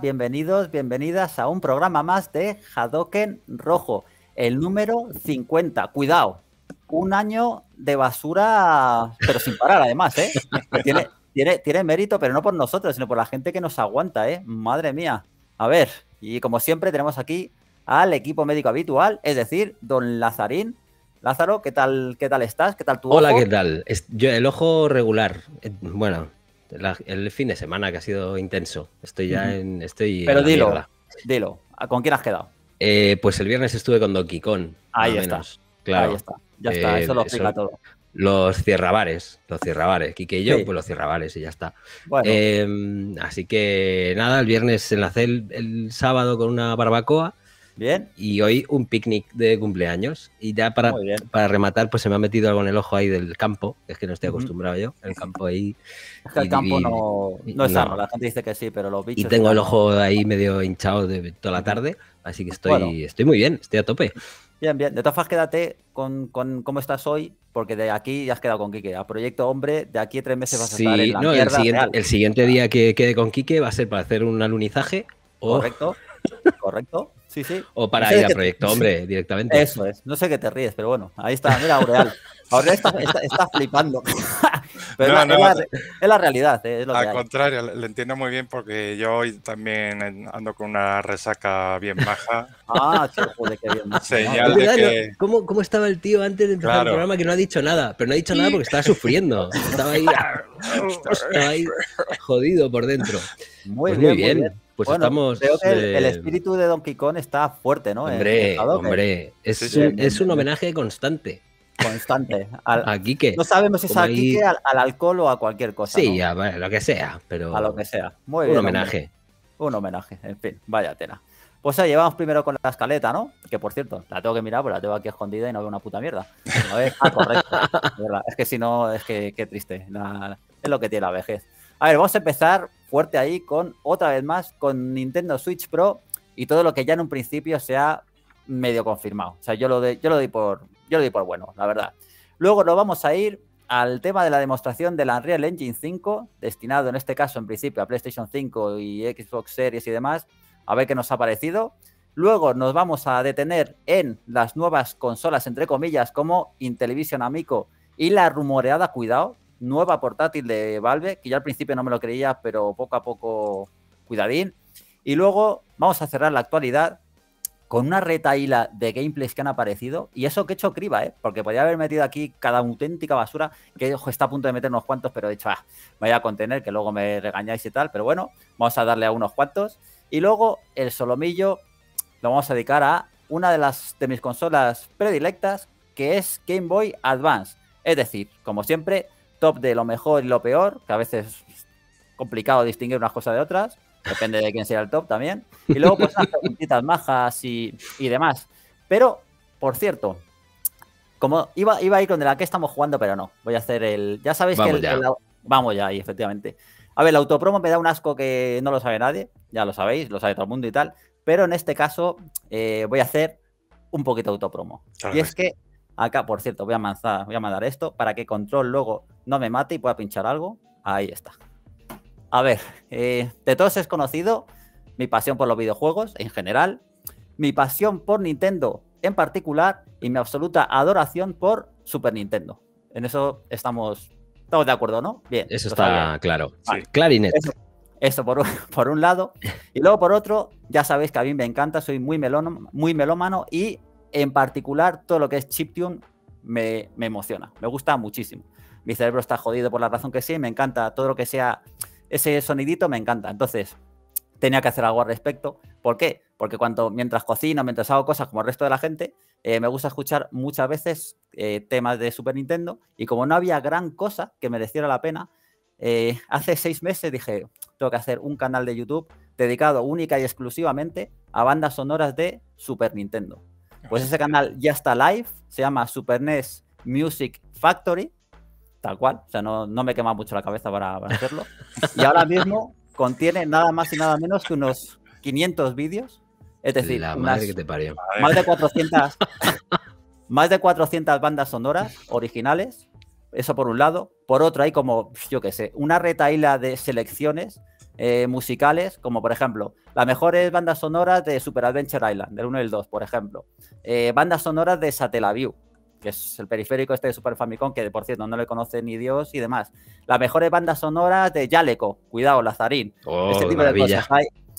bienvenidos, bienvenidas a un programa más de Hadoken Rojo, el número 50. Cuidado, un año de basura, pero sin parar además, ¿eh? Tiene, tiene, mérito, pero no por nosotros, sino por la gente que nos aguanta, ¿eh? Madre mía. A ver, y como siempre tenemos aquí al equipo médico habitual, es decir, don Lazarín. Lázaro, ¿qué tal, qué tal estás? ¿Qué tal tu Hola, ¿qué tal? Yo, el ojo regular. Eh, bueno, el fin de semana que ha sido intenso. Estoy ya en. Estoy Pero dilo, dilo. ¿Con quién has quedado? Eh, pues el viernes estuve con Don Kong. Ahí está. Claro. Ahí está. Ya está, eh, eso lo explica todo. Los cierrabares, los cierrabares. Quique y yo, pues los cierrabares y ya está. Em, así que nada, el viernes enlacé el sábado con una barbacoa Bien. Y hoy un picnic de cumpleaños. Y ya para, para rematar, pues se me ha metido algo en el ojo ahí del campo, es que no estoy acostumbrado yo. El campo ahí. Es que el campo no, no es la gente dice que sí, pero los bichos. Y tengo el ojo ahí medio hinchado de toda la tarde, así que estoy, estoy muy bien, estoy a tope. Bien, bien. De todas formas, quédate con, cómo estás hoy, porque de aquí ya has quedado con Quique. A Proyecto Hombre, de aquí a tres meses vas a sí, estar en la no, el siguiente, el siguiente día ah. que quede con Quique va a ser para hacer un alunizaje. Correcto, correcto. Sí, sí. O para ir al proyecto, hombre, directamente. Eso es. No sé qué te ríes, pero bueno, ahí está. Mira, Aureal. Aureal está, flipando. es, la, realidad. Eh, al contrario, le entiendo muy bien porque yo hoy también ando con una resaca bien baja. ah, chico, joder, qué bien. Señal ¿Cómo, estaba el tío antes de empezar el programa que no ha dicho nada? Pero no ha dicho nada porque estaba sufriendo. Estaba ahí, jodido por dentro. Muy pues bien. Pues estamos. Creo que el, eh, espíritu de Don Kong está fuerte, ¿no? Hombre, ¿eh? hombre. Es, un, homenaje constante constante. Al, a Quique. No sabemos si es a Quique, al, alcohol o a cualquier cosa. Sí, a lo que sea, pero. A lo que sea. Muy un homenaje. Un, homenaje, en fin, vaya tela. Pues ahí llevamos primero con la escaleta, ¿no? Que por cierto, la tengo que mirar, porque la tengo aquí escondida y no veo una puta mierda. Eh, ah, correcto. es que si no, es que qué triste. es lo que tiene la vejez. A ver, vamos a empezar fuerte ahí con, otra vez más, con Nintendo Switch Pro y todo lo que ya en un principio se ha medio confirmado. O sea, yo lo, yo lo, doy, por, yo lo doy por bueno, la verdad. Luego nos vamos a ir al tema de la demostración del Unreal Engine 5, destinado en este caso en principio a PlayStation 5 y Xbox Series y demás, a ver qué nos ha parecido. Luego nos vamos a detener en las nuevas consolas, entre comillas, como Intellivision Amico y la rumoreada, cuidado, nueva portátil de Valve, que yo al principio no me lo creía, pero poco a poco cuidadín. Y luego vamos a cerrar la actualidad con una retaíla de gameplays que han aparecido. Y eso que he hecho criba, ¿eh? Porque podía haber metido aquí cada auténtica basura, que está a punto de meter unos cuantos, pero de hecho ah, me voy a contener, que luego me regañáis y tal. Pero bueno, vamos a darle a unos cuantos. Y luego el solomillo lo vamos a dedicar a una de las de mis consolas predilectas, que es Game Boy Advance. Es decir, como siempre, de lo mejor y lo peor, que a veces es complicado distinguir unas cosas de otras, depende de quién sea el top también. Y luego, pues, las preguntitas majas y, demás. Pero, por cierto, como iba, iba a ir con la que estamos jugando, pero no. Voy a hacer el. Ya sabéis que el, vamos ya ahí, efectivamente. A ver, el autopromo me da un asco que no lo sabe nadie. Ya lo sabéis, lo sabe todo el mundo y tal. Pero en este caso, eh, voy a hacer un poquito de autopromo. Y es que acá, por cierto, voy a, manzar, voy a mandar esto para que Control luego no me mate y pueda pinchar algo. Ahí está. A ver, eh, de todos es conocido mi pasión por los videojuegos en general, mi pasión por Nintendo en particular y mi absoluta adoración por Super Nintendo. En eso estamos, todos de acuerdo, ¿no? Bien. Eso está claro. Clarinet. Eso, por, un lado. Y luego por otro, ya sabéis que a mí me encanta, soy muy, melón, muy melómano y en particular todo lo que es chiptune me emociona, me gusta muchísimo mi cerebro está jodido por la razón que sí, me encanta todo lo que sea ese sonidito, me encanta. Entonces, tenía que hacer algo al respecto. ¿Por qué? Porque cuando, mientras cocino, mientras hago cosas como el resto de la gente, eh, me gusta escuchar muchas veces eh, temas de Super Nintendo y como no había gran cosa que mereciera la pena, eh, hace seis meses dije, tengo que hacer un canal de YouTube dedicado única y exclusivamente a bandas sonoras de Super Nintendo. Pues ese canal ya está live, se llama Super NES Music Factory tal cual. O sea, no, no me quema mucho la cabeza para, hacerlo. Y ahora mismo contiene nada más y nada menos que unos 500 vídeos. Es decir, más de 400 más de 400 bandas sonoras originales, eso por un lado. Por otro, hay como, yo qué sé, una retaíla de selecciones eh, musicales, como por ejemplo, las mejores bandas sonoras de Super Adventure Island, del 1 y el 2, por ejemplo. Eh, bandas sonoras de Satellaview, que es el periférico este de Super Famicom, que por cierto no le conoce ni Dios y demás. Las mejores bandas sonoras de Yaleco, cuidado, Lazarín, ese oh, este tipo de cosas.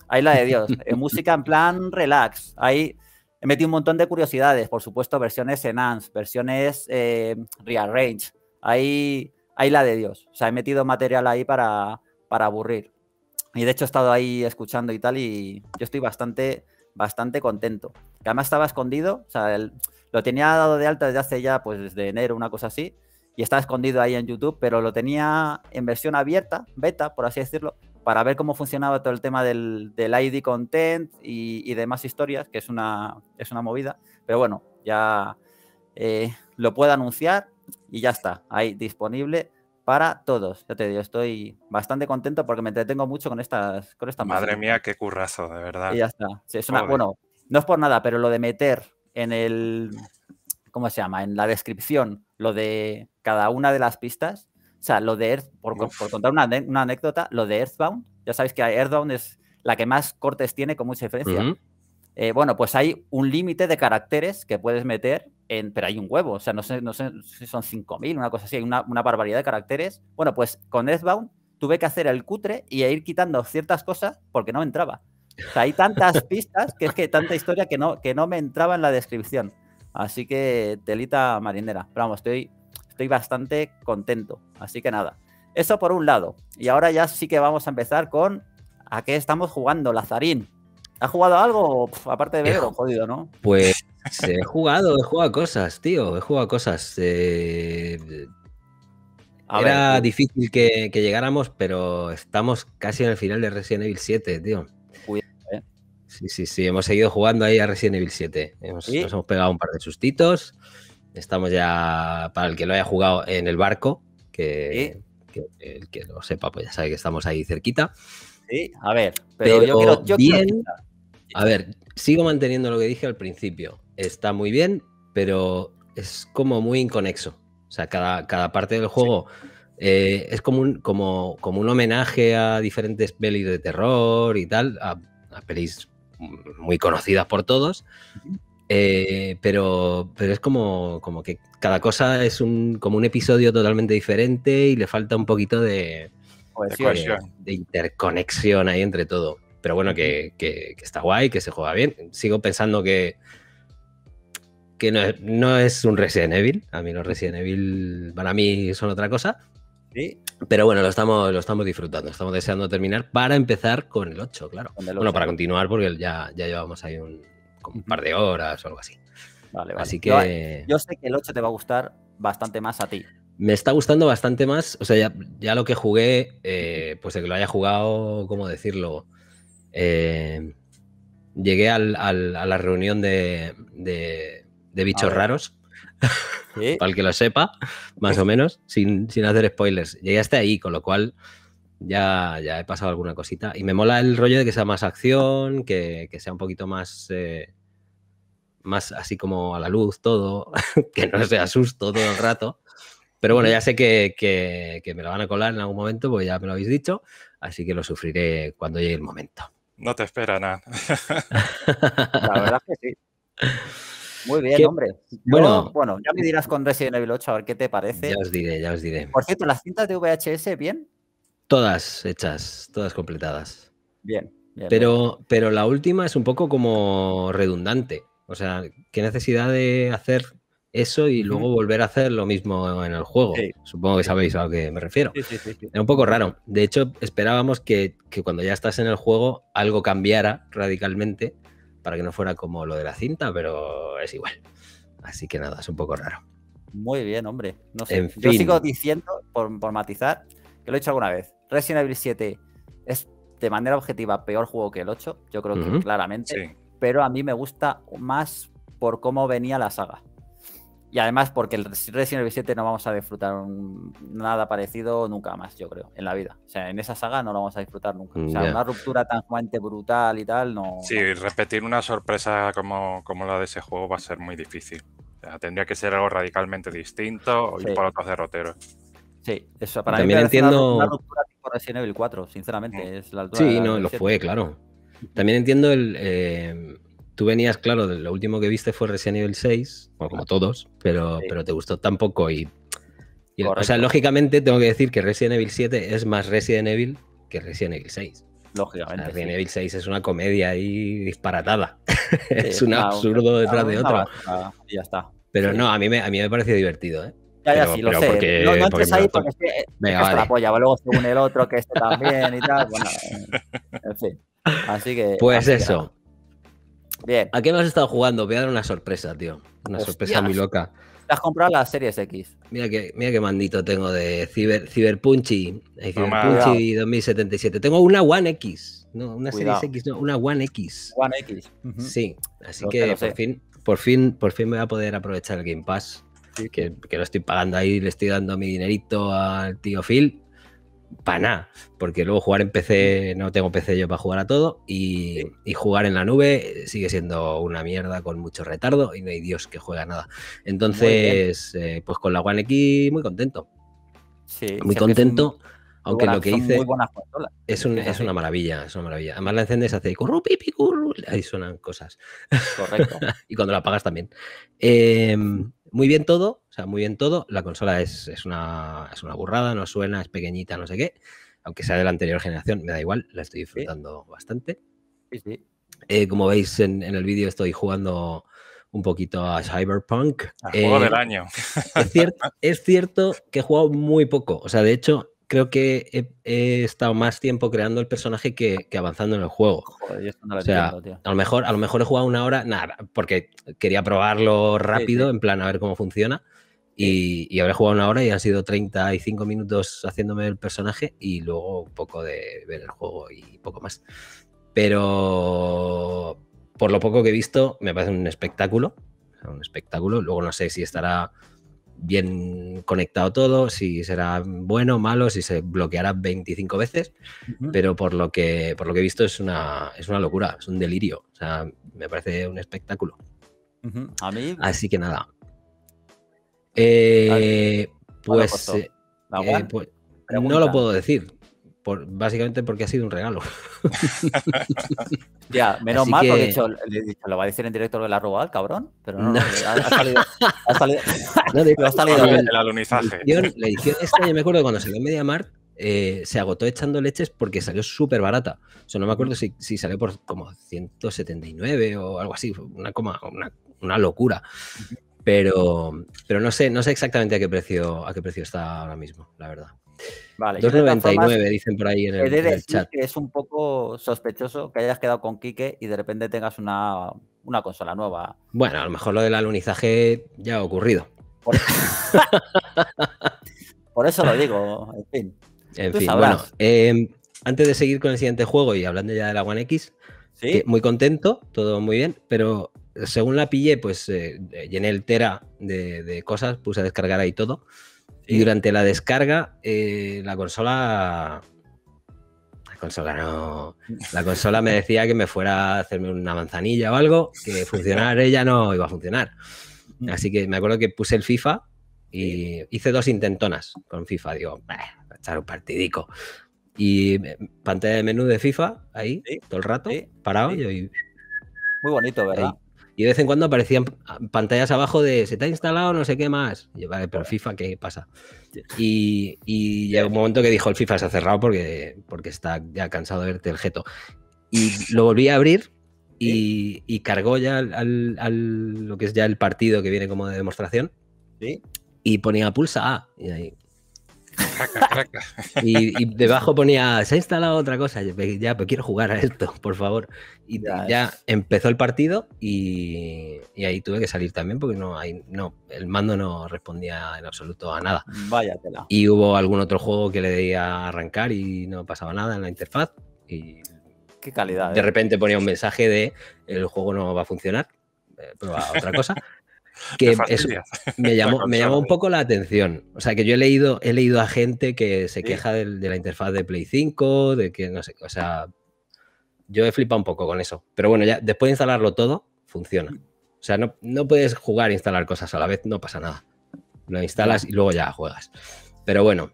Hay, la de Dios. en eh, música en plan relax. ahí he metido un montón de curiosidades, por supuesto, versiones enance versiones eh, rearrange. Hay, la de Dios. O sea, he metido material ahí para, para aburrir. Y de hecho he estado ahí escuchando y tal, y yo estoy bastante, bastante contento. Que además estaba escondido, o sea, el, lo tenía dado de alta desde hace ya, pues desde enero, una cosa así, y está escondido ahí en YouTube, pero lo tenía en versión abierta, beta, por así decirlo, para ver cómo funcionaba todo el tema del, ID content y, demás historias, que es una, es una movida. Pero bueno, ya eh, lo puedo anunciar y ya está, ahí disponible para todos. Ya te digo, estoy bastante contento porque me entretengo mucho con estas con esta Madre mía, qué currazo, de verdad. Y ya está. bueno, no es por nada, pero lo de meter en el, ¿cómo se llama? En la descripción, lo de cada una de las pistas. O sea, lo de Earth, por, contar una, anécdota, lo de Earthbound, ya sabéis que Earthbound es la que más cortes tiene con mucha diferencia. Eh, bueno, pues hay un límite de caracteres que puedes meter, en, pero hay un huevo, o sea, no sé, no sé si son 5.000, una cosa así, hay una, una barbaridad de caracteres. Bueno, pues con Earthbound tuve que hacer el cutre y ir quitando ciertas cosas porque no entraba hay tantas pistas que es que tanta historia que no, que no me entraba en la descripción. Así que telita marinera. Pero vamos, estoy, estoy bastante contento. Así que nada. Eso por un lado. Y ahora ya sí que vamos a empezar con a qué estamos jugando, Lazarín. ¿Has jugado algo? aparte de verlo, jodido, ¿no? Pues eh, he jugado, he jugado cosas, tío. He jugado cosas. Eh, era difícil que, que, llegáramos, pero estamos casi en el final de Resident Evil 7, tío. Sí, sí, sí, hemos seguido jugando ahí a Resident Evil 7. Hemos, Nos hemos pegado un par de sustitos. Estamos ya, para el que lo haya jugado, en el barco, que, el que lo sepa, pues ya sabe que estamos ahí cerquita. Sí, a ver, pero, yo, quiero, A ver, sigo manteniendo lo que dije al principio. Está muy bien, pero es como muy inconexo. O sea, cada, cada parte del juego eh, es como un, como, como un homenaje a diferentes pelis de terror y tal, a, a pelis muy conocidas por todos. Eh, pero, pero es como, como que cada cosa es un, como un episodio totalmente diferente y le falta un poquito de, interconexión ahí entre todo. Pero bueno, que, que, está guay, que se juega bien. Sigo pensando que, que no, no es un Resident Evil. A mí los Resident Evil para mí son otra cosa. Pero bueno, lo estamos, lo estamos disfrutando, estamos deseando terminar para empezar con el 8, claro. Bueno, para continuar, porque ya, ya llevamos ahí un, par de horas o algo así. Vale, Así eh, que... Yo, sé que el 8 te va a gustar bastante más a ti. Me está gustando bastante más, o sea, ya, lo que jugué, eh, pues de que lo haya jugado, ¿cómo decirlo? Eh, llegué a la reunión de, de bichos raros para el que lo sepa, más o menos, sin, hacer spoilers. ya está ahí, con lo cual ya, ya he pasado alguna cosita. Y me mola el rollo de que sea más acción, que, sea un poquito más, eh, más así como a la luz todo, que no sea susto todo el rato. Pero bueno, ya sé que, que, me lo van a colar en algún momento, porque ya me lo habéis dicho, así que lo sufriré cuando llegue el momento. No te espera nada. la verdad que sí. Muy bien, hombre. bueno, bueno, ya me dirás con Resident Evil 8 a ver qué te parece. Ya os diré, ya os diré. Por cierto, ¿las cintas de VHS bien? Todas hechas, todas completadas. Bien. pero, pero la última es un poco como redundante. O sea, ¿qué necesidad de hacer eso y luego volver a hacer lo mismo en el juego. Supongo que sabéis a lo que me refiero. Sí, sí, un poco raro. De hecho, esperábamos que, que, cuando ya estás en el juego algo cambiara radicalmente para que no fuera como lo de la cinta, pero es igual. Así que nada, es un poco raro. Muy bien, hombre. No sé. Yo sigo diciendo, por, matizar, que lo he dicho alguna vez. Resident Evil 7 es de manera objetiva peor juego que el 8, yo creo que claramente. Pero a mí me gusta más por cómo venía la saga. Y además porque el Resident Evil 7 no vamos a disfrutar nada parecido nunca más, yo creo, en la vida. O sea, en esa saga no lo vamos a disfrutar nunca. O sea, una ruptura tan fuerte, brutal y tal, no... Sí, repetir una sorpresa como, como la de ese juego va a ser muy difícil. O sea, tendría que ser algo radicalmente distinto o ir por otros derroteros. Sí, eso para También mí entiendo... una ruptura tipo Resident Evil 4, sinceramente. Mm. sí, no, lo fue, claro. También entiendo el... Eh, tú venías, claro, lo último que viste fue Resident Evil 6, como todos, pero, pero te gustó tampoco y... y o sea, lógicamente tengo que decir que Resident Evil 7 es más Resident Evil que Resident Evil 6. Lógicamente. Resident Evil 6 es una comedia ahí disparatada. es un absurdo detrás de otro. y ya está. Pero no, a mí me, a mí me pareció divertido, ¿eh? Ya, ya, sí, lo sé. no, no ahí porque que Venga, la luego según el otro, que este también y tal. Bueno, en fin. Así que. Pues eso. Bien. ¿A qué me has estado jugando? Voy a dar una sorpresa, tío. Una sorpresa muy loca. ¿Te has comprado las series X? Mira que, qué mandito tengo de Cyber, Cyberpunchy. 2077. Tengo una One X. No, una Series X, no, una One X. One X. Sí, así que por fin, por fin, me voy a poder aprovechar el Game Pass. Que, que, lo estoy pagando ahí, le estoy dando mi dinerito al tío Phil para nada, porque luego jugar en PC, no tengo PC yo para jugar a todo, y, jugar en la nube sigue siendo una mierda con mucho retardo y no hay Dios que juega nada. Entonces, eh, pues con la One X muy contento. Sí, muy contento. aunque lo que hice es, una maravilla, es una maravilla. Además la encendes, hace curru, pipi, ahí suenan cosas. Correcto. y cuando la apagas también. Em, muy bien todo, o sea, muy bien todo. La consola es, una, burrada, no suena, es pequeñita, no sé qué. Aunque sea de la anterior generación, me da igual, la estoy disfrutando bastante. Eh, como veis en, el vídeo, estoy jugando un poquito a Cyberpunk. El juego del eh, año. Es cierto, es cierto que he jugado muy poco. O sea, de hecho, creo que he, estado más tiempo creando el personaje que, avanzando en el juego. o sea, A, lo mejor, a lo mejor he jugado una hora, nada, porque quería probarlo rápido, en plan a ver cómo funciona. Y, y, habré jugado una hora y han sido 35 minutos haciéndome el personaje y luego un poco de ver el juego y poco más. Pero por lo poco que he visto, me parece un espectáculo. Un espectáculo. Luego no sé si estará bien conectado todo, si será bueno o malo, si se bloqueará 25 veces, pero por lo que por lo que he visto es una, es una locura, es un delirio, o sea, me parece un espectáculo. A mí... Así que nada. Eh, pues, pues, eh, eh, pues no lo puedo decir, básicamente porque ha sido un regalo. ya, menos mal, porque he dicho, le he dicho, lo va a decir en directo lo de la el cabrón, pero no, Ha, salido. ha salido el, alunizaje. La edición, yo me acuerdo cuando salió media MediaMart, eh, se agotó echando leches porque salió súper barata. O sea, no me acuerdo mm. si, si, salió por como 179 o algo así, una, coma, una, una locura. Pero, pero no sé, no sé exactamente a qué precio, a qué precio está ahora mismo, la verdad. 2.99 dicen por ahí en el, Que es un poco sospechoso que hayas quedado con Quique y de repente tengas una, consola nueva. Bueno, a lo mejor lo del alunizaje ya ha ocurrido. Por, eso lo digo, en fin. Em, antes de seguir con el siguiente juego y hablando ya de la One X, ¿Sí? muy contento, todo muy bien, pero según la pillé, pues eh, llené el tera de cosas, puse a descargar ahí todo. Y durante la descarga, eh, la consola. La consola no. La consola me decía que me fuera a hacerme una manzanilla o algo, que funcionar ella no iba a funcionar. Mm. Así que me acuerdo que puse el FIFA y hice dos intentonas con FIFA. Digo, a echar un partidico. Y pantalla de menú de FIFA ahí, todo el rato, parado. Muy bonito, ¿verdad? Ahí. Y de vez en cuando aparecían ah, pantallas abajo de se te ha instalado no sé qué más. Y yo, pero FIFA, ¿qué pasa? Y, llegó un momento que dijo el FIFA se ha cerrado porque, porque está ya cansado de verte el jeto. Y lo volví a abrir y, cargó ya lo que es ya el partido que viene como de demostración. ¿Sí? Y ponía pulsa A. Y ahí, y, debajo ponía, se ha instalado otra cosa. ya, pero quiero jugar a esto, por favor. Y ya, empezó el partido y, ahí tuve que salir también porque no, hay, no, el mando no respondía en absoluto a nada. Váyatela. Y hubo algún otro juego que le debía arrancar y no pasaba nada en la interfaz. Y Qué calidad. De eh. repente ponía un mensaje de el juego no va a funcionar, eh, prueba otra cosa. que me llamó, me un poco la atención. O sea, que yo he leído, he leído a gente que se queja de, la interfaz de Play 5, de que no sé, o sea, yo he flipado un poco con eso. Pero bueno, ya después de instalarlo todo, funciona. O sea, no, no puedes jugar e instalar cosas a la vez, no pasa nada. Lo instalas y luego ya juegas. Pero bueno,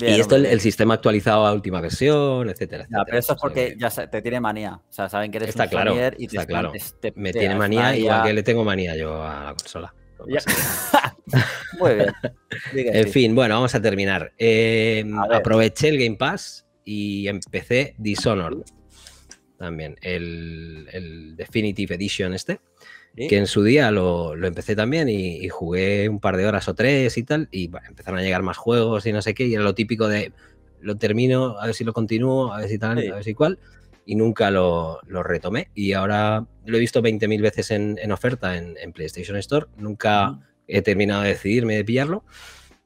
y esto el, sistema actualizado a última versión, etcétera. etcétera. pero eso es porque ya te tiene manía. O sea, saben que eres está un claro, y está claro. Me tiene manía y a que le tengo manía yo a la consola. Muy bien. en fin, bueno, vamos a terminar. Em, aproveché el Game Pass y empecé Dishonored. También el, el Definitive Edition este que en su día lo, empecé también y, jugué un par de horas o tres y tal, y bueno, empezaron a llegar más juegos y no sé qué, y era lo típico de lo termino, a ver si lo continúo, a ver si tal, a ver si cual, y nunca lo, retomé. Y ahora lo he visto 20.000 veces en, oferta en, PlayStation Store, nunca he terminado de decidirme de pillarlo,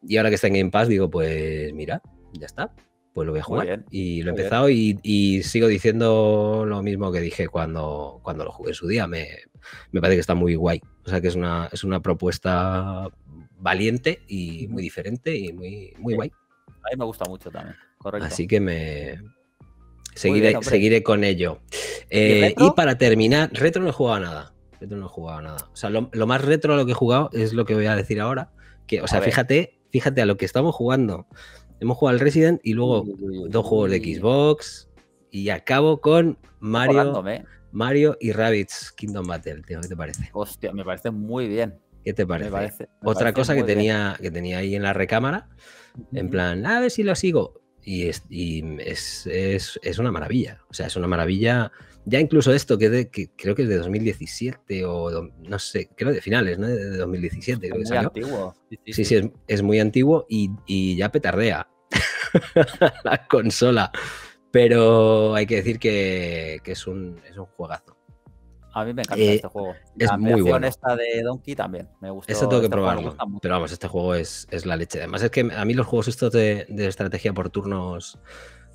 y ahora que está en Game Pass digo, pues mira, ya está pues lo voy a jugar. y lo he empezado y, sigo diciendo lo mismo que dije cuando, cuando lo jugué en su día. Me, parece que está muy guay. O sea que es una, es una propuesta valiente y muy diferente y muy, muy guay. A mí me gusta mucho también. Correcto. Así que me. Seguiré, seguiré con ello. Eh, ¿Y, para terminar, retro no he jugado nada. Retro no he jugado nada. O sea, lo, más retro a lo que he jugado es lo que voy a decir ahora. Que, o sea, fíjate, fíjate a lo que estamos jugando. Hemos jugado al Resident y luego dos juegos de Xbox. Y acabo con Mario, Mario y rabbits Kingdom Battle, ¿Qué te parece? Hostia, me parece muy bien. ¿Qué te parece? Otra cosa que tenía, que tenía ahí en la recámara, en plan, a ver si lo sigo. Y, es, una maravilla. O sea, es una maravilla. Ya incluso esto, que, creo que es de 2017 o no sé, creo de finales, ¿no? De 2017. Creo muy antiguo. Sí, sí, es, muy antiguo y, ya petardea. la consola. Pero hay que decir que, es, un, es un juegazo. A mí me encanta eh, este juego. La es muy bueno. esta de Donkey también. Me gusta. Eso este tengo que este probarlo. Pero vamos, este juego es, la leche. Además, es que a mí los juegos estos de, estrategia por turnos,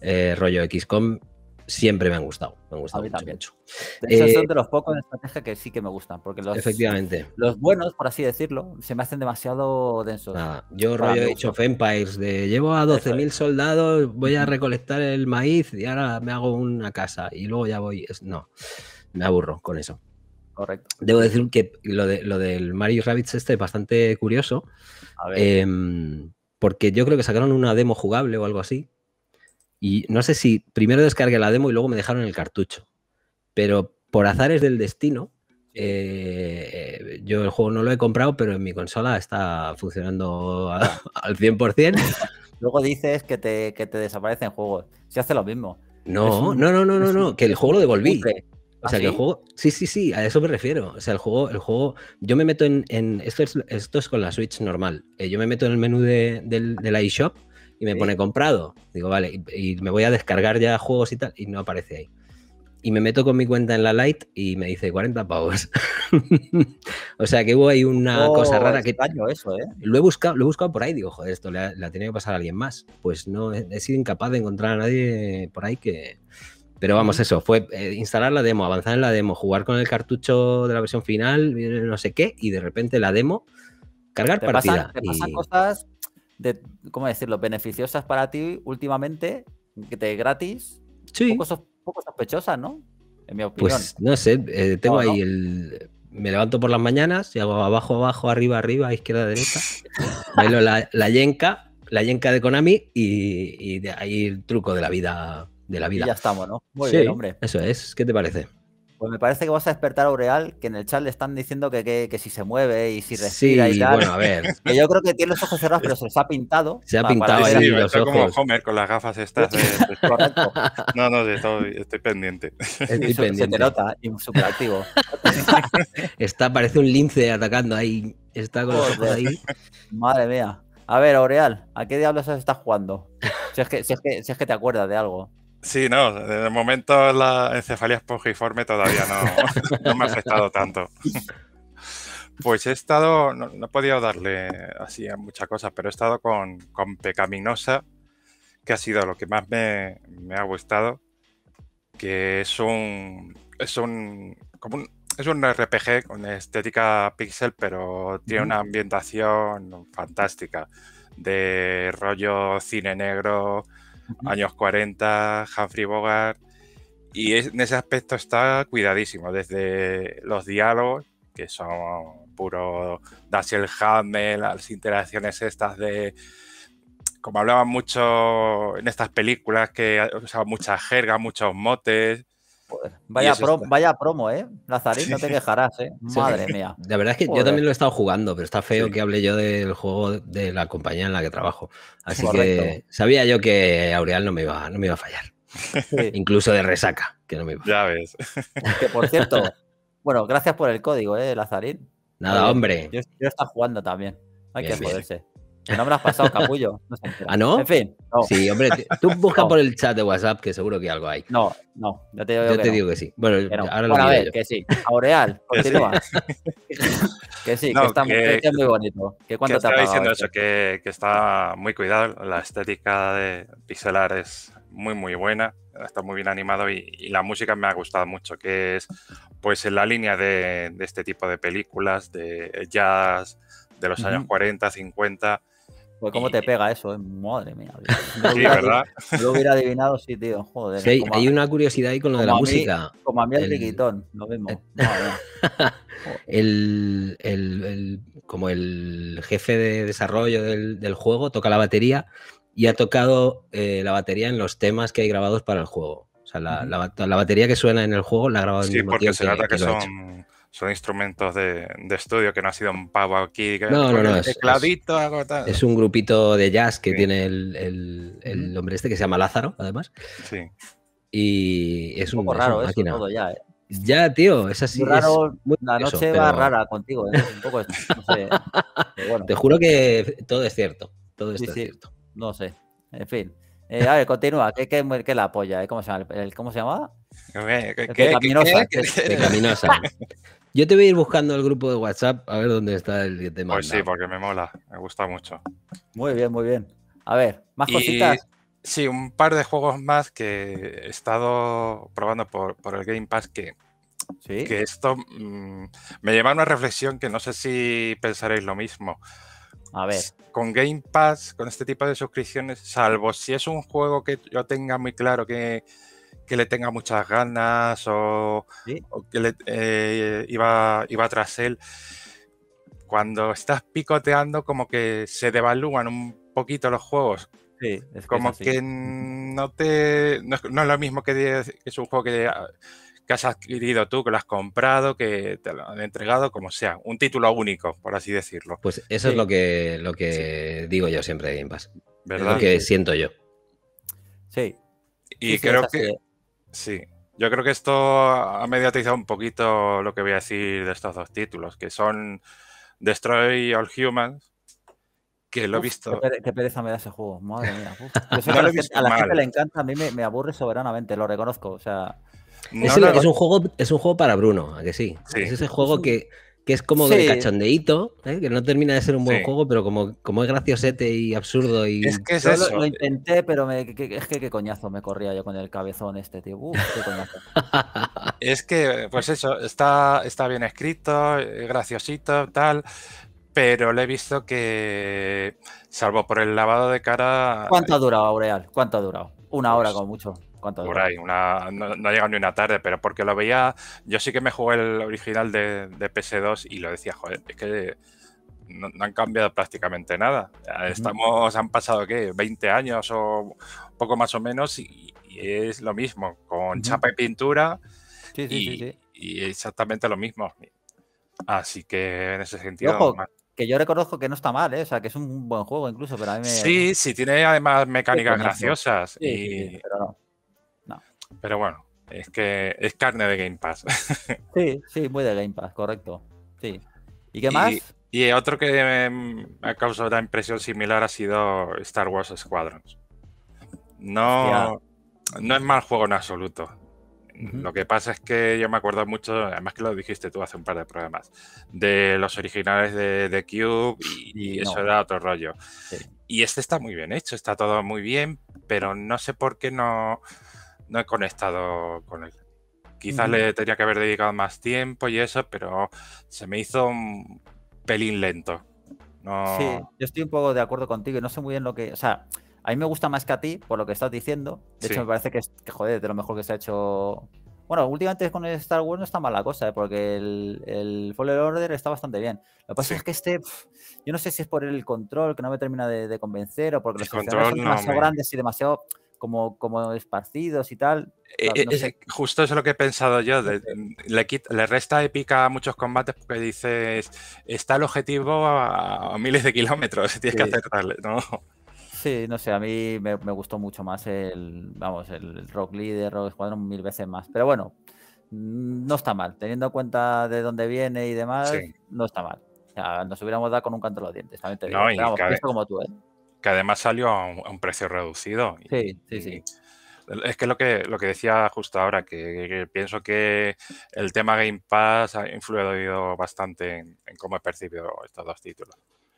eh, rollo XCOM, siempre me han gustado. Me han gustado mucho, mucho. Eh, son de los pocos de estrategia que sí que me gustan, porque los, efectivamente. los buenos, por así decirlo, se me hacen demasiado densos. yo rollo he hecho Empires, de llevo a 12.000 soldados, voy a recolectar el maíz y ahora me hago una casa y luego ya voy. No, me aburro con eso. Correcto. Debo decir que lo, de, lo del Mario Rabbits este es bastante curioso. Em, porque yo creo que sacaron una demo jugable o algo así, y no sé si primero descargué la demo y luego me dejaron el cartucho. Pero por azares del destino, eh, yo el juego no lo he comprado, pero en mi consola está funcionando al 100%. Luego dices que te, que te desaparecen juegos. Si hace lo mismo. No, no, no, no, no, no, que el juego lo devolví. O sea, que el ¿Ah, juego. Sí, sí, sí, a eso me refiero. O sea, el juego, el juego. Yo me meto en. esto, es, con la Switch normal. Eh, yo me meto en el menú de, del, iShop y me pone comprado. Digo, vale, y, me voy a descargar ya juegos y tal, y no aparece ahí. Y me meto con mi cuenta en la Lite y me dice 40 pavos. o sea que hubo ahí una oh, cosa rara que. Daño eso, ¿eh? Lo he buscado, lo por ahí, digo, joder, esto le ha, que pasar a alguien más. Pues no, he, sido incapaz de encontrar a nadie por ahí que. Pero vamos, eso, fue eh, instalar la demo, avanzar en la demo, jugar con el cartucho de la versión final, eh, no sé qué, y de repente la demo, cargar para partida. cosas de, ¿cómo decirlo?, beneficiosas para ti últimamente, que te gratis, sí. poco, sospechosas, ¿no? En mi opinión. Pues no sé, eh, tengo ahí el... Me levanto por las mañanas y hago abajo, abajo, arriba, arriba, izquierda, derecha. bailo la, la yenka, la yenka de Konami y, de ahí el truco de la vida. De la vida. ya estamos, ¿no? Muy bien, hombre. Eso es. ¿Qué te parece? Pues me parece que vas a despertar a Aureal, que en el chat le están diciendo que, que, si se mueve y si respira sí, y tal. Bueno, a ver. yo creo que tiene los ojos cerrados, pero se los ha pintado. Se ha pintado. Para sí, sí, como Homer con las gafas estas. De, no, no, estoy, estoy pendiente. Estoy pendiente. Se te nota, y súper activo. está, parece un lince atacando ahí. Está con los ojos ahí. Madre mía. A ver, Aureal, ¿a qué diablos estás jugando? Si es que, es que, si es que te acuerdas de algo. Sí, no, de momento la encefalía esponjiforme todavía no, no me ha afectado tanto. Pues he estado, no, he podido darle así a muchas cosas, pero he estado con, Pecaminosa, que ha sido lo que más me, ha gustado, que es un, es un, es un RPG con estética pixel, pero tiene una ambientación fantástica, de rollo cine negro, años 40, Humphrey Bogart, y en ese aspecto está cuidadísimo, desde los diálogos, que son puro Dashiell Hamel, las interacciones estas de... Como hablaban mucho en estas películas que usaban mucha jerga, muchos motes, vaya, vaya promo, ¿eh? Lazarín, no te quejarás, ¿eh? Madre mía. La verdad es que yo también lo he estado jugando, pero está feo que hable yo del juego de la compañía en la que trabajo. Así que sabía yo que Aureal no me iba, no me iba a fallar. Incluso de resaca, que no me iba Ya ves. Que por cierto, bueno, gracias por el código, ¿eh, Lazarín? Nada, hombre. Yo, yo jugando también. Hay que joderse no me has pasado, capullo. ah, ¿no? En fin. Sí, hombre, tú busca por el chat de WhatsApp que seguro que algo hay. No, no, yo te digo, que, sí. Bueno, ahora lo bueno, a ver, que sí. Aureal, continúa. que sí, que está muy, que, bonito. Que cuando diciendo este? eso, que, que está muy cuidado. La estética de Pixelar es muy, muy buena. Está muy bien animado y, la música me ha gustado mucho, que es pues en la línea de, este tipo de películas, de jazz de los años 40, 50, pues cómo te pega eso, eh, madre mía. sí, ¿verdad? Lo hubiera adivinado, sí, tío. Joder. Sí, hay una curiosidad ahí con lo de la música. Como a mí el, lo mismo. El, el, el, como el jefe de desarrollo del, juego toca la batería y ha tocado eh, la batería en los temas que hay grabados para el juego. O sea, la, la, batería que suena en el juego la ha grabado en Sí, porque se trata que son son instrumentos de, estudio que no ha sido un pavo aquí. no, no, no. Es, es, un grupito de jazz que tiene el, el, el, hombre este que se llama Lázaro, además. Sí. Y es un, poco raro es todo ya, ¿eh? Ya, tío, es así. la noche va rara contigo, ¿eh? un poco, bueno. Te juro que todo es cierto. Todo es cierto. No sé. En fin. Eh, a ver, continúa. ¿Qué, qué, la polla? Eh? ¿Cómo se llama? ¿Cómo se llamaba? Eh, ¿Qué, qué, Pecaminosa. Yo te voy a ir buscando el grupo de WhatsApp a ver dónde está el que Pues sí, porque me mola, me gusta mucho. Muy bien, muy bien. A ver, más cositas. Sí, un par de juegos más que he estado probando por, el Game Pass que, que esto mm, me lleva a una reflexión que no sé si pensaréis lo mismo. A ver. Con Game Pass, con este tipo de suscripciones, salvo si es un juego que yo tenga muy claro que, que le tenga muchas ganas o, que le, eh, iba, iba tras él. Cuando estás picoteando, como que se devalúan un poquito los juegos. como que no te. No, es lo mismo que, es un juego ah, que, has adquirido tú, que lo has comprado, que te lo han entregado, como sea. Un título único, por así decirlo. Pues eso es lo que, lo que digo yo siempre de Game Pass. ¿Verdad? lo que siento yo. Sí. Y creo que. ¿eh? Sí, yo creo que esto ha mediatizado un poquito lo que voy a decir de estos dos títulos, que son Destroy All Humans, que lo he visto. qué, pereza, me da ese juego, madre mía. a la gente le encanta, a mí me, aburre soberanamente, lo reconozco. O sea. es, un juego, es un juego para Bruno, ¿a que sí. Es ese juego que que es como el cachondeíto, ¿eh? que no termina de ser un buen juego, pero como, como es graciosete y absurdo y... Es que eso. Lo, intenté, pero es que qué coñazo me corría yo con el cabezón este, tío. es que, pues eso, está, está bien escrito, eh, graciosito, tal, pero le he visto que, salvo por el lavado de cara... ¿Cuánto ha eh, durado, Aureal? ¿Cuánto ha durado? Una pues hora como mucho. Por ahí, no, ha llegado ni una tarde, pero porque lo veía. Yo sí que me jugué el original de, PS2 y lo decía, joder, es que no, han cambiado prácticamente nada. Estamos, han pasado, ¿qué? 20 años o poco más o menos y, es lo mismo, con chapa y pintura. Sí, sí, y, sí, y, exactamente lo mismo. Así que en ese sentido. que yo reconozco que no está mal, ¿eh? o sea, que es un buen juego incluso, pero mí Sí, sí, tiene además mecánicas graciosas. y... pero pero bueno, es que es carne de Game Pass. sí, sí, muy de Game Pass, correcto. Sí. ¿Y qué más? Y, otro que me ha causado una impresión similar ha sido Star Wars Squadrons. No, no es mal juego en absoluto. Lo que pasa es que yo me acuerdo mucho, además que lo dijiste tú hace un par de programas, de los originales de, The Cube y, eso era otro rollo. Y este está muy bien hecho, está todo muy bien, pero no sé por qué no, no he conectado con él. Quizás le tenía que haber dedicado más tiempo y eso, pero se me hizo un pelín lento. Sí, yo estoy un poco de acuerdo contigo y no sé muy bien lo que. O sea, a mí me gusta más que a ti por lo que estás diciendo. De hecho, me parece que, que, joder, de lo mejor que se ha hecho. Bueno, últimamente con el Star Wars no está mal la cosa, ¿eh? porque el, el Order está bastante bien. Lo que pasa es que este, yo no sé si es por el control que no me termina de, convencer o porque los control son demasiado grandes y demasiado como, como esparcidos y tal. Eh, justo eso es lo que he pensado yo. le, resta épica a muchos combates porque dices, está el objetivo a, miles de kilómetros, tienes que acertarle, ¿no? Sí, no sé, a mí me, gustó mucho más el, vamos, el Rock Leader, Rock Squadron mil veces más. Pero bueno, no está mal. Teniendo en cuenta de dónde viene y demás, no está mal. nos hubiéramos dado con un canto de los dientes. También te No, como tú, ¿eh? además salió a un, precio reducido. Sí, sí, sí. Es que lo que lo que decía justo ahora, que, pienso que el tema Game Pass ha influido bastante en, cómo he percibido estos dos títulos.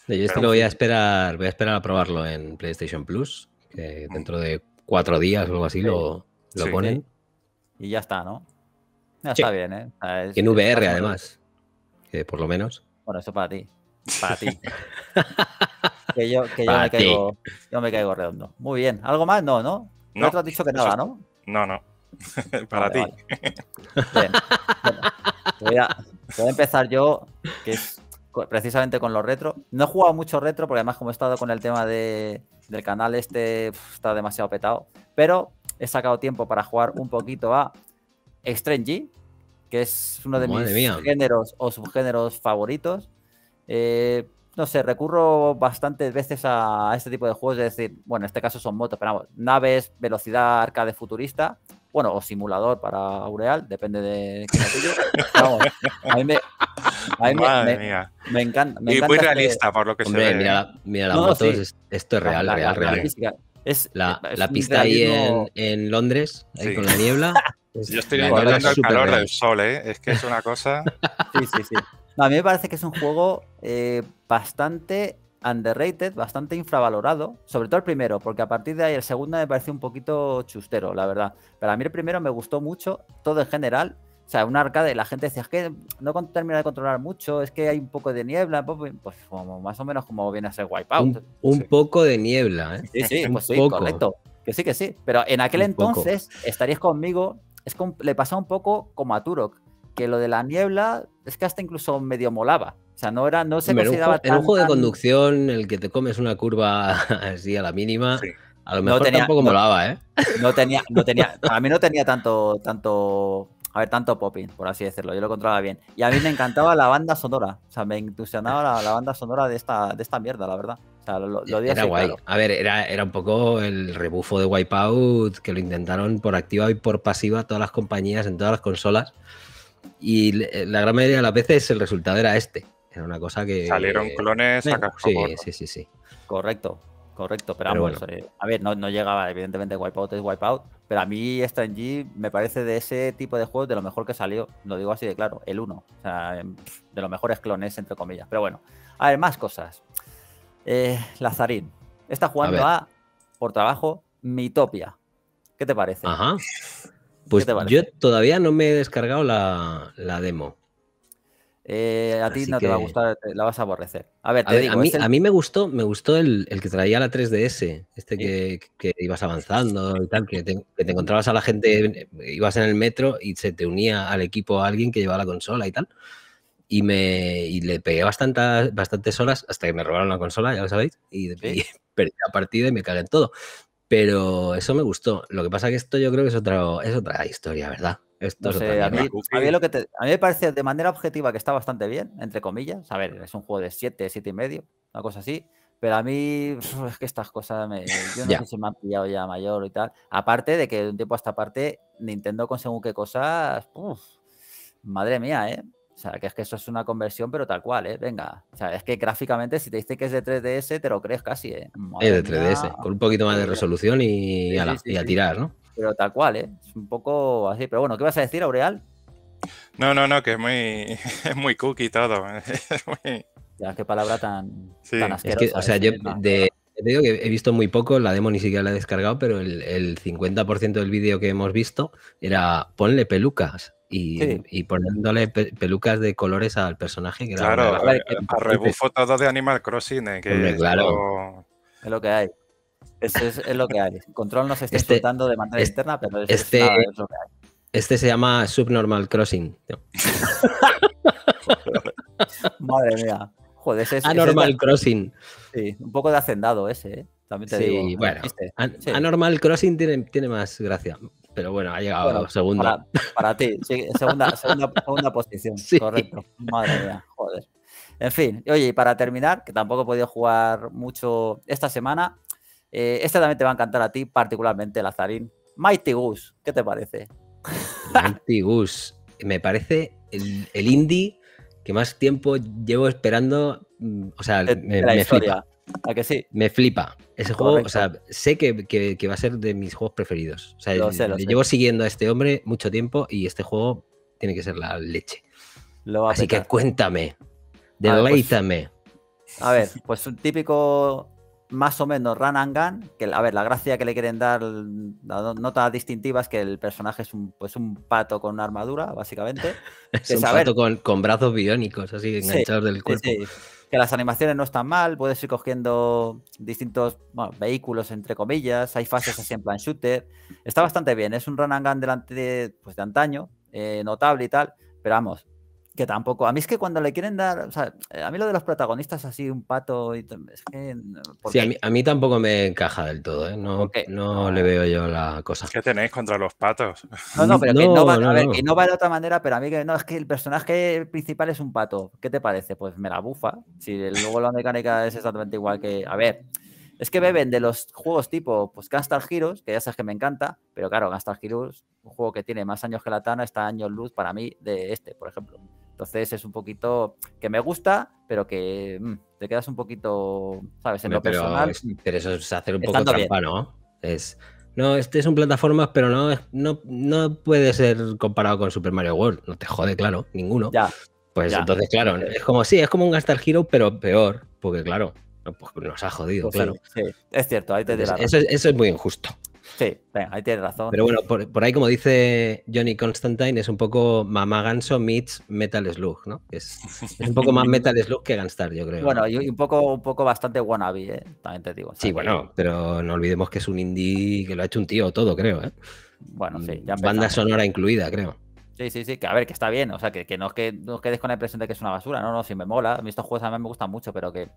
yo este lo voy a esperar, voy a esperar a probarlo en PlayStation Plus, mm. dentro de cuatro días o algo así lo, lo ponen. Y ya está, ¿no? Ya está bien, ¿eh? en VR, además. por lo menos. Bueno, eso para ti. Para ti. que yo, me, caigo, yo me caigo redondo. Muy bien. ¿Algo más? No, ¿no? No. dicho que nada, ¿no? No, no. Para ti. voy, a, empezar yo, que es precisamente con los retro. No he jugado mucho retro, porque además como he estado con el tema del canal este, está demasiado petado. Pero he sacado tiempo para jugar un poquito a Extreme G, que es uno de mis géneros o subgéneros favoritos. Eh, no sé, recurro bastantes veces a este tipo de juegos, es decir, bueno, en este caso son motos, pero vamos, naves, velocidad arcade futurista, bueno, o simulador para Aureal, depende de qué tuyo. Vamos, a mí me, encanta. y muy este realista, por lo que se ve. Mira, mira las esto es real, la, real, real. La, es, la, pista ahí en, en Londres, ahí con la niebla. Yo estoy viendo el calor del sol, ¿eh? Es que es una cosa. Sí, sí, sí a mí me parece que es un juego eh, bastante underrated, bastante infravalorado, sobre todo el primero, porque a partir de ahí el segundo me pareció un poquito chustero, la verdad. Pero a mí el primero me gustó mucho, todo en general. O sea, un arcade, la gente decía, es que no termina de controlar mucho, es que hay un poco de niebla, pues, pues, pues como, más o menos como viene a ser Wipeout. Un, poco de niebla, ¿eh? Sí, sí, pues correcto. Que sí, que sí. Pero en aquel entonces, estarías conmigo, es que le pasaba un poco como a Turok, que lo de la niebla es que hasta incluso medio molaba. O sea, no era, no se me consideraba En un juego de conducción, el que te comes una curva así a la mínima. A lo mejor tenía, tampoco molaba, ¿eh? No tenía, no tenía, a mí no tenía tanto, tanto, a ver, tanto popping, por así decirlo. Yo lo encontraba bien. Y a mí me encantaba la banda sonora. O sea, me entusiasmaba la, banda sonora de esta, de esta mierda, la verdad. O sea, lo, era guay. A ver, era, era un poco el rebufo de Wipeout, que lo intentaron por activa y por pasiva todas las compañías en todas las consolas. Y eh, la gran mayoría de las veces el resultado era este. Era una cosa que. Salieron clones a sí, sí, sí, sí. Correcto, correcto. Pero, bueno. Eh, a ver, no, llegaba, evidentemente, Wipeout es Wipeout. Pero a mí, Strange me parece de ese tipo de juegos de lo mejor que salió. Lo digo así de claro, el 1. O sea, em, de los mejores clones, entre comillas. Pero bueno, a ver, más cosas. Eh, Lazarín está jugando a, por trabajo, Mitopia. ¿Qué te parece? Ajá. Pues yo todavía no me he descargado la, demo. Eh, a ti no te va a gustar, la vas a aborrecer. A ver, a, mí, me gustó, me gustó el, que traía la 3DS, este que, ibas avanzando y tal, que te, encontrabas a la gente, ibas en el metro y se te unía al equipo a alguien que llevaba la consola y tal. Y me le pegué bastantes, bastantes horas hasta que me robaron la consola, ya lo sabéis, y, y perdí la partida y me cagué en todo. Pero eso me gustó. Lo que pasa que esto yo creo que es, otra es otra historia, ¿verdad? Esto a, mí, lo que a, mí, me parece de manera objetiva que está bastante bien, entre comillas. A ver, es un juego de 7, 7 y medio, una cosa así. Pero a mí es que estas cosas, me, yo no sé si me han pillado ya mayor y tal. Aparte de que de un tiempo a esta parte, Nintendo con según qué cosas, madre mía, ¿eh? O sea, que es que eso es una conversión, pero tal cual, ¿eh? Venga. O sea, es que gráficamente, si te dice que es de 3DS, te lo crees casi, ¿eh? es de 3DS, con un poquito más de resolución y, a, tirar, ¿no? Pero tal cual, ¿eh? Es un poco así. Pero bueno, ¿qué vas a decir, Aureal? No, no, no, que es muy, muy cookie todo. Ya, qué palabra tan, tan asquerosa. o sea, ¿eh? yo he visto muy poco, la demo ni siquiera la he descargado, pero el, el 50% del vídeo que hemos visto era ponle pelucas y, poniéndole pelucas de colores al personaje. Que claro, eh, a, rebufo todo de Animal Crossing, eh, es claro. Lo... es lo que hay. es, lo que hay. Control nos está este intentando de manera externa, pero es, este, lo que hay. Este se llama Subnormal Crossing. Madre mía. Joder, ese es. Anormal Crossing. Sí, un poco de hacendado ese, eh, También te digo. Bueno, Anormal Crossing tiene, tiene más gracia pero bueno, ha llegado segunda. Para, ti, segunda, posición, correcto. Madre mía, joder. En fin, oye, y para terminar, que tampoco he podido jugar mucho esta semana, eh, esta también te va a encantar a ti, particularmente, Lazarín. Mighty Goose, ¿qué te parece? Mighty Goose, me parece el, indie que más tiempo llevo esperando, mm, o sea, me, la historia. Flipa que Me flipa. Ese juego, o sea, sé que, va a ser de mis juegos preferidos. O sea, llevo siguiendo a este hombre mucho tiempo y este juego tiene que ser la leche. Así que cuéntame, pues, deleítame. A ver, pues, un típico más o menos run and gun, que a ver, la gracia que le quieren dar, la nota distintiva es que el personaje es un, pues un pato con armadura, básicamente. es un pato con, brazos biónicos, así enganchados del cuerpo que las animaciones no están mal, puedes ir cogiendo distintos vehículos, entre comillas, hay fases así en plan shooter, está bastante bien, es un run and gun delante de, pues, de antaño, eh, notable y tal, pero vamos, que tampoco. A mí es que cuando le quieren dar. Eh, a mí lo de los protagonistas así, un pato. Y, sí, a mí, tampoco me encaja del todo, ¿eh? No, no le veo yo la cosa. ¿Qué tenéis contra los patos? No, no, pero que, no va, a ver, que no va de otra manera, pero a mí que no, es que el personaje principal es un pato. ¿Qué te parece? Pues me la bufa. Si luego la mecánica es exactamente igual que. A ver. Es que beben de los juegos tipo pues Gunstar Heroes, que ya sabes que me encanta, pero claro, Gunstar Heroes, un juego que tiene más años que la Tana, está años luz para mí de este, por ejemplo. Entonces es un poquito que me gusta, pero que mm, te quedas un poquito, ¿sabes? En lo personal. pero eso es hacer un poco trampa, ¿no? Es. No, este un plataformas, pero no, no, no puede ser comparado con Super Mario World. No te jode, claro, ninguno. Ya. Pues entonces, claro, es como, sí, es como un Gunstar Hero, pero peor, porque claro, nos ha jodido, pues claro. Es cierto, ahí te Eso, es, muy injusto. Sí, eh, ahí tienes razón. Pero bueno, por, ahí, como dice Johnny Constantine, es un poco Mamá Ganso meets Metal Slug, ¿no? Es, un poco más Metal Slug que Gunstar, yo creo. Bueno, y un poco, un poco bastante wannabe, ¿eh? también te digo. Sí, bueno, pero no olvidemos que es un indie que lo ha hecho un tío todo, creo, ¿eh? Bueno, sí, mm, Banda sonora incluida, creo. Sí, sí, sí, que a ver, que está bien, o sea, que, que no que no quedes con la impresión de que es una basura, no, no, si me mola, a mí estos juegos a mí me gustan mucho, pero que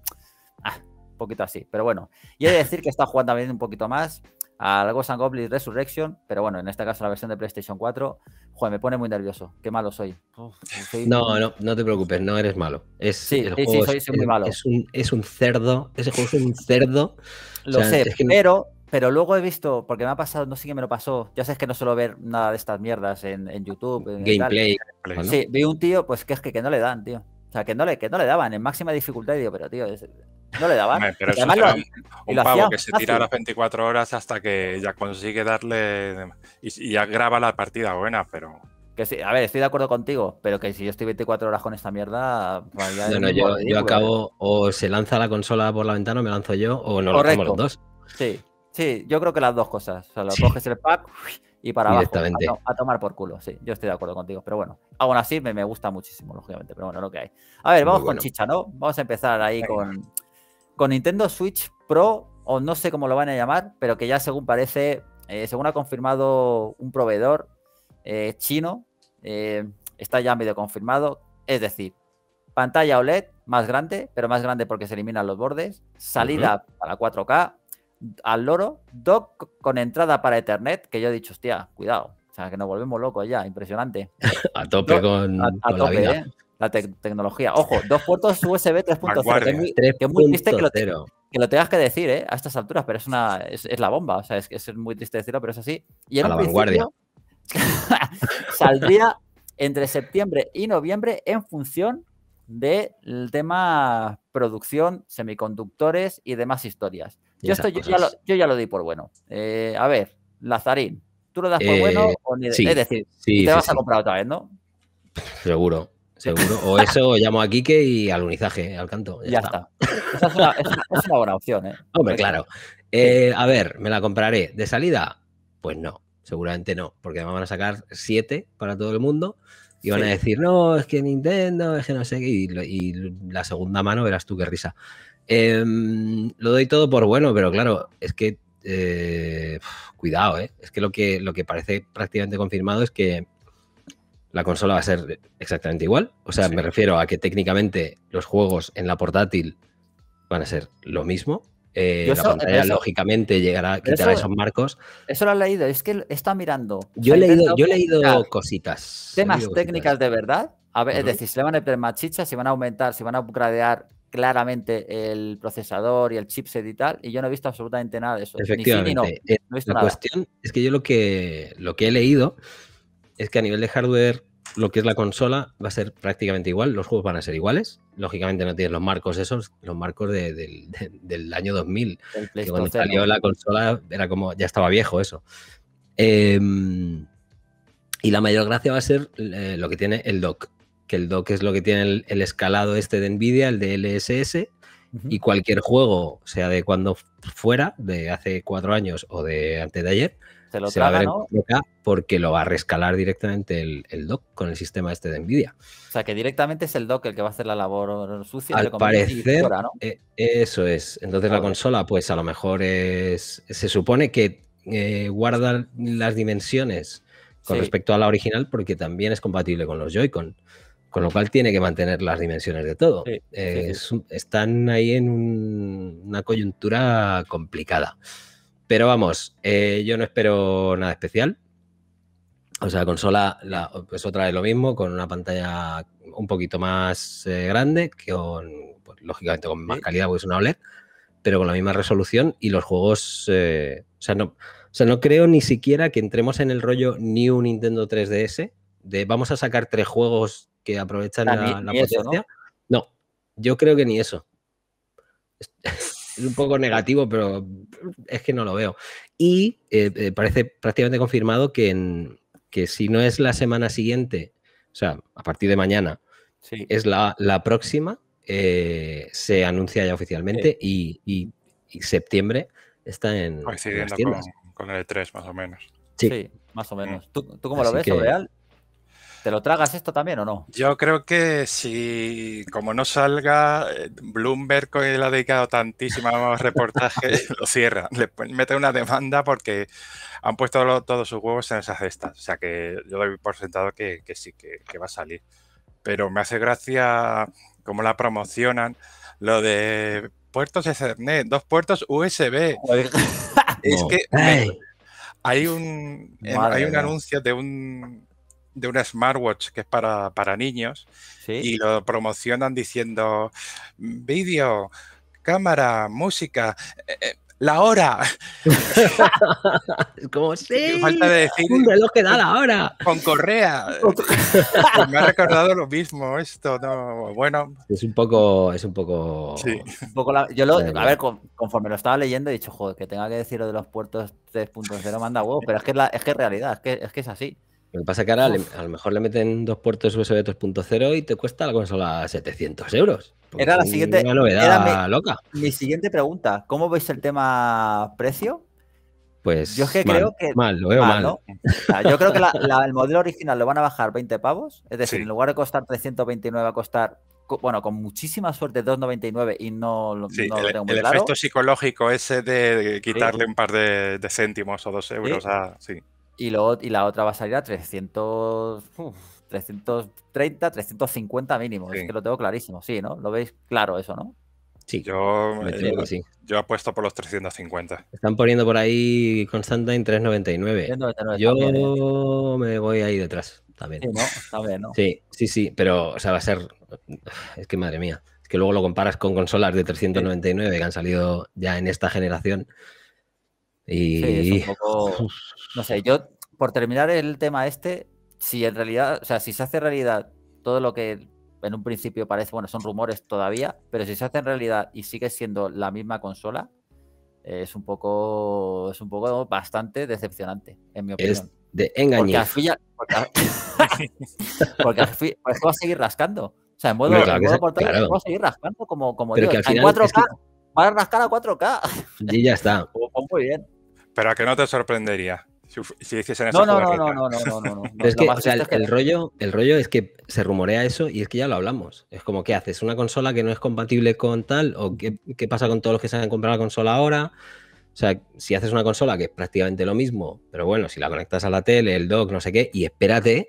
ah, un poquito así, pero bueno. Y he de decir que está jugando también un poquito más A San and Goblins Resurrection, pero bueno, en este caso la versión de PlayStation 4, joder, me pone muy nervioso. Qué malo soy. No, no, no te preocupes, no eres malo. Es, sí, es, muy malo. Es un, cerdo, ese juego es un cerdo. Lo sé, pero, pero luego he visto, porque me ha pasado, no sé qué me lo pasó, ya sabes que no suelo ver nada de estas mierdas en, YouTube. En Gameplay. Sí, vi un tío, pues que es que, que no le dan, tío. O sea, que no le, que no le daban en máxima dificultad y digo, pero tío, es, no le daban. un, pavo que se tira tira las 24 horas hasta que ya consigue darle y, ya graba la partida buena, pero... Que sí, a ver, estoy de acuerdo contigo, pero que si yo estoy 24 horas con esta mierda... Pues bueno yo, acabo, ¿eh? o se lanza la consola por la ventana, o me lanzo yo, o no lo los dos. Sí, sí, yo creo que las dos cosas. O sea, lo coges el pack y para abajo, a, tomar por culo, sí, yo estoy de acuerdo contigo, pero bueno, aún así me, gusta muchísimo, lógicamente, pero bueno, lo que hay. A ver, vamos con Chicha, ¿no? Vamos a empezar ahí con con Nintendo Switch Pro, o no sé cómo lo van a llamar, pero que ya según parece, eh, según ha confirmado un proveedor eh, chino, eh, está ya medio confirmado. Es decir, pantalla OLED más grande, pero más grande porque se eliminan los bordes, salida para 4K, al loro, dock con entrada para Ethernet, que yo he dicho, hostia, cuidado, o sea, que nos volvemos locos ya, impresionante. a tope con, la tecnología. Ojo, dos puertos USB 3.0, que, es muy, triste que lo, tengas que decir ¿eh? a estas alturas, pero es, una, es, la bomba, o sea, es, muy triste decirlo, pero es así. Y a saldría entre septiembre y noviembre en función del tema producción, semiconductores y demás historias. yo, esto, yo, ya lo, ya lo, di por bueno. Eh, a ver, Lazarín, ¿tú lo das por eh, bueno? O ni de, es decir, te vas a comprar otra vez, ¿no? Seguro. Seguro. O eso, llamo a Quique y al unizaje, al canto. Ya, está. Esa es una, buena opción, ¿eh? Hombre, claro. Eh, a ver, ¿me la compraré de salida? Pues no, seguramente no, porque me van a sacar siete para todo el mundo y van a decir, no, es que Nintendo, es que no sé qué, y, la segunda mano verás tú qué risa. Em, lo doy todo por bueno, pero claro, es que eh, cuidado, ¿eh? es que lo que lo que parece prácticamente confirmado es que la consola va a ser exactamente igual. O sea, me refiero a que técnicamente los juegos en la portátil van a ser lo mismo. Eh, la lógicamente, llegará, quitará quitar esos marcos. Eso lo has leído, es que está mirando. Yo he leído, yo he leído cositas. Temas técnicas de verdad. A Es decir, si le van a meter más si van a aumentar, si van a upgradear claramente el procesador y el chipset y tal, y yo no he visto absolutamente nada de eso. Efectivamente. la cuestión es que yo lo que, lo que he leído es que a nivel de hardware, lo que es la consola va a ser prácticamente igual, los juegos van a ser iguales. Lógicamente no tienes los marcos esos, los marcos del año 2000. Que cuando salió la consola era como, ya estaba viejo eso. Em, y la mayor gracia va a ser eh, lo que tiene el dock, que el dock es lo que tiene el, escalado este de Nvidia, el de LSS, y cualquier juego, sea de cuando fuera, de hace cuatro años o de antes de ayer, se lo porque lo va a rescalar directamente el, el, dock con el sistema este de NVIDIA. O sea, que directamente es el dock el que va a hacer la labor sucia. Al parecer, eh, eso es. Entonces la ah, consola, pues a lo mejor es... Se supone que eh, guarda las dimensiones con respecto a la original porque también es compatible con los Joy-Con. Con lo cual tiene que mantener las dimensiones de todo. Eh, están ahí en una coyuntura complicada. Pero vamos, eh, yo no espero nada especial. O sea, consola la, pues otra vez lo mismo, con una pantalla un poquito más eh, grande, que pues, lógicamente con más calidad porque es una OLED, pero con la misma resolución y los juegos... Eh, o, sea, no, sea, no creo ni siquiera que entremos en el rollo ni un Nintendo 3DS, de vamos a sacar tres juegos que aprovechan la, potencia. ¿no? no, yo creo que ni eso es un poco negativo, pero es que no lo veo. Y eh, eh, parece prácticamente confirmado que, que si no es la semana siguiente, o sea, a partir de mañana, sí. es la, próxima, eh, se anuncia ya oficialmente y, septiembre está en, Con, el 3 más o menos. Sí, más o menos. Mm. ¿Tú, cómo lo ves, ¿Te lo tragas esto también o no? Yo creo que si, como no salga, eh, Bloomberg que le ha dedicado tantísimos reportajes, lo cierra. Le mete una demanda porque han puesto todos sus huevos en esa cesta O sea que yo doy por sentado que, sí, que, va a salir. Pero me hace gracia cómo la promocionan, lo de puertos Ethernet, dos puertos USB. es que... Hay un, hay un anuncio de un, de una smartwatch que es para, niños y lo promocionan diciendo vídeo, cámara, música, eh, eh, la hora. Como sí, falta decir, un reloj que da la hora. Con correa. me ha recordado lo mismo esto, bueno. Es un poco, es un poco. yo lo, a ver, conforme lo estaba leyendo he dicho, joder, que tenga que decir lo de los puertos 3.0 manda huevos, pero es que es, es que es realidad, que es, que es así. Lo que pasa es que ahora a lo mejor le meten dos puertos USB 2.0 y te cuesta la consola 700 euros. Era la siguiente. novedad loca. Mi siguiente pregunta: ¿Cómo veis el tema precio? Pues. Yo que creo que. Mal, lo veo mal. yo creo que el modelo original lo van a bajar 20 pavos. Es decir, en lugar de costar 329, va a costar bueno, con muchísima suerte 2.99 y no, no lo tengo el, el efecto psicológico ese de quitarle un par de, céntimos o dos euros a... Sí. Y, la otra va a salir a 300, 330, 350 mínimo. Es que lo tengo clarísimo, sí, ¿no? Lo veis claro eso, ¿no? Sí, yo, eh, apuesto por los 350. Están poniendo por ahí Constantine 399. 399 yo ¿eh? me voy ahí detrás también. Sí, ¿no? ¿no? sí, sí, sí, pero o sea, va a ser... Es que madre mía, es que luego lo comparas con consolas de 399 que han salido ya en esta generación. Y... es un poco... No sé, yo, por terminar el tema este, si en realidad, o sea, si se hace realidad todo lo que en un principio parece, bueno, son rumores todavía, pero si se hace en realidad y sigue siendo la misma consola, es un poco, es un poco bastante decepcionante, en mi opinión. Es de engañar. Porque, al final va a seguir rascando. O sea, en modo, no, a seguir rascando como, como Dios. En 4K, va a rascar a 4K. Y ya está. Pues, pues, muy bien. Pero a que no te sorprendería si hiciesen eso. No, no, no, no, no, no, es que, el, rollo, el rollo es que se rumorea eso y es que ya lo hablamos. Es como, ¿qué haces? ¿Una consola que no es compatible con tal? ¿O qué, pasa con todos los que se han comprado la consola ahora? O sea, si haces una consola que es prácticamente lo mismo, pero bueno, si la conectas a la tele, el dock, no sé qué, y espérate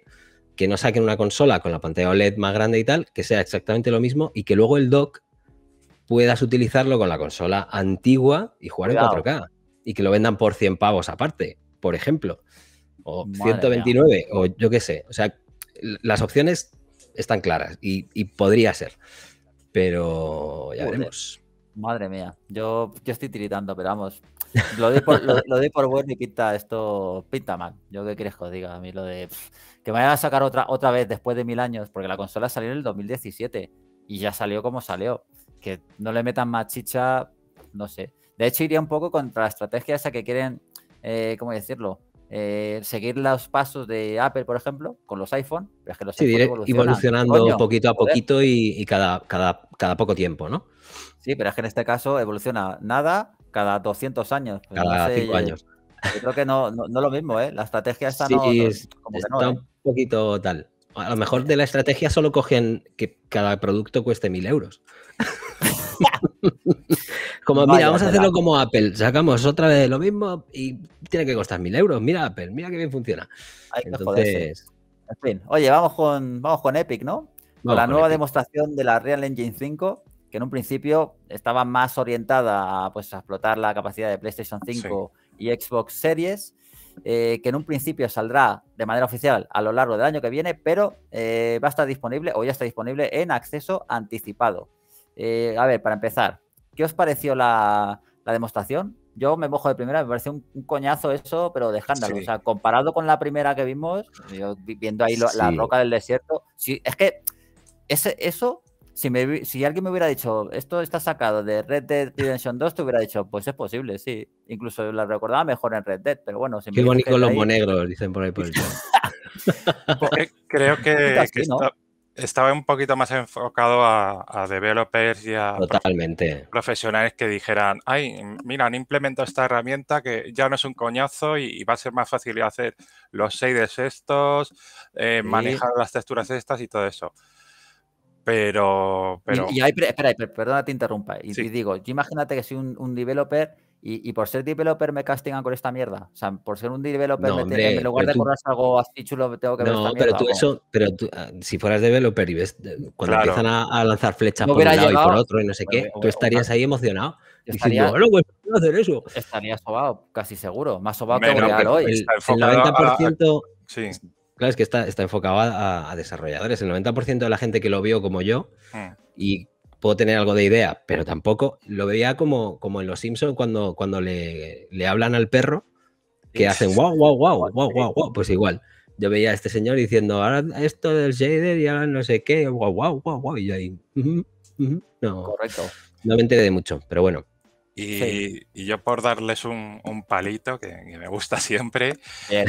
que no saquen una consola con la pantalla OLED más grande y tal, que sea exactamente lo mismo y que luego el dock puedas utilizarlo con la consola antigua y jugar en 4K. Y que lo vendan por 100 pavos aparte, por ejemplo. O 129, o yo qué sé. O sea, las opciones están claras y, podría ser. Pero ya veremos. Madre mía, yo, yo estoy tiritando, pero vamos. Lo doy por, lo, por bueno y pinta esto, pinta mal. Yo qué quieres que os diga, a mí lo de que me vayan a sacar otra, otra vez después de mil años, porque la consola salió en el 2017 y ya salió como salió que no le metan más chicha, no sé. De hecho, iría un poco contra la estrategia esa que quieren, eh, ¿cómo decirlo? Eh, seguir los pasos de Apple, por ejemplo, con los iPhone. sí, evolucionando poquito a poquito y, cada, poco tiempo, ¿no? Sí, pero es que en este caso evoluciona nada cada 200 años. Pues cada cinco años. Yo creo que no, no, lo mismo, ¿eh? La estrategia está no, como ¿eh? un poquito tal. A lo mejor de la estrategia solo cogen que cada producto cueste mil euros. como, mira, vamos a hacerlo como Apple. Sacamos otra vez lo mismo y tiene que costar mil euros. Mira Apple, mira que bien funciona. ¿eh? oye, vamos con, con Epic, ¿no? Con la nueva demostración de la Real Engine 5, que en un principio estaba más orientada a, pues, explotar la capacidad de PlayStation 5 y Xbox Series. Eh, que en un principio saldrá de manera oficial a lo largo del año que viene, pero eh, va a estar disponible o ya está disponible en acceso anticipado. Eh, a ver, para empezar, ¿qué os pareció la, demostración? Yo me mojo de primera, me pareció un, coñazo eso, pero de escándalo. O sea, comparado con la primera que vimos, yo viendo ahí la roca del desierto, sí, es que ese, eso si, alguien me hubiera dicho, esto está sacado de Red Dead Redemption 2, te hubiera dicho, pues es posible, sí. Incluso la recordaba mejor en Red Dead, pero bueno. Si Qué bonito los dicen por ahí por el pues, creo que, estaba un poquito más enfocado a, developers y a profesionales que dijeran, ay, mira, han implementado esta herramienta que ya no es un coñazo y, va a ser más fácil hacer los shaders estos, eh, manejar las texturas estas y todo eso. Pero... pero... Y, espera, perdona te interrumpa. Y digo, yo imagínate que soy un developer y, por ser developer me castigan con esta mierda. O sea, por ser un developer, me en lugar de tú, algo así chulo, tengo que ver No, esta mierda, pero tú eso, pero tú, ah, si fueras developer y ves eh, cuando empiezan a, lanzar flechas por un lado y por otro y no sé qué, tú estarías ahí emocionado. Estaría, diciendo, bueno, pues hacer eso. Estaría sobado, casi seguro. Más sobado que hoy. El, 90%. sí. Claro, es que está, está enfocado a, desarrolladores. El 90% de la gente que lo vio como yo mm. y puedo tener algo de idea, pero tampoco lo veía como, como en Los Simpsons cuando, cuando le, le hablan al perro, que hacen wow, wow, wow, wow, wow, wow, pues igual. Yo veía a este señor diciendo, ahora esto del shader y ahora no sé qué, wow, wow, wow, wow, y ahí, no, Correcto. no me enteré de mucho, pero bueno. Y, y yo por darles un, un palito, que, me gusta siempre, Eh,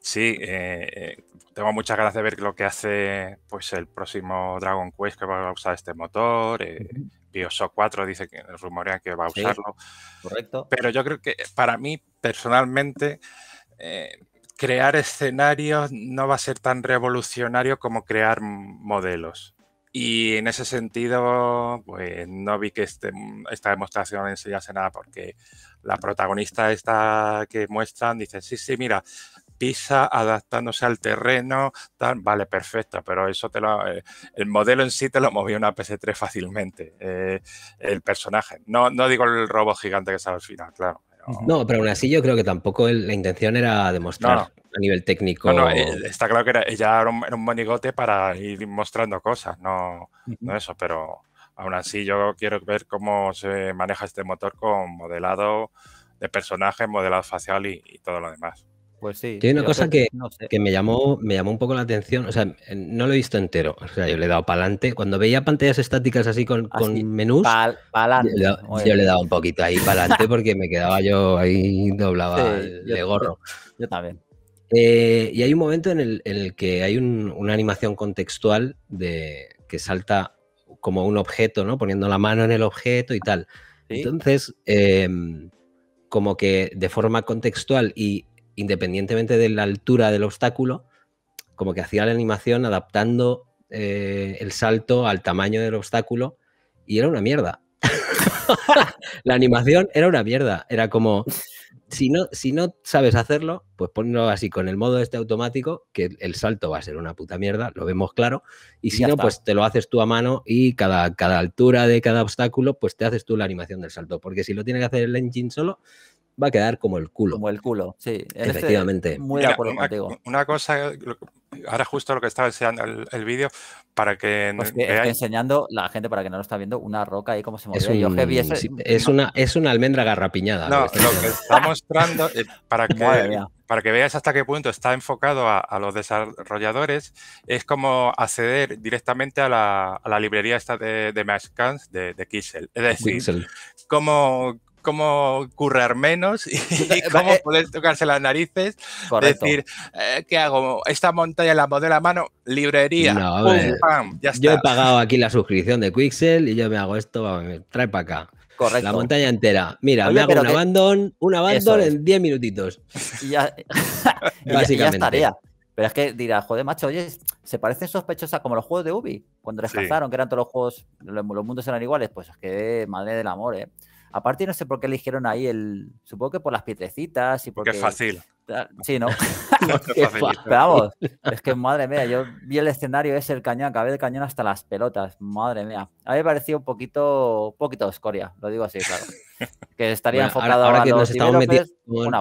sí, eh, eh tengo muchas ganas de ver lo que hace pues el próximo Dragon Quest que va a usar este motor. Eh, Bioshock 4 dice que rumorean que va a usarlo. Correcto. Pero yo creo que para mí, personalmente, eh, crear escenarios no va a ser tan revolucionario como crear modelos. Y en ese sentido, pues no vi que este, esta demostración enseñase nada, porque la protagonista esta que muestran dice, sí, sí, mira, pisa adaptándose al terreno, tal, vale, perfecto, pero eso te eh, el modelo en sí te lo movía una PC3 fácilmente, eh, el personaje. No, no digo el robot gigante que sale al final, claro. No, pero aún así yo creo que tampoco la intención era demostrar a nivel técnico. Eh, está claro que era, ella era un, monigote para ir mostrando cosas, no, no eso, pero aún así yo quiero ver cómo se maneja este motor con modelado de personaje, modelado facial y todo lo demás. Pues Tiene una cosa pues que, me, llamó, me llamó un poco la atención, o sea, eh, no lo he visto entero, o sea, yo le he dado para adelante, cuando veía pantallas estáticas así con, ah, menús, yo, le he dado un poquito ahí para adelante porque me quedaba yo ahí doblaba el, de gorro. Yo, también. Eh, y hay un momento en el, que hay una animación contextual de que salta como un objeto, ¿no? Poniendo la mano en el objeto y tal. Entonces, em, como que de forma contextual y independientemente de la altura del obstáculo, como que hacía la animación adaptando eh, el salto al tamaño del obstáculo y era una mierda. la animación era una mierda. Era como, si no, si no sabes hacerlo, pues ponlo así con el modo este automático, que el salto va a ser una puta mierda, lo vemos claro. Y si no, pues te lo haces tú a mano y cada, cada altura de cada obstáculo, pues te haces tú la animación del salto. Porque si lo tiene que hacer el engine solo, va a quedar como el culo. Como el culo, sí. Este Efectivamente. muy de acuerdo una, contigo. Una cosa, ahora justo lo que estaba enseñando el, vídeo, para que, nos pues enseñando la gente para que no lo está viendo una roca ahí como se mueve. Es, un, una es una almendra garrapiñada. No, lo que, está mostrando eh, para que para que veáis hasta qué punto está enfocado a, los desarrolladores es como acceder directamente a la, librería esta de, de de, de Kissel. Es decir, Como, cómo currar menos y, cómo eh poder tocarse las narices. por Decir, eh, ¿qué hago? ¿Esta montaña la modelo a mano? Librería. pam, Yo he pagado aquí la suscripción de Quixel y yo me hago esto, trae para acá. Correcto. La montaña entera. Mira, me hago un un abandon en 10 minutitos. Y ya... Pero es que dirá joder, macho, oye, se parece sospechosa como los juegos de Ubi, cuando les que eran todos los juegos, los mundos eran iguales. Pues es que, madre del amor, ¿eh? Aparte, no sé por qué eligieron ahí el. Supongo que por las pietrecitas y porque. es fácil. Sí, ¿no? es que madre mía, yo vi el escenario es el cañón, acabé el cañón hasta las pelotas, madre mía. A mí me pareció un poquito, un poquito escoria, lo digo así, claro. Que estaría enfocado ahora, ahora que nos estamos metiendo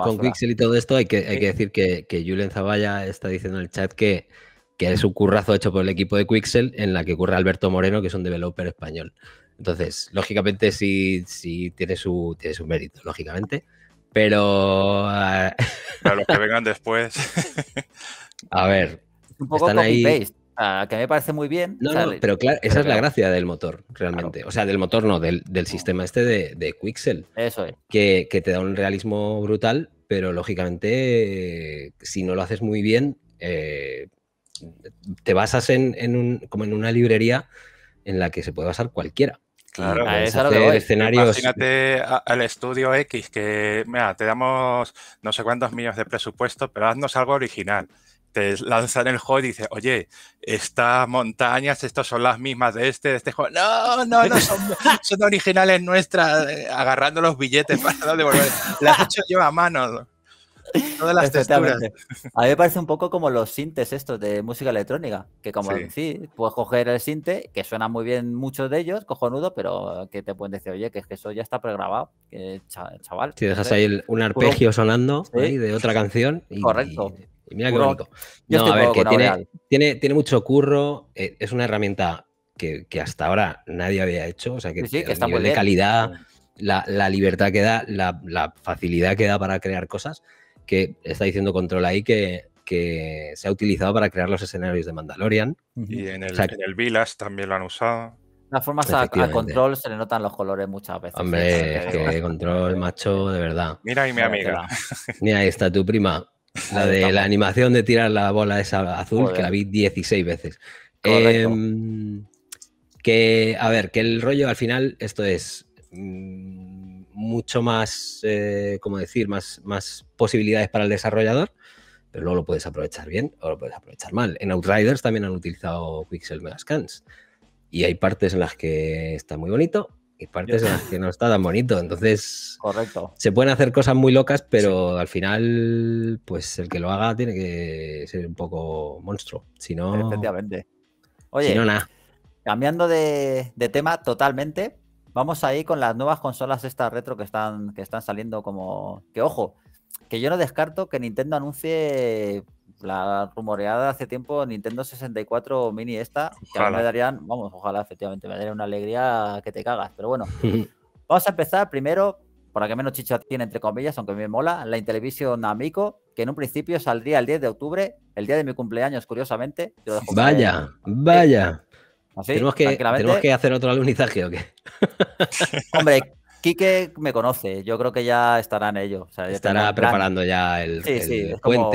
con, Quixel y todo esto, hay que, hay que decir que, que Julen Zavalla está diciendo en el chat que, que es un currazo hecho por el equipo de Quixel, en la que curra Alberto Moreno, que es un developer español. Entonces, lógicamente sí, sí tiene, su, mérito, lógicamente. Pero... Ah, a los que vengan después. A ver. están ahí... que me parece muy bien. No, no, pero claro, esa es la gracia del motor, realmente. O sea, del motor no, del, sistema este de, de Quixel. Eso es. Que, te da un realismo brutal, pero lógicamente, eh, si no lo haces muy bien, eh, te basas en un, como en una librería en la que se puede basar cualquiera. Claro, a escenarios... Imagínate al estudio X que, te damos no sé cuántos millones de presupuesto, pero haznos algo original. Te lanzan el juego y dices, oye, estas montañas, estas son las mismas de este, de este juego. No, no, no, son, originales nuestras, eh, agarrando los billetes para de volver. Las he hecho yo a mano. A mí me parece un poco como los sintes estos de música electrónica, que como decir, puedes coger el sinte, que suena muy bien muchos de ellos, cojonudo, pero que te pueden decir, oye, que es que eso ya está pregrabado, chaval. Si dejas ahí un arpegio sonando de otra canción. Y, Correcto. Y, mira qué bonito. no, que tiene, tiene, mucho curro, eh, es una herramienta que, hasta ahora nadie había hecho, o sea, que, sí, que está de calidad... La, libertad que da, la, la, facilidad que da para crear cosas que está diciendo Control ahí que, que se ha utilizado para crear los escenarios de Mandalorian. Y en el, el Vilas también lo han usado. la forma formas, a, Control se le notan los colores muchas veces. Hombre, es que Control, macho, de verdad. Mira ahí mi amiga. Mira, ahí está tu prima. La de la animación de tirar la bola esa azul, que la vi 16 veces. Em, que, a ver, que el rollo al final, esto es. Mm, mucho más, eh, como decir, más, más posibilidades para el desarrollador, pero luego lo puedes aprovechar bien o lo puedes aprovechar mal. En Outriders también han utilizado Pixel Megascans y hay partes en las que está muy bonito y partes en las que no está tan bonito. Entonces, correcto. Se pueden hacer cosas muy locas, pero al final, pues el que lo haga tiene que ser un poco monstruo. Si no, efectivamente. Oye, Cambiando de tema totalmente, Vamos ahí con las nuevas consolas estas retro que están, que están saliendo como... Que ojo, que yo no descarto que Nintendo anuncie la rumoreada hace tiempo Nintendo 64 mini esta, que a me darían, vamos, ojalá efectivamente me daría una alegría que te cagas, pero bueno. vamos a empezar primero, para que menos chicha tiene entre comillas, aunque me mola, la televisión Amico, que en un principio saldría el 10 de octubre, el día de mi cumpleaños, curiosamente. vaya, vaya. ¿Tenemos, que, hacer otro alunizaje o qué? Hombre, Quique me conoce, yo creo que ya estará en ello. estará preparando ya el, puente. Como...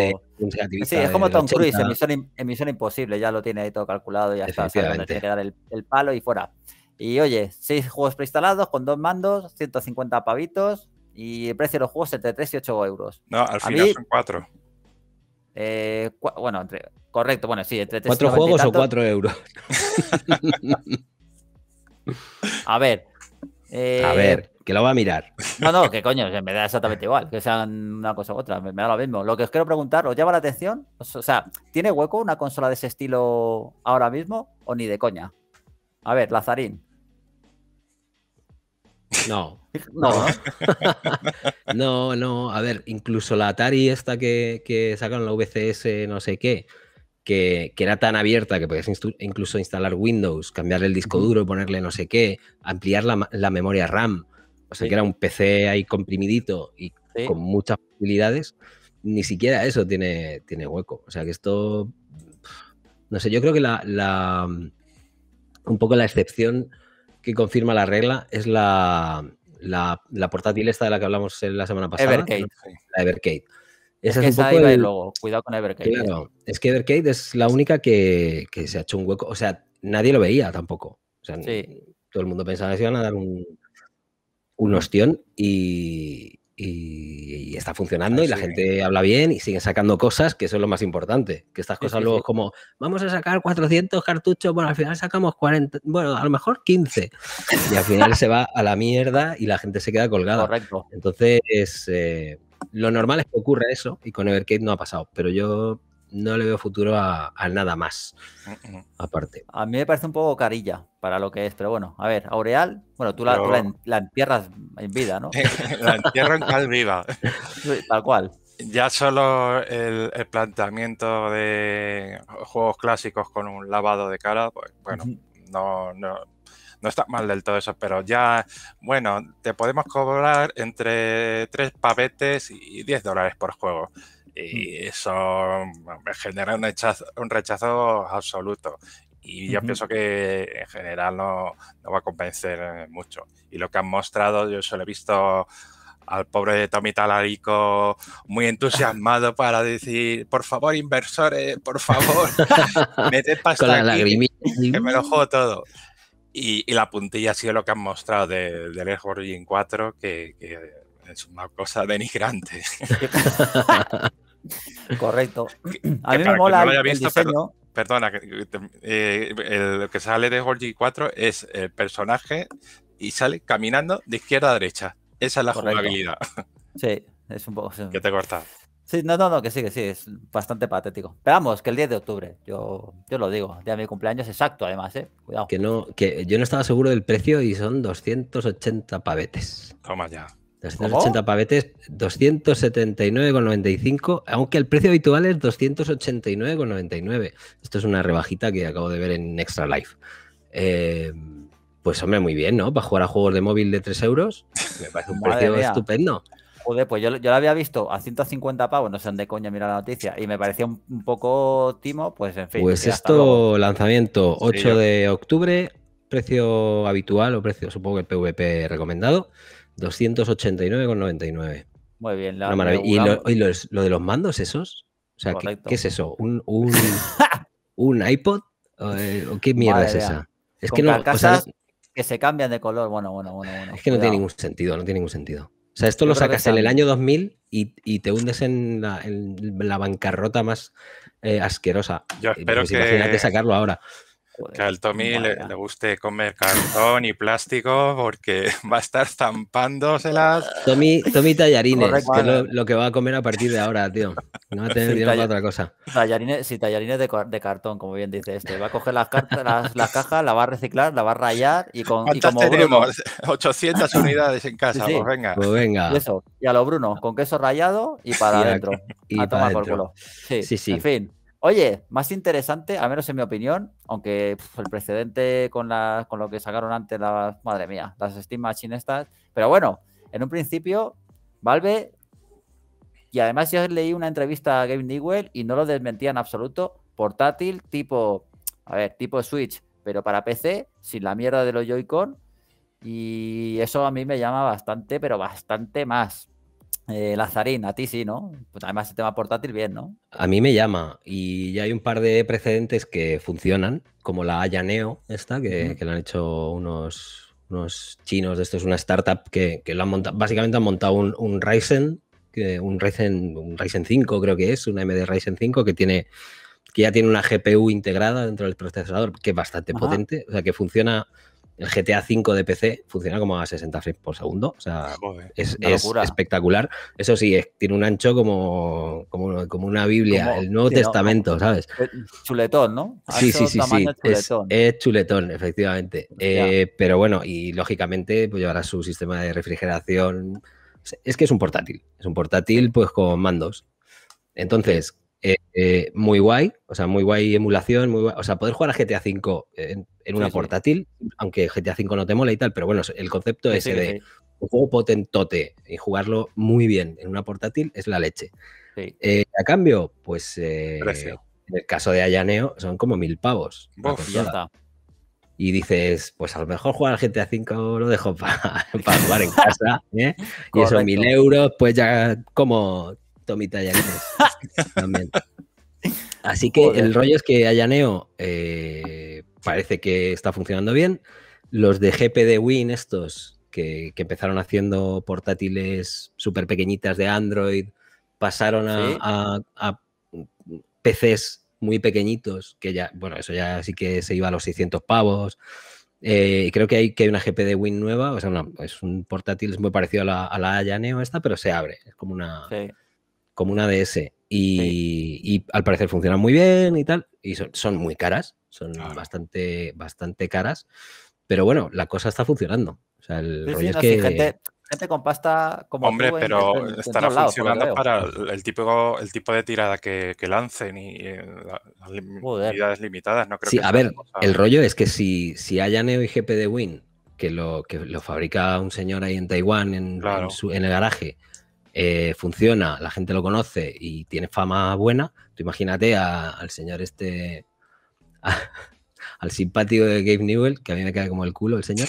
Sí, es como Tom Cruise, Emisión Imposible, ya lo tiene ahí todo calculado, ya está, tiene que dar el, palo y fuera. Y oye, seis juegos preinstalados con dos mandos, 150 pavitos y el precio de los juegos entre 3 y 8 euros. No, al final son 4. Eh, bueno, correcto, bueno, sí, entre ¿Cuatro juegos o cuatro euros? a ver. a ver, eh, que lo va a mirar. No, no, que coño, me da exactamente igual, que sean una cosa u otra, me, da lo mismo. Lo que os quiero preguntar, ¿os llama la atención? O sea, ¿tiene hueco una consola de ese estilo ahora mismo o ni de coña? A ver, Lazarín. No. No. no, no. A ver, incluso la Atari esta que, que sacaron la VCS, no sé qué, que, era tan abierta que podías incluso instalar Windows, cambiar el disco duro, ponerle no sé qué, ampliar la, memoria RAM. O sea, que era un PC ahí comprimidito y con muchas posibilidades. Ni siquiera eso tiene, tiene hueco. O sea, que esto. No sé, yo creo que la, la un poco la excepción que confirma la regla es la, la, portátil esta de la que hablamos la semana pasada. Evercade. La Evercade. Esa es, un poco luego. Cuidado con Evercade. ¿eh? Claro, es que Evercade es la única que, que, se ha hecho un hueco. O sea, nadie lo veía tampoco. todo el mundo pensaba que se iban a dar un, un ostión y, y, está funcionando y la gente habla bien y siguen sacando cosas, que eso es lo más importante. Que estas cosas luego es como, vamos a sacar 400 cartuchos, bueno, al final sacamos 40, bueno, a lo mejor 15. Y al final se va a la mierda y la gente se queda colgada. Correcto. Entonces, eh, lo normal es que ocurra eso y con Evercade no ha pasado, pero yo no le veo futuro a, nada más. Aparte. A mí me parece un poco carilla para lo que es, pero bueno, a ver, Aureal, bueno, tú la, entierras en vida, ¿no? la entierro en cal viva. Tal cual. Ya solo el, planteamiento de juegos clásicos con un lavado de cara, pues bueno, no, no, no está mal del todo eso, pero ya, bueno, te podemos cobrar entre 3 pavetes y 10 dólares por juego. Mm. Y eso me genera un rechazo, absoluto. Y yo pienso que en general no, no, va a convencer eh, mucho. Y lo que han mostrado, yo solo he visto al pobre Tommy Talarico muy entusiasmado para decir, por favor, inversores, por favor, meted pasta la aquí, que me lo juego todo. Y, la puntilla ha sido lo que han mostrado de, del y 4, que, que es una cosa denigrante. Correcto. A mí me mola Perdona, eh, el que sale de y 4 es el personaje y sale caminando de izquierda a derecha. Esa es la jugabilidad. Sí, es un poco. Que te corta. Sí, no, no, no, que sí, que sí, es bastante patético. Pero vamos, que el 10 de octubre, yo, yo lo digo, día de mi cumpleaños exacto, además, ¿eh? Cuidado. Que no, que yo no estaba seguro del precio y son 280 pavetes. Toma ya. 280 pavetes, 279,95, aunque el precio habitual es 289,99. Esto es una rebajita que acabo de ver en Extra Life. Em, pues hombre, muy bien, ¿no? Para jugar a juegos de móvil de 3 euros, me parece un precio estupendo. Joder, pues yo, lo había visto a 150 pavos, no sé dónde coña, mira la noticia, y me parecía un, poco timo, pues en fin. Pues esto, lanzamiento 8 de octubre, precio habitual o precio, supongo que el PVP recomendado, 289,99. Muy bien, la ¿Y, lo, de los mandos esos? O sea, ¿qué, es eso? ¿Un, un, iPod? Eh, qué mierda es esa? Es que no. que se cambian de color. Bueno, bueno, bueno. Es que no tiene ningún sentido, no tiene ningún sentido. O sea, esto lo sacas en el año 2000 y, te hundes en la, bancarrota más eh, asquerosa. Yo eh, espero pues que... sacarlo ahora que al Tommy le, guste comer cartón y plástico porque va a estar zampándoselas. Tommy, Tommy Tallarines, que lo, que va a comer a partir de ahora, tío. No va a tener dinero para otra cosa. Tallarines, sí, tallarines de, cartón, como bien dice este. Va a coger las, las, cajas, la va a reciclar, la va a rayar y con. ¿Cuántas tenemos? 800 unidades en casa, pues venga. Pues venga. Y, eso, y a lo Bruno, con queso rayado y para adentro. Y a tomar por culo. Sí, sí. En fin. Oye, más interesante, al menos en mi opinión, aunque el precedente con, la, con lo que sacaron antes, la madre mía, las Steam Machine estas. Pero bueno, en un principio, Valve, y además yo leí una entrevista a Game Newell y no lo desmentían en absoluto, portátil tipo, a ver, tipo Switch, pero para PC, sin la mierda de los Joy-Con. Y eso a mí me llama bastante, pero bastante más. Eh, Lazarín, a ti sí, ¿no? Pues además el tema portátil, bien, ¿no? A mí me llama y ya hay un par de precedentes que funcionan, como la Ayaneo, esta, que, lo han hecho unos, unos chinos. Esto es una startup que, que han montado, básicamente han montado un, Ryzen, que, un, Ryzen, un Ryzen 5 creo que es, una AMD Ryzen 5 que tiene que ya tiene una GPU integrada dentro del procesador, que es bastante potente, o sea, que funciona el GTA V de PC funciona como a 60 frames por segundo. O sea, es, espectacular. Eso sí, tiene un ancho como, como, una Biblia, el Nuevo Testamento, ¿sabes? Eh, chuletón, ¿no? sí, sí, sí, sí. Es, chuletón, efectivamente. Eh, pero bueno, y lógicamente pues llevará su sistema de refrigeración. Es que es un portátil. Es un portátil pues con mandos. Entonces, eh, muy guay, o sea, muy guay emulación, O sea, poder jugar a GTA V en en una portátil, aunque GTA 5 no te mola y tal, pero bueno, el concepto es ese de un juego potentote y jugarlo muy bien en una portátil es la leche. Eh, a cambio, pues eh, en el caso de Ayaneo son como mil pavos. Y dices, pues a lo mejor jugar GTA 5 lo dejo para jugar en casa. ¿eh? y eso mil euros, pues ya como Tomita ya. Así que el rollo es que Ayaneo eh, parece que está funcionando bien. Los de GPD Win, estos que, empezaron haciendo portátiles súper pequeñitas de Android, pasaron a, PCs muy pequeñitos, que ya, bueno, eso ya sí que se iba a los 600 pavos. Eh, y creo que hay, que hay una GPD Win nueva, o sea, es un portátil, es muy parecido a la, a la Yaneo esta, pero se abre, es como una, como una DS. y, al parecer funciona muy bien y tal y son, muy caras, son bastante, bastante caras, pero bueno, la cosa está funcionando. O sea, el rollo es que... Gente, con pasta como Hombre, pero estará funcionando para el, tipo, el tipo de tirada que, lancen y, eh, las unidades limitadas. No creo sí, a ver, el rollo es que si, si haya Neo y GP de Win, que lo, que lo fabrica un señor ahí en Taiwán, en, en el garaje, eh, funciona, la gente lo conoce y tiene fama buena, tú imagínate al señor este, al simpático de Gabe Newell, que a mí me cae como el culo el señor,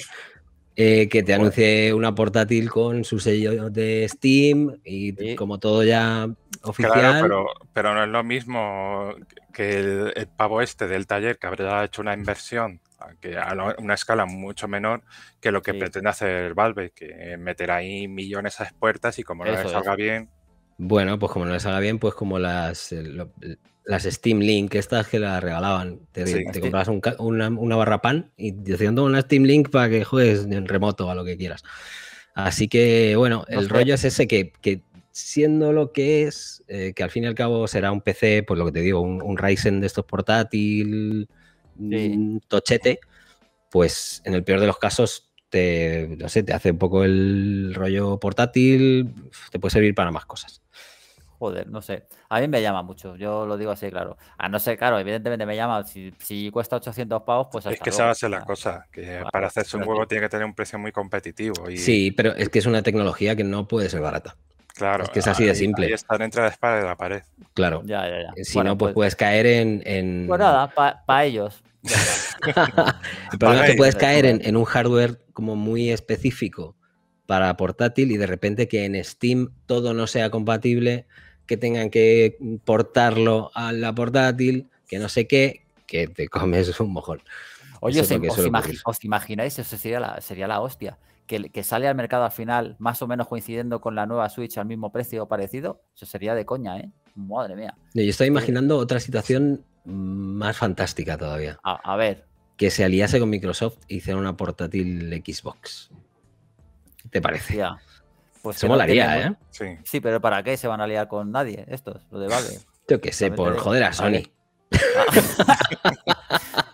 eh, que te anuncie una portátil con su sello de Steam y como todo ya oficial. Claro, pero, pero, no es lo mismo que el, el, pavo este del taller que habría hecho una inversión a una escala mucho menor que lo que pretende hacer Valve, que meter ahí millones a puertas y como no les salga bien. Bueno, pues como no les salga bien, pues como las, eh, las Steam Link, estas que las regalaban. Te, comprabas una, barra pan y te decían una Steam Link para que juegues en remoto a lo que quieras. Así que, bueno, el rollo es ese que, siendo lo que es, eh, que al fin y al cabo será un PC, pues lo que te digo, un, un Ryzen de estos portátiles un tochete, pues en el peor de los casos te, no sé, te hace un poco el rollo portátil, te puede servir para más cosas. Joder, no sé. A mí me llama mucho, yo lo digo así, claro. A no ser, claro, evidentemente me llama. Si, cuesta 800 pavos, pues. Hasta es que esa va a ser la ah, cosa, que para hacerse un juego tiene que tener un precio muy competitivo. Sí, pero es que es una tecnología que no puede ser barata. Claro. Es que es así de simple. Y estar entre la espada y la pared. Claro. Si no, pues, pues, puedes caer en. Pues nada, para ellos. el problema es que puedes eh, caer en, un hardware como muy específico para portátil y de repente que en Steam todo no sea compatible, que tengan que portarlo a la portátil, que no sé qué, que te comes un mojón. Oye, os, os, imagináis, eso sería sería la hostia que, sale al mercado al final más o menos coincidiendo con la nueva Switch al mismo precio o parecido, eso sería de coña, ¿eh? Madre mía. Yo estoy eh, imaginando otra pues situación más fantástica todavía. A, ver. Que se aliase con Microsoft y hiciera una portátil Xbox. ¿Te parece? Ya. Pues molaría, ¿eh? Sí. sí. pero ¿para qué se van a liar con nadie estos? Lo de Valve. Yo qué sé, por joder a Sony.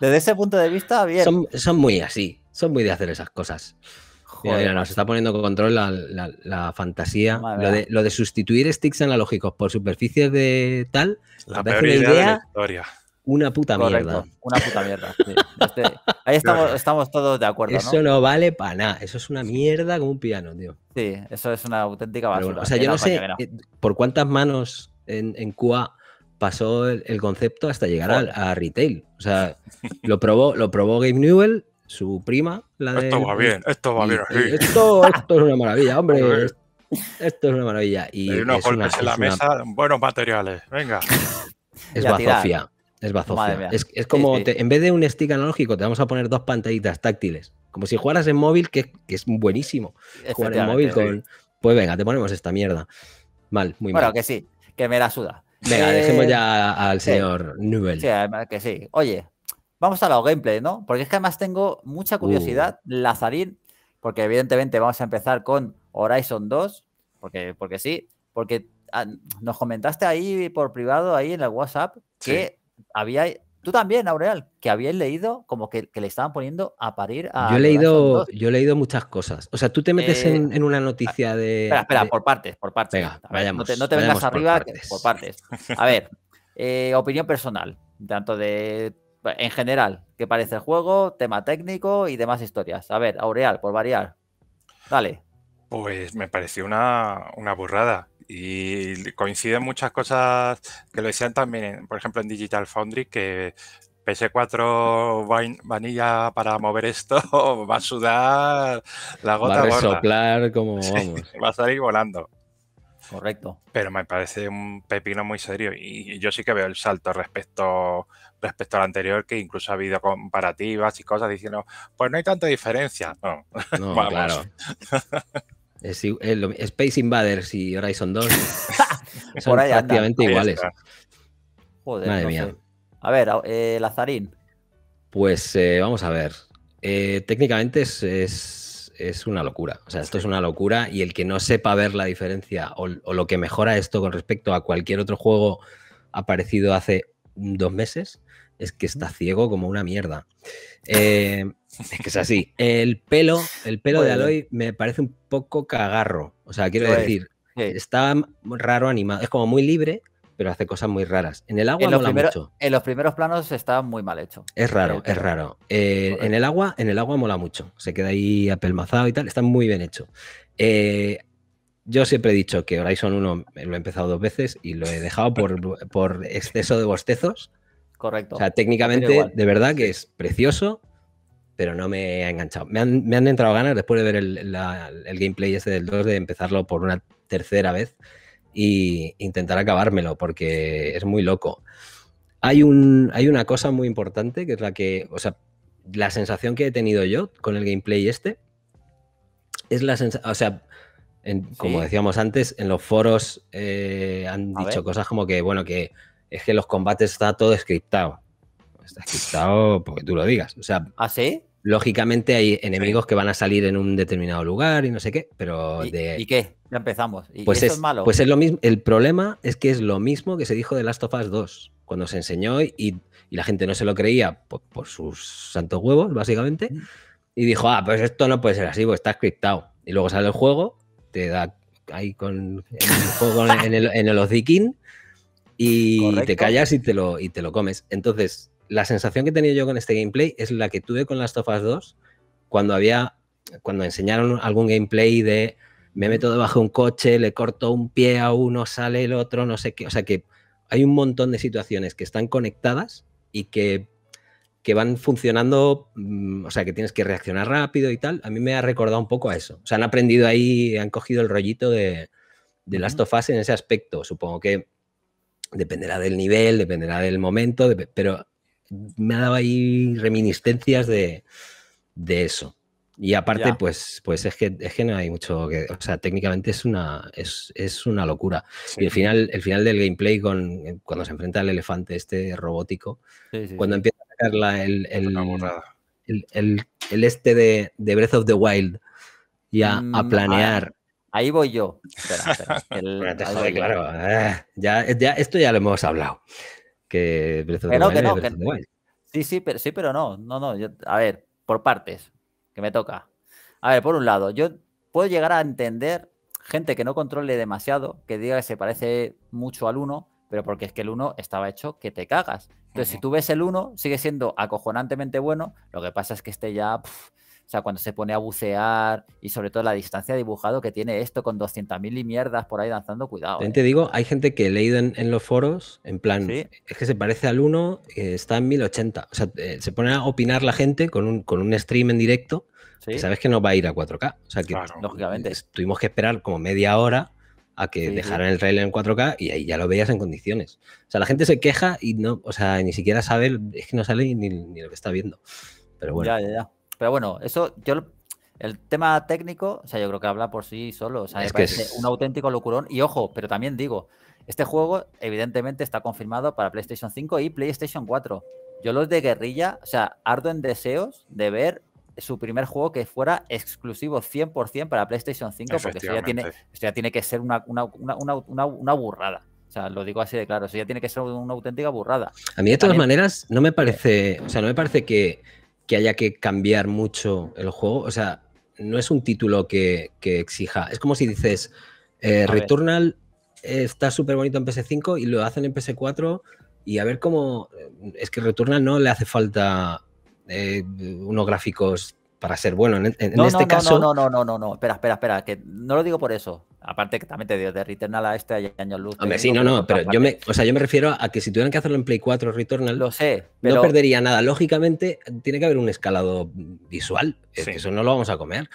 Desde ese punto de vista, bien. son muy así, son muy de hacer esas cosas nos está poniendo control la, fantasía. Lo de, sustituir sticks analógicos por superficies de tal. La peor idea, Una puta mierda. Una puta mierda. Este, ahí estamos, todos de acuerdo. Eso no, vale para nada. Eso es una mierda como un piano, tío. Sí, eso es una auténtica basura. o sea, yo no sé eh, por cuántas manos en, en pasó el, concepto hasta llegar a, retail. O sea, lo probó, lo probó Game Newell su prima, la de. Esto va bien, esto va bien aquí. Eh, esto, esto es una maravilla, hombre. Esto es una maravilla. Y no unos golpes en la mesa, buenos materiales, venga. es bazofia. Es bazofia. Es, es, como, en vez de un stick analógico, te vamos a poner dos pantallitas táctiles. Como si jugaras en móvil, que, que es buenísimo. Jugar en móvil con. Pues venga, te ponemos esta mierda. Mal, muy mal. Bueno, que sí, que me la suda. Venga, dejemos eh, ya al señor sí. además que sí. Oye, Vamos a los gameplay, ¿no? Porque es que además tengo mucha uh. curiosidad, Lazarín, porque evidentemente vamos a empezar con Horizon 2, porque, porque sí, porque ah, nos comentaste ahí por privado, ahí en el WhatsApp, que había Tú también, Aureal, que habías leído como que, le estaban poniendo a parir a. Yo he leído, yo he leído muchas cosas. O sea, tú te metes en, eh, una noticia ah, de. Espera, espera, por partes, por partes. vayamos, no te, vengas arriba por partes. A ver, eh, opinión personal, tanto de en general, ¿qué parece el juego? Tema técnico y demás historias. A ver, Aureal, por variar. Dale. Pues me pareció una, una burrada. Y coinciden muchas cosas que lo decían también, por ejemplo, en Digital Foundry, que PS4 vanilla para mover esto va a sudar la gota. Va a resoplar como va a salir volando. Correcto. Pero me parece un pepino muy serio. Y yo sí que veo el salto respecto respecto al anterior, que incluso ha habido comparativas y cosas diciendo, pues no hay tanta diferencia. No, claro. es, Space Invaders y Horizon 2 son prácticamente iguales. Joder, Madre mía. A ver, eh, Lazarín. Pues eh, vamos a ver. Eh, técnicamente es, es, una locura. O sea, esto es una locura y el que no sepa ver la diferencia o lo que mejora esto con respecto a cualquier otro juego aparecido hace dos meses, es que está ciego como una mierda. Eh, es que es así. El pelo, el pelo de Aloy me parece un poco cagarro. O sea, quiero decir, está raro animado. Es como muy libre, pero hace cosas muy raras. En el agua mola mucho. En los primeros planos está muy mal hecho. Es raro, es raro. Eh, en el agua, en el agua mola mucho. Se queda ahí apelmazado y tal. Está muy bien hecho. Eh, yo siempre he dicho que Horizon 1 lo he empezado dos veces y lo he dejado por exceso de bostezos. Correcto. O sea, técnicamente, de verdad que es precioso, pero no me ha enganchado. Me han, me han entrado ganas después de ver el, el, gameplay ese del 2 de empezarlo por una tercera vez e intentar acabármelo, porque es muy loco. Hay, un, hay una cosa muy importante que es la que, o sea, la sensación que he tenido yo con el gameplay este es la sensación, o sea, como decíamos antes, en los foros eh, han dicho cosas como que, bueno, que es que los combates está todo scriptado. Está scriptado porque tú lo digas. O sea, ¿Ah, lógicamente hay enemigos que van a salir en un determinado lugar y no sé qué, pero ¿Y, de... qué? Ya empezamos. ¿Y pues eso es, malo? Pues es lo mismo. El problema es que es lo mismo que se dijo de Last of Us 2, cuando se enseñó y, la gente no se lo creía por, sus santos huevos, básicamente, y dijo, ah, pues esto no puede ser así, porque está scriptado. Y luego sale el juego, te da ahí con, en el, juego, en el, en y te callas y te, lo, y te lo comes. Entonces, la sensación que he tenido yo con este gameplay es la que tuve con Last of Us 2 cuando había cuando enseñaron algún gameplay de me meto debajo de un coche, le corto un pie a uno, sale el otro, no sé qué. O sea que hay un montón de situaciones que están conectadas y que, que van funcionando, mm, o sea que tienes que reaccionar rápido y tal. A mí me ha recordado un poco a eso. O sea, han aprendido ahí, han cogido el rollito de, de Last of Us en ese aspecto. Supongo que dependerá del nivel, dependerá del momento, pero me ha dado ahí reminiscencias de, eso. Y aparte, pues, pues es que, es que no hay mucho que. O sea, técnicamente es una, es, una locura. Y el final, el final del gameplay con cuando se enfrenta al elefante este robótico, cuando empieza a sacar el, el, este de, Breath of the Wild y a mm, planear. Ah, Ahí voy yo. ya, esto ya lo hemos hablado. Que, que no, Sí, sí, pero, sí, pero no. No, no. a ver, por partes, que me toca. A ver, por un lado, yo puedo llegar a entender gente que no controle demasiado, que diga que se parece mucho al 1, pero porque es que el 1 estaba hecho que te cagas. Entonces, si tú ves el 1, sigue siendo acojonantemente bueno, lo que pasa es que este ya... O sea, cuando se pone a bucear y sobre todo la distancia dibujado que tiene esto con 200.000 y mierdas por ahí danzando, cuidado. Eh. Te digo, hay gente que he leído en, los foros, en plan, es que se parece al 1, eh, está en 1080. O sea, eh, se pone a opinar la gente con un, con un stream en directo, que sabes que no va a ir a 4K. O sea, que lógicamente. tuvimos que esperar como media hora a que dejaran el trailer en 4K y ahí ya lo veías en condiciones. O sea, la gente se queja y no, o sea, ni siquiera sabe, es que no sale ni, ni lo que está viendo. Pero bueno. Ya, ya, ya. Pero bueno, eso yo el tema técnico, o sea, yo creo que habla por sí solo. O sea, es que es... un auténtico locurón. Y ojo, pero también digo, este juego evidentemente está confirmado para PlayStation 5 y PlayStation 4. Yo los de guerrilla, o sea, ardo en deseos de ver su primer juego que fuera exclusivo 100% para PlayStation 5, porque eso ya tiene, tiene que ser una, una, burrada. O sea, lo digo así de claro, eso ya tiene que ser una auténtica burrada. A mí de todas maneras no me parece, o sea, no me parece que haya que cambiar mucho el juego. O sea, no es un título que, exija. Es como si dices, eh, Returnal eh, está súper bonito en PS5 y lo hacen en PS4 y a ver cómo... Eh, es que Returnal no le hace falta unos gráficos para ser bueno. En, no, este no, No, no, no, no, no, espera, espera, espera, que no lo digo por eso. Aparte que también te digo, de Returnal a este año años luz. Hombre, sí, no, no, pero yo me, o sea, yo me refiero a que si tuvieran que hacerlo en Play 4 Returnal, lo sé, no perdería nada. Lógicamente, tiene que haber un escalado visual, eso no lo vamos a comer.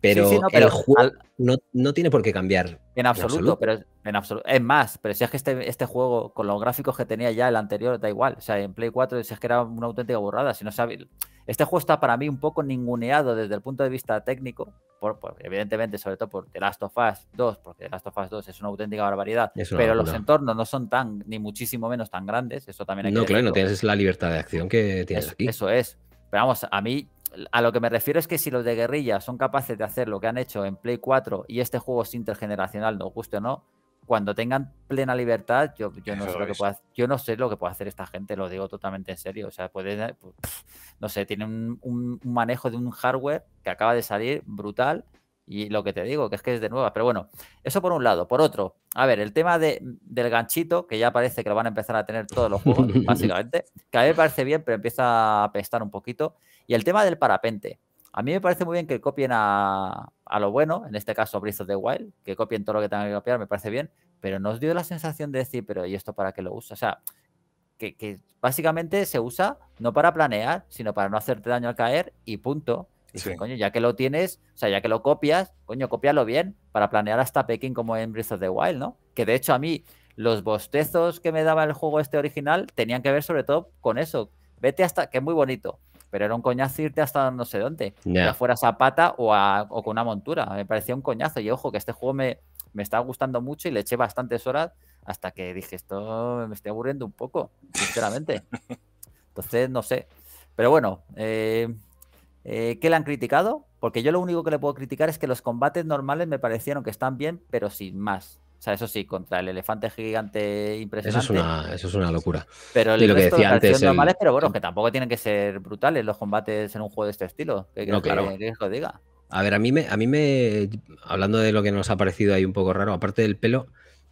Pero, el juego no, tiene por qué cambiar. En absoluto, pero en absoluto. Es más, pero si es que este, este juego, con los gráficos que tenía ya el anterior, da igual. O sea, en Play 4, si es que era una auténtica borrada, si no sabes. Este juego está para mí un poco ninguneado desde el punto de vista técnico, por, evidentemente, sobre todo por The Last of Us 2, porque The Last of Us 2 es una auténtica barbaridad, pero los entornos no son tan, ni muchísimo menos tan grandes, eso también hay No, que claro, no tienes la libertad de acción que tienes aquí. Eso es. Pero vamos, a mí a lo que me refiero es que si los de guerrilla son capaces de hacer lo que han hecho en Play 4 y este juego es intergeneracional, nos guste o no, cuando tengan plena libertad, yo, no, sé lo que puede hacer esta gente, lo digo totalmente en serio. O sea, puede, eh, no sé, tienen un, manejo de un hardware que acaba de salir brutal. Y lo que te digo, que es que es de nueva. Pero bueno, eso por un lado. Por otro, a ver, el tema del ganchito, que ya parece que lo van a empezar a tener todos los juegos, básicamente, que a mí me parece bien, pero empieza a pestar un poquito. Y el tema del parapente. A mí me parece muy bien que copien a, a lo bueno, en este caso Breath of the Wild, que copien todo lo que tengan que copiar, me parece bien, pero nos dio la sensación de decir, pero ¿y esto para qué lo usa? O sea, que, básicamente se usa no para planear, sino para no hacerte daño al caer y punto. Y coño, ya que lo tienes, o sea, ya que lo copias, coño, copialo bien para planear hasta Pekín como en Breath of the Wild, ¿no? Que de hecho a mí los bostezos que me daba el juego este original tenían que ver sobre todo con eso. Vete hasta, que es muy bonito, pero era un coñazo irte hasta no sé dónde, ya fuera zapata o, a, con una montura, me parecía un coñazo y ojo que este juego me, me estaba gustando mucho y le eché bastantes horas hasta que dije, esto me estoy aburriendo un poco, sinceramente. Entonces, no sé. Pero bueno, eh, eh, ¿qué le han criticado? Porque yo lo único que le puedo criticar es que los combates normales me parecieron que están bien, pero sin más. O sea, eso sí, contra el elefante gigante impresionante. Eso es una, eso es una locura. Pero lo que decía antes. pero bueno, que tampoco tienen que ser brutales los combates en un juego de este estilo. no, claro. que diga. A ver, a mí, me, a mí me. Hablando de lo que nos ha parecido ahí un poco raro, aparte del pelo,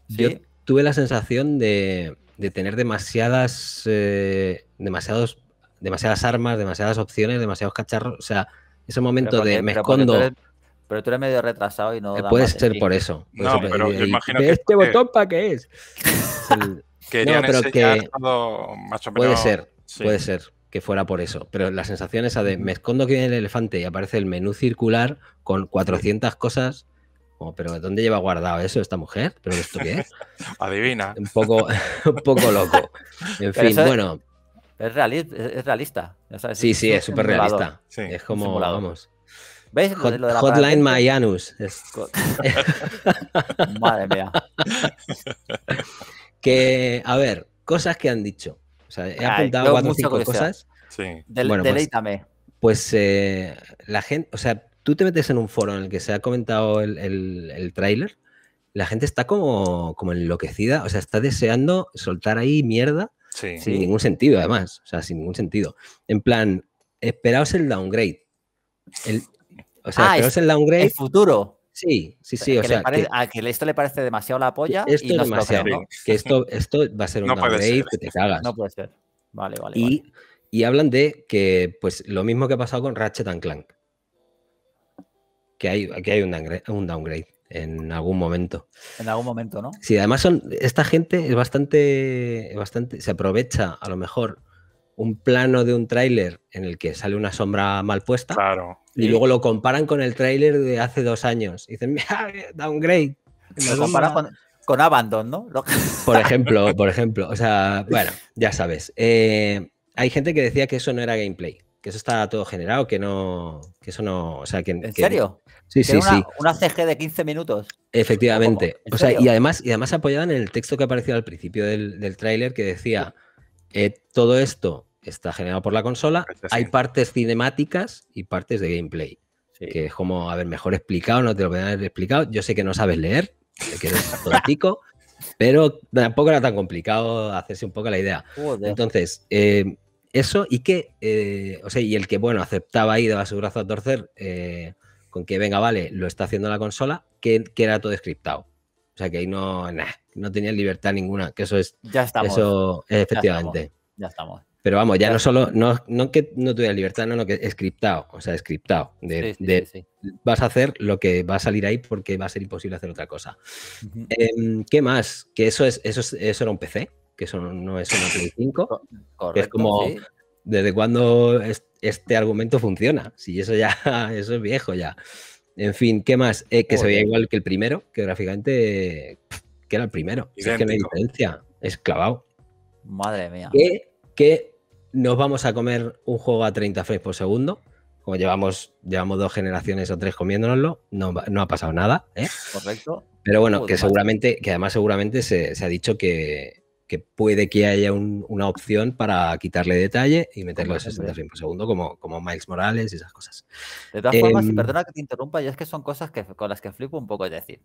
yo tuve la sensación de, tener demasiadas. Eh, demasiados, demasiadas armas, demasiadas opciones, demasiados cacharros. O sea, ese momento de me escondo. Pero tú eres medio retrasado y no. Eh, puede ser por eso. No, pero yo imagino ¿Este botón para qué es? no, pero que Puede ser, puede ser que fuera por eso. Pero la sensación esa de me escondo aquí en el elefante y aparece el menú circular con 400 cosas. Como, pero ¿dónde lleva guardado eso esta mujer? ¿Pero esto qué es? Adivina. Un poco, un poco loco. En fin, bueno. Es, realista. Es realista. Sí, sí, es súper realista. es como, vamos, ¿Veis? hotline Mayanus. Madre mía. que, a ver, cosas que han dicho. O sea, he apuntado cuatro o cinco cosas. Sí. Pues, pues eh, la gente, o sea, tú te metes en un foro en el que se ha comentado el, trailer, tráiler, la gente está como, como enloquecida, o sea, está deseando soltar ahí mierda sin ningún sentido, además, o sea, sin ningún sentido. En plan, esperaos el downgrade. El, o sea, ah, el futuro. Sí, sí, sí. a que esto le parece demasiado la polla. Esto es demasiado. Que esto, va a ser un downgrade que te cagas. No puede ser. Vale, vale. Y, hablan de que, pues, lo mismo que ha pasado con Ratchet and Clank. Que hay, que hay un downgrade, en algún momento. En algún momento, ¿no? Sí, además esta gente es bastante, bastante, se aprovecha a lo mejor un plano de un tráiler en el que sale una sombra mal puesta. Claro. Y luego lo comparan con el tráiler de hace dos años. Y dicen, mira, downgrade. Lo pues comparan con, Abandon, ¿no? Por ejemplo, por ejemplo. O sea, bueno, ya sabes. Eh, hay gente que decía que eso no era gameplay, que eso estaba todo generado, que no. Que eso no. O sea, que, ¿En serio? Sí, sí, sí. Una CG de 15 minutos. Efectivamente. O sea, y además, y además apoyaban en el texto que apareció al principio del, tráiler que decía eh, todo esto está generado por la consola, pues hay partes cinemáticas y partes de gameplay. Que es como, haber mejor explicado, no te lo voy a haber explicado. Yo sé que no sabes leer, que eres pero tampoco era tan complicado hacerse un poco la idea. Entonces, eh, eso y que, eh, o sea, y el que, bueno, aceptaba ahí, daba su brazo a torcer, eh, con que venga, vale, lo está haciendo la consola, que, era todo scriptado. O sea, que ahí no, no tenía libertad ninguna, que eso es. Ya estamos. Eso, efectivamente. Ya estamos. Pero vamos, ya no solo, no, no que no tuviera libertad, no, no, que es o sea, scriptado De, Vas a hacer lo que va a salir ahí porque va a ser imposible hacer otra cosa. Em, ¿Qué más? Que eso es, eso es, eso era un PC, que eso no es una Play 5. es como, ¿desde cuando este argumento funciona? Si eso ya, eso es viejo ya. En fin, ¿qué más? Eh, que se veía igual que el primero, que gráficamente, que era el primero. es que no hay diferencia, es clavado. Madre mía que nos vamos a comer un juego a 30 frames por segundo. Como llevamos, llevamos dos generaciones o tres comiéndonoslo, no, ha pasado nada. ¿eh? Correcto. Pero bueno, que seguramente, que además seguramente se, ha dicho que, que, puede que haya una opción para quitarle detalle y meterlo a 60 frames por segundo, como, como Miles Morales y esas cosas. De todas formas, em, perdona que te interrumpa, ya es que son cosas que, con las que flipo un poco, es decir.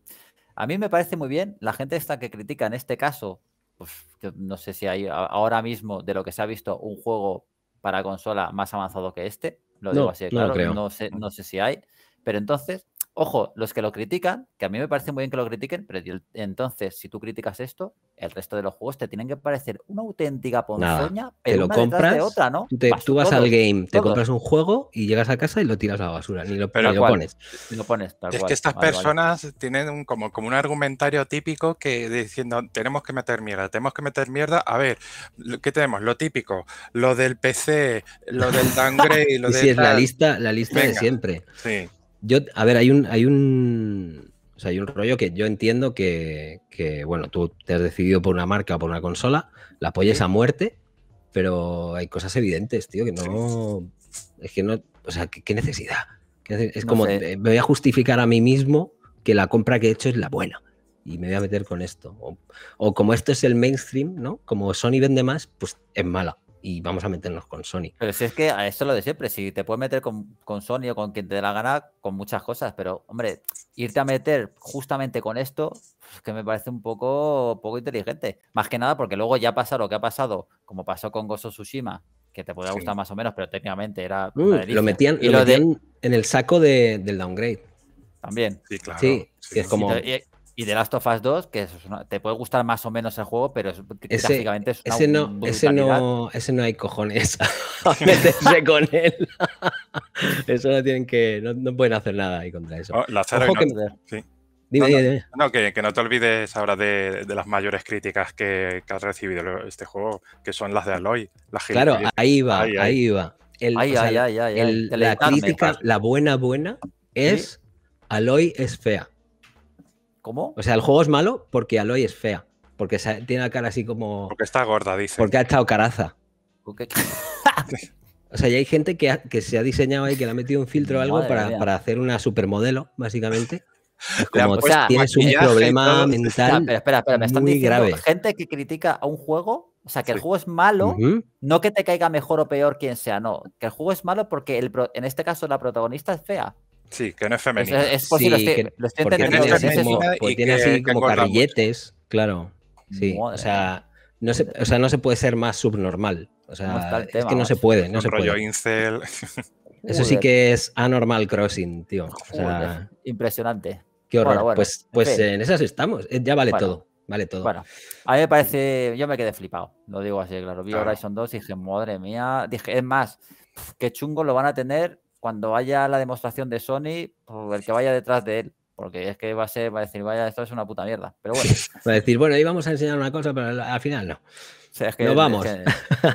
A mí me parece muy bien la gente esta que critica en este caso pues, no sé si hay ahora mismo de lo que se ha visto un juego para consola más avanzado que este. Lo digo así, claro, no, sé, no sé si hay. Pero entonces, Ojo, los que lo critican, que a mí me parece muy bien que lo critiquen, pero entonces, si tú criticas esto, el resto de los juegos te tienen que parecer una auténtica ponzoña, pero te lo compras, ¿no? tú vas al game, te compras un juego y llegas a casa y lo tiras a la basura, ni lo, pones. lo pones es que estas personas tienen como, como un argumentario típico que diciendo, tenemos que meter mierda, tenemos que meter mierda. A ver, ¿qué tenemos? Lo típico, lo del PC, lo del y lo de... Sí, es la lista, la lista de siempre. Sí yo, a ver, hay un, hay un, hay un rollo que yo entiendo que, que, bueno, tú te has decidido por una marca o por una consola, la apoyes a muerte, pero hay cosas evidentes, tío, que no, es que no, o sea, ¿qué, necesidad? es como, eh, me voy a justificar a mí mismo que la compra que he hecho es la buena y me voy a meter con esto. O, o como esto es el mainstream, ¿no? Como Sony vende más, pues es mala y vamos a meternos con Sony. Pero si es que a esto lo de siempre, si te puedes meter con, con, Sony o con quien te dé la gana, con muchas cosas, pero hombre, irte a meter justamente con esto, que me parece un poco, poco inteligente. Más que nada porque luego ya pasa lo que ha pasado, como pasó con Gozo Tsushima, que te podía gustar más o menos, pero técnicamente era... lo metían, y lo metían en el saco de, del downgrade. También. Sí, claro. Sí, es como... Y The Last of Us 2, que te puede gustar más o menos el juego, pero es, ese, es una ese no, ese no, ese no hay cojones a meterse con él. eso no tienen que, no, no, pueden hacer nada ahí contra eso. Oh, la Ojo no, Dime, dime, No, que, no te olvides ahora de, de las mayores críticas que, que, ha recibido este juego, que son las de Aloy. claro, ahí va, ahí, va. la crítica, la buena, buena, es Aloy es fea. ¿Cómo? O sea, el juego es malo porque Aloy es fea. Porque tiene la cara así como. Porque está gorda, dice. Porque ha estado caraza. o sea, ya hay gente que, que, se ha diseñado ahí, que le ha metido un filtro o algo para, hacer una supermodelo, básicamente. tienes un problema mental. Espera, espera, me están diciendo grave. gente que critica a un juego. O sea, que el juego es malo, no que te caiga mejor o peor quien sea, no. Que el juego es malo porque en este caso la protagonista es fea. Sí, que no es femenina. Es, posible, lo estoy entendiendo. Tiene, es como, tiene así como carrilletes, claro. Sí, o sea, no se, o sea, no se puede ser más subnormal. O sea, es que no se puede, no se rollo Incel. Eso sí que es anormal crossing, tío. impresionante. Qué horror. pues pues en, esas estamos. Eh, ya vale todo. Vale todo. a mí me parece. Yo me quedé flipado. Lo digo así, claro. Vi Horizon 2 y dije, madre mía. Dije, es más, qué chungo lo van a tener cuando haya la demostración de Sony, ...o pues, el que vaya detrás de él. Porque es que va a ser, va a decir, vaya, esto es una puta mierda. Pero bueno. va a decir, bueno, ahí vamos a enseñar una cosa, pero al final no. O que, no vamos.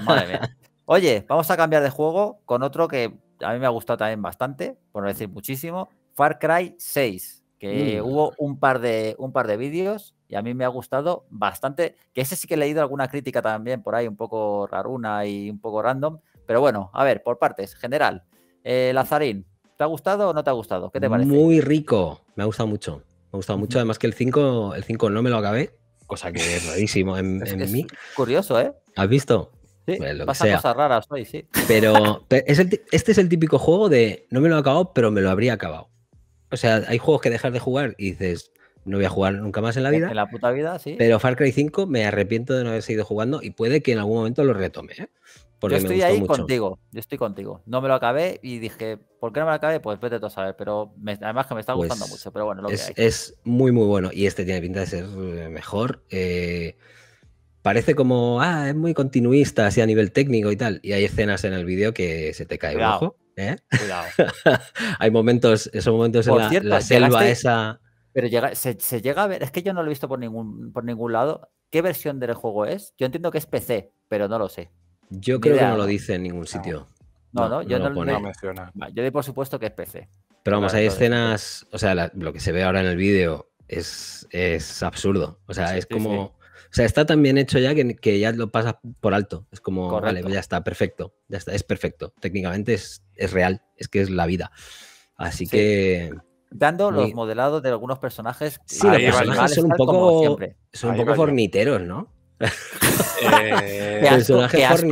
madre mía. Oye, vamos a cambiar de juego con otro que a mí me ha gustado también bastante, por no decir muchísimo, Far Cry 6, que mm. hubo un par de, un par de vídeos y a mí me ha gustado bastante, que ese sí que he leído alguna crítica también por ahí, un poco raruna y un poco random, pero bueno, a ver, por partes, general, eh, Lazarín, ¿te ha gustado o no te ha gustado? ¿Qué te parece? Muy rico, me ha gustado mucho. Me ha gustado mucho, además que el 5 el no me lo acabé, cosa que es rarísimo en, mí. Curioso, ¿eh? ¿Has visto? Sí, pues cosas raras hoy, sí. Pero, este es el típico juego de no me lo he acabado, pero me lo habría acabado. O sea, hay juegos que dejas de jugar y dices, no voy a jugar nunca más en la vida. En la puta vida, sí. Pero Far Cry 5 me arrepiento de no haber seguido jugando y puede que en algún momento lo retome. ¿eh? yo estoy ahí contigo, yo estoy contigo. No me lo acabé y dije, ¿por qué no me lo acabé? Pues vete tú a saber, pero además que me está gustando pues mucho, pero bueno, es, muy, muy bueno y este tiene pinta de ser eh, mejor. Eh, parece como, ah, es muy continuista, así a nivel técnico y tal. Y hay escenas en el vídeo que se te cae bajo Cuidado. ¿eh? hay momentos, esos momentos en la, selva esa. Pero se, se, llega a ver, es que yo no lo he visto por ningún, por ningún lado. ¿Qué versión del juego es? Yo entiendo que es PC, pero no lo sé. Yo creo que no lo dice en ningún sitio. No, no, yo no, lo pone. Yo por supuesto que es PC. Pero vamos, hay escenas, o sea, lo que se ve ahora en el vídeo es, es absurdo. O sea, es como... O sea, está tan bien hecho ya que, que, ya lo pasas por alto. Es como, vale, pues ya está, perfecto. Ya está, es perfecto. Técnicamente es, es real, es que es la vida. Así que dando los modelados de algunos personajes. Sí, los personajes son un poco, son un poco forniteros, ¿no? Eh, personajes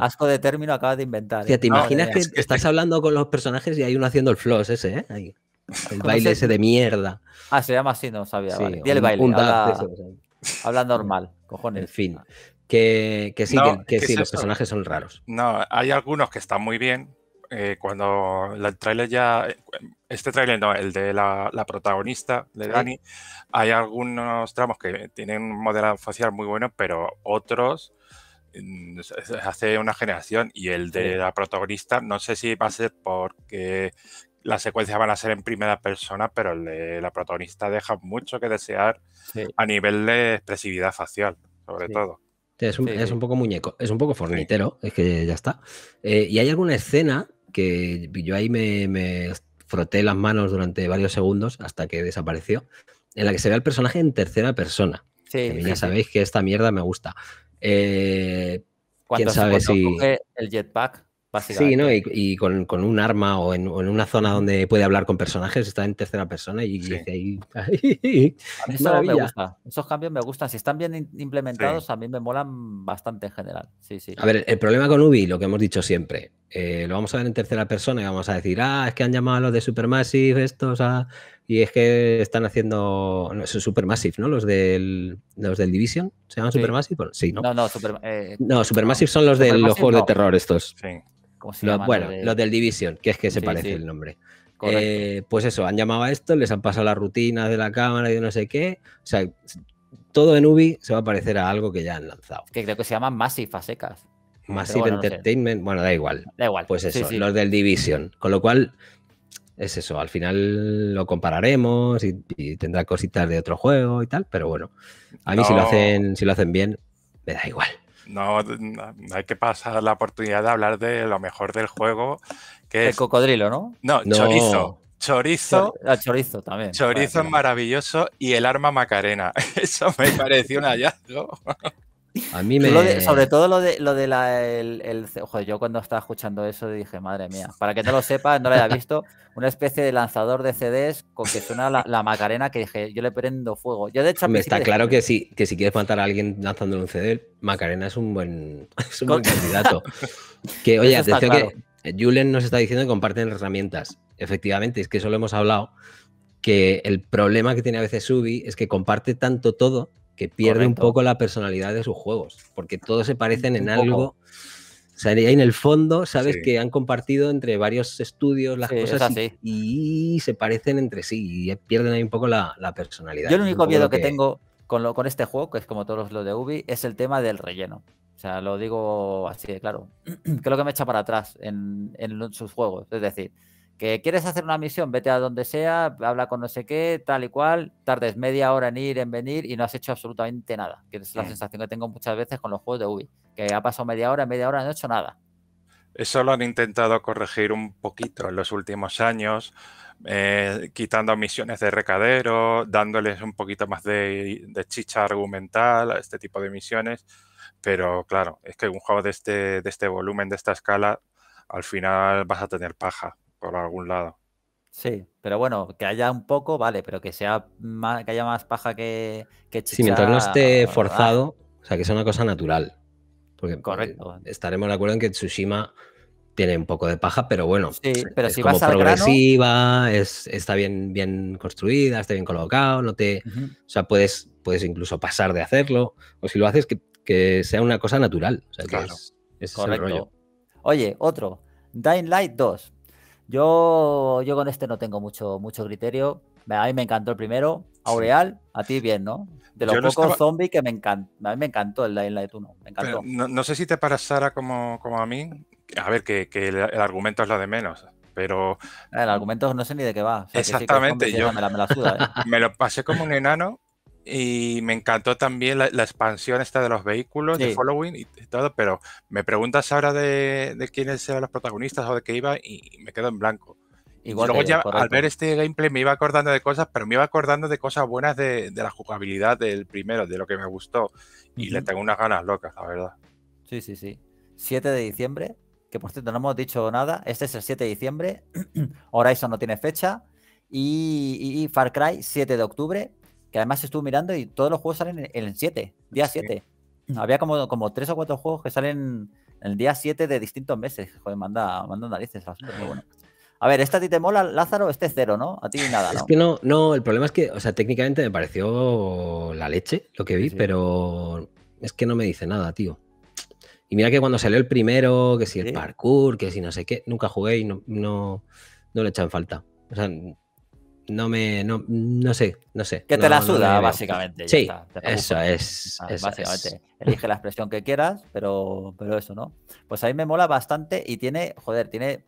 Asco de término acabas de inventar. Eh. ¿Te imaginas eh, que estás hablando con los personajes y hay uno haciendo el floss ese, El baile ese de mierda. Ah, se llama así, no sabía. el baile. Habla, normal, cojones. En fin. Que, que sí, que, sí, los personajes son raros. No, hay algunos que están muy bien. cuando el trailer ya este trailer no, el de la, protagonista de Dani, hay algunos tramos que tienen un modelado facial muy bueno, pero otros mm, hace una generación y el de la protagonista no sé si va a ser porque las secuencias van a ser en primera persona, pero el de la protagonista deja mucho que desear a nivel de expresividad facial, sobre todo. Es un, poco muñeco, es un poco fornitero, es que ya está. Eh, y hay alguna escena que yo ahí me, froté las manos durante varios segundos hasta que desapareció, en la que se ve al personaje en tercera persona. ya sabéis que esta mierda me gusta. Eh, ¿Quién sabe coge el jetpack Sí, ¿no? Y, con, un arma o en, una zona donde puede hablar con personajes, está en tercera persona y, dice ahí. me gusta. Esos cambios me gustan. Si están bien implementados, a mí me molan bastante en general. Sí, sí. A ver, el problema con Ubi, lo que hemos dicho siempre, eh, lo vamos a ver en tercera persona y vamos a decir, ah, es que han llamado a los de Supermassive, estos a. Ah, y es que están haciendo. No, es Supermassive, ¿no? Los del, los del Division. ¿Se llaman Supermassive? sí, ¿no? No, no, eh, no Supermassive son los de los juegos de terror estos. Sí bueno, los del Division, que es que se parece el nombre. Eh, pues eso, han llamado a esto, les han pasado las rutinas de la cámara y de no sé qué. O sea, todo en Ubi se va a parecer a algo que ya han lanzado. Que creo que se llama Massive Asecas Massive Entertainment, bueno, da igual. Da igual. Pues eso, los del Division. Con lo cual, es eso, al final lo compararemos y, tendrá cositas de otro juego y tal, pero bueno, a mí si lo hacen, si lo hacen bien, me da igual no, hay que pasar la oportunidad de hablar de lo mejor del juego, que El cocodrilo, ¿no? No, chorizo. Chorizo. Ah, chorizo también. Chorizo es maravilloso y el arma Macarena. Eso me pareció un hallazgo. A mí me... sobre todo lo de, lo de la. El, yo cuando estaba escuchando eso dije, madre mía, para que no lo sepa no lo haya visto, una especie de lanzador de CDs con que suena la, macarena que dije, yo le prendo fuego. Yo de hecho. Me está claro que, si, que si quieres matar a alguien lanzándole un CD, macarena es un buen, candidato. Que, oye, atención Julen nos está diciendo que comparten herramientas. Efectivamente, es que eso lo hemos hablado. Que el problema que tiene a veces Ubi es que comparte tanto todo que pierde un poco la personalidad de sus juegos, porque todos se parecen en algo. O sea, en el fondo sabes que han compartido entre varios estudios las cosas y, se parecen entre sí y pierden ahí un poco la, personalidad. Yo el único miedo que, tengo con, lo, con este juego, que es como todos los de Ubi, es el tema del relleno. O sea, lo digo así de claro. Creo que me echa para atrás en, en sus juegos. Es decir, que quieres hacer una misión, vete a donde sea, habla con no sé qué, tal y cual, tardes media hora en ir, en venir y no has hecho absolutamente nada, que es la sensación que tengo muchas veces con los juegos de Ubi, que ha pasado media hora, media hora, no he hecho nada. Eso lo han intentado corregir un poquito en los últimos años, eh, quitando misiones de recadero, dándoles un poquito más de, de chicha argumental a este tipo de misiones, pero claro, es que un juego de este, de este volumen, de esta escala, al final vas a tener paja por algún lado. Sí, pero bueno, que haya un poco, vale, pero que sea más, que haya más paja que, que Sí, mientras no esté forzado, o sea, que sea una cosa natural. Porque eh, Correcto. estaremos de acuerdo en que Tsushima tiene un poco de paja, pero bueno, pero si vas progresiva, es, está bien, bien construida, está bien colocado, no te, o sea, puedes, puedes incluso pasar de hacerlo, o si lo haces que, sea una cosa natural. es, rollo. Oye, otro, Dying Light 2. Yo, yo con este no tengo mucho, mucho criterio. A mí me encantó el primero. Aureal, a ti bien, ¿no? De los pocos zombies que me encantan. A mí me encantó el de, la Me encantó. no, sé si te para Sara como, como a mí. A ver, que, el, argumento es lo de menos pero... El argumento no sé ni de qué va. exactamente, yo me la, ¿eh? me lo pasé como un enano y me encantó también la, expansión esta de los vehículos, de Following y, todo, pero me preguntas ahora de, quiénes eran los protagonistas o de qué iba y me quedo en blanco. y luego ya, al ver este gameplay me iba acordando de cosas, pero me iba acordando de cosas buenas de, la jugabilidad del primero, de lo que me gustó. Y le tengo unas ganas locas, la verdad. Sí, sí, sí. 7 de diciembre, que por cierto no hemos dicho nada. Este es el 7 de diciembre. Horizon no tiene fecha. y, Far Cry, 7 de octubre que además estuve mirando y todos los juegos salen en el 7, día 7. Mm. Había como, como 3 o 4 juegos que salen el día 7 de distintos meses. Joder, manda, manda narices, A ver, ¿esta a ti te mola, Lázaro? Este cero, ¿no? A ti nada, ¿no? Es que no, no, el problema es que, o sea, técnicamente me pareció la leche lo que vi, pero es que no me dice nada, tío. Y mira que cuando salió el primero, que si el parkour, que si no sé qué, nunca jugué y no, no le echan falta. O sea, no me, no, sé, no sé. Que te la suda, básicamente. Sí, ah, eso es. básicamente. Elige la expresión que quieras, pero, pero eso, ¿no? Pues a mí me mola bastante y tiene, joder, tiene,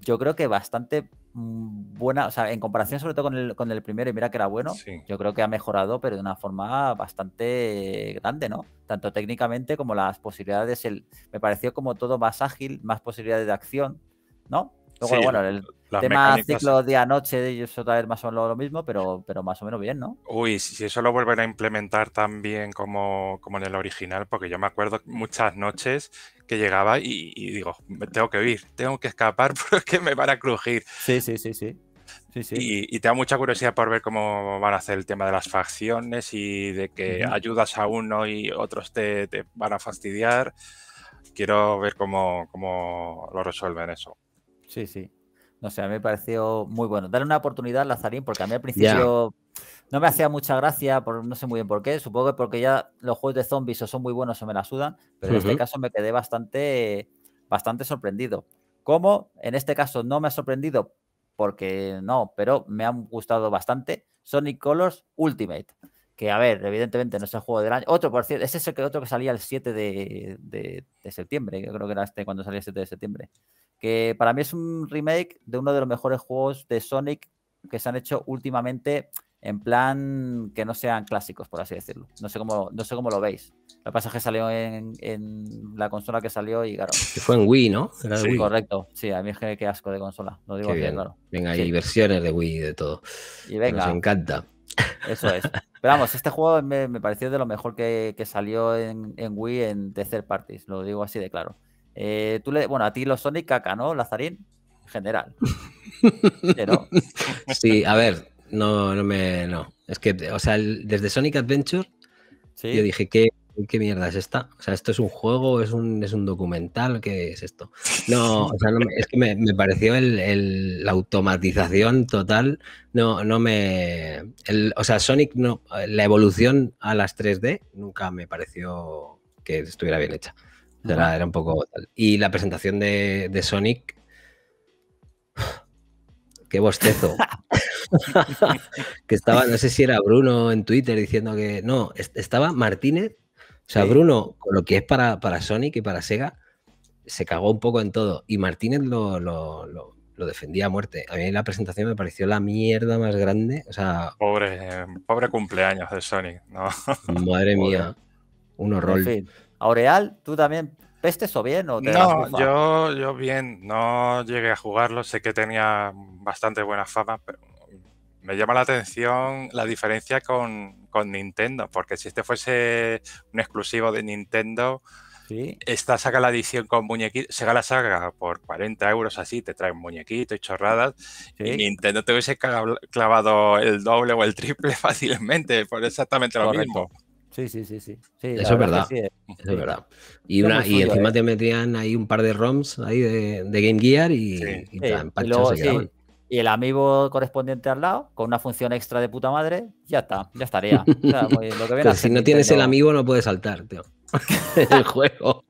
yo creo que bastante mm, buena, o sea, en comparación sobre todo con el, con el primero, y mira que era bueno, yo creo que ha mejorado, pero de una forma bastante grande, ¿no? Tanto técnicamente como las posibilidades, el, me pareció como todo más ágil, más posibilidades de acción, ¿no? el tema ciclo día-noche de ellos otra vez más o menos lo mismo, pero, pero más o menos bien, ¿no? Uy, si eso lo vuelven a implementar también como, como en el original, porque yo me acuerdo muchas noches que llegaba y, digo, tengo que ir, tengo que escapar porque me van a crujir. Sí, sí, sí, sí. Y, y, te mucha curiosidad por ver cómo van a hacer el tema de las facciones y de que ayudas a uno y otros te, van a fastidiar. Quiero ver cómo lo resuelven eso. Sí, sí. No sé, a mí me pareció muy bueno. darle una oportunidad a Lazarín, porque a mí al principio no me hacía mucha gracia, por, no sé muy bien por qué. Supongo que porque ya los juegos de zombies o son muy buenos o me la sudan, pero en este caso me quedé bastante, bastante sorprendido. ¿Cómo? en este caso no me ha sorprendido porque no, pero me han gustado bastante. Sonic Colors Ultimate. Que a ver, evidentemente no es el juego del año. Otro, por cierto, ese es el que, otro que salía el 7 de, septiembre. Yo creo que era este cuando salía el 7 de septiembre que para mí es un remake de uno de los mejores juegos de Sonic que se han hecho últimamente en plan que no sean clásicos, por así decirlo. No sé cómo, no sé cómo lo veis. Lo que pasa es que salió en, la consola que salió y claro. Que fue en Wii, ¿no? sí, Correcto. Sí, a mí es que asco de consola. Lo digo bien. claro. Venga, hay versiones de Wii y de todo. Y venga. Nos encanta. Eso es. Pero vamos, este juego me, pareció de lo mejor que, salió en, en, Wii en tercer parties. Lo digo así de claro. Eh, le, bueno, a ti los Sonic caca, ¿no, Lazarín? En general. Sí, a ver, no, no me. No. Es que, o sea, desde Sonic Adventure, yo dije, ¿qué, ¿qué mierda es esta? O sea, ¿esto es un juego? ¿Es un, es un documental? ¿Qué es esto? No, o sea, es que me, pareció la automatización total. No, no me. o sea, Sonic, no, la evolución a las 3D nunca me pareció que estuviera bien hecha. Era, un poco Y la presentación de, Sonic. Qué bostezo. que estaba, no sé si era Bruno en Twitter diciendo que. No, estaba Martínez. O sea, Bruno, con lo que es para, para Sonic y para Sega, se cagó un poco en todo. Y Martínez lo, defendía a muerte. A mí la presentación me pareció la mierda más grande. O sea. Pobre, pobre cumpleaños de Sonic, Madre mía. Un horror. Aureal, ¿tú también pestes o bien? O no, yo, bien, no llegué a jugarlo, sé que tenía bastante buena fama, pero me llama la atención la diferencia con, Nintendo, porque si este fuese un exclusivo de Nintendo, Esta saca la edición con muñequitos. se la saga por 40 euros así, te trae un muñequito y chorradas. Nintendo te hubiese clavado el doble o el triple fácilmente por exactamente lo mismo. Sí, sí, sí, sí. eso es verdad. verdad. Y, una, y encima te metían ahí un par de ROMs ahí de, Game Gear y, y, el amigo correspondiente al lado, con una función extra de puta madre, ya está, ya estaría. Pues, si no tienes el amigo no puedes saltar, tío. el juego.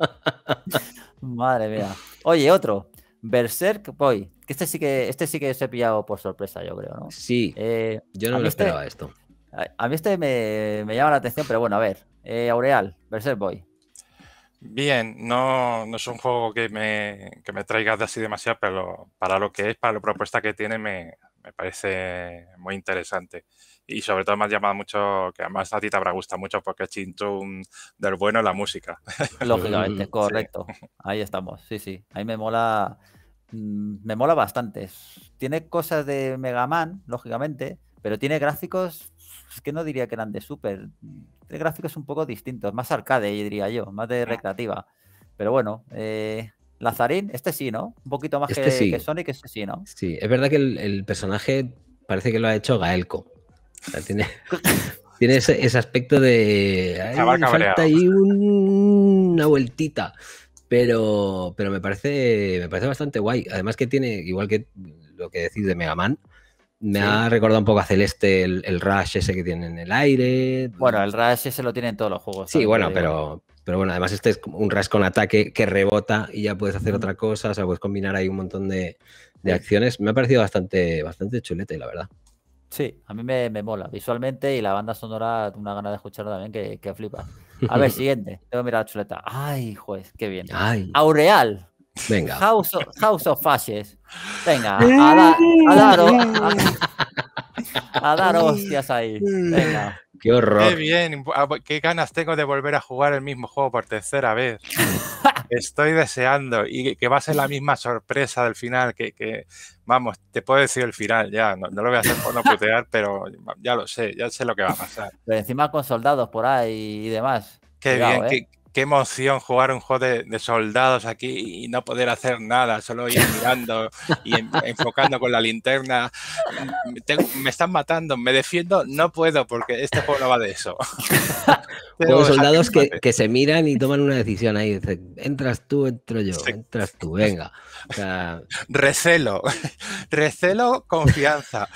madre mía. Oye, otro. Berserk Boy. Que este sí que, este sí que se ha pillado por sorpresa, yo creo, ¿no? Sí. Eh, yo no me lo este esperaba esto. A, mí este me, llama la atención, pero bueno, a ver. Eh, Aureal, Berserk Boy. Bien, no, no, es un juego que me, que traiga de así demasiado, pero para lo que es, para la propuesta que tiene, me, parece muy interesante. Y sobre todo me ha llamado mucho, que además a ti te habrá gustado mucho porque es del bueno la música. Lógicamente, mm, correcto. Ahí estamos, sí, sí. Ahí me mola, mm, me mola bastante. Tiene cosas de Mega Man, lógicamente, pero tiene gráficos es que no diría que eran de super, gráfico es un poco distinto más arcade, diría yo, más de recreativa. Pero bueno, eh, Lazarín, este sí, ¿no? Un poquito más este que, que, Sonic, este sí, ¿no? Sí, es verdad que el, personaje parece que lo ha hecho Gaelco. tiene, ese, aspecto de. falta ahí una vueltita. Pero, pero me, parece, me parece bastante guay. Además, que tiene, igual que lo que decís de Mega Man, me ha recordado un poco a Celeste el, el, Rush ese que tiene en el aire. Bueno, el Rush ese lo tiene en todos los juegos. Sí, bueno, pero, pero bueno, además este es un Rush con ataque que rebota y ya puedes hacer otra cosa, o sea, puedes combinar ahí un montón de, acciones. Me ha parecido bastante, bastante chulete, la verdad. Sí, a mí me, mola visualmente y la banda sonora, una gana de escucharlo también que, que flipa. A ver, siguiente. Tengo que mirar la chuleta. Ay, juez, qué bien. Ay. Aureal. Venga. House of, House Fashes. Venga, a, eh, a, dar, eh. a, hostias ahí. Qué horror. Qué bien, ah, qué ganas tengo de volver a jugar el mismo juego por tercera vez. Estoy deseando y que va a ser la misma sorpresa del final que, vamos, te puedo decir el final ya, no, lo voy a hacer por no putear, pero ya lo sé, ya sé lo que va a pasar. Pero encima con soldados por ahí y demás. Qué bien, eh qué emoción jugar un juego de, soldados aquí y no poder hacer nada, solo ir mirando y enfocando con la linterna. Mm, me están matando, me defiendo, no puedo porque este juego no va de eso. Como soldados que, se miran y toman una decisión ahí. entras tú, entro yo, entras tú, venga. Recelo, recelo, confianza.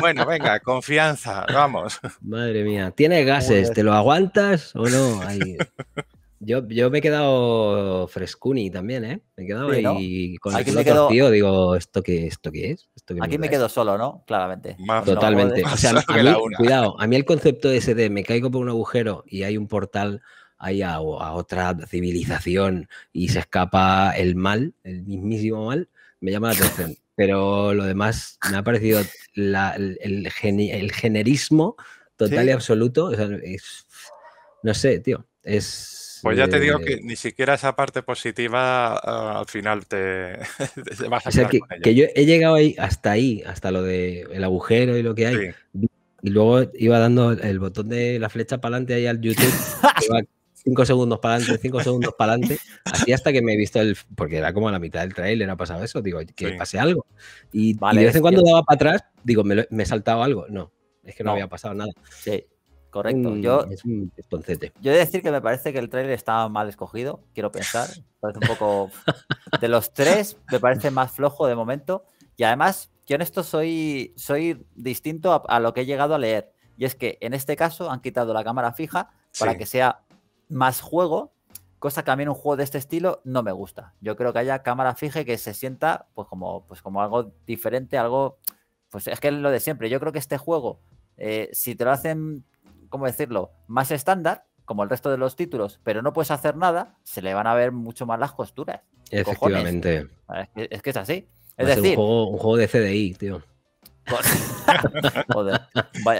Bueno, venga, confianza, vamos. Madre mía, tiene gases, ¿te lo aguantas o no? Ahí. Yo, me he quedado frescuni también, ¿eh? Me he quedado con el tío, digo, ¿esto qué, ¿esto qué es? Aquí me, quedo solo, ¿no? Claramente. Totalmente. o sea, cuidado, a mí el concepto de ese de me caigo por un agujero y hay un portal ahí a, otra civilización y se escapa el mal, el mismísimo mal, me llama la atención. Pero lo demás me ha parecido el, generismo total y absoluto. es, no sé, tío. Es pues ya te digo eh, que ni siquiera esa parte positiva ah, al final te, va vas a o sea, que, que, yo he llegado ahí hasta ahí, hasta lo del de agujero y lo que hay. Y luego iba dando el botón de la flecha para adelante ahí al YouTube. cinco segundos para adelante, cinco segundos para adelante, así hasta que me he visto el. Porque era como a la mitad del trailer, ha pasado eso, digo, que pasé pase algo. Y, de vez en cuando daba para atrás, digo, me, he saltado algo. No, es que no, no había pasado nada. Sí. Correcto. Mm, yo, es Yo de decir que me parece que el trailer estaba mal escogido, quiero pensar. Parece un poco. de los tres, me parece más flojo de momento. Y además, yo en esto soy, soy distinto a, lo que he llegado a leer. Y es que en este caso han quitado la cámara fija para que sea más juego, cosa que a mí en un juego de este estilo no me gusta. Yo creo que haya cámara fija y que se sienta pues como, pues como algo diferente, algo... Pues es que es lo de siempre. Yo creo que este juego, eh, si te lo hacen ¿cómo decirlo?, más estándar, como el resto de los títulos, pero no puedes hacer nada, se le van a ver mucho más las costuras. Efectivamente. Ah, es que, es así. Es decir, un juego, un juego de CDI, tío. Joder,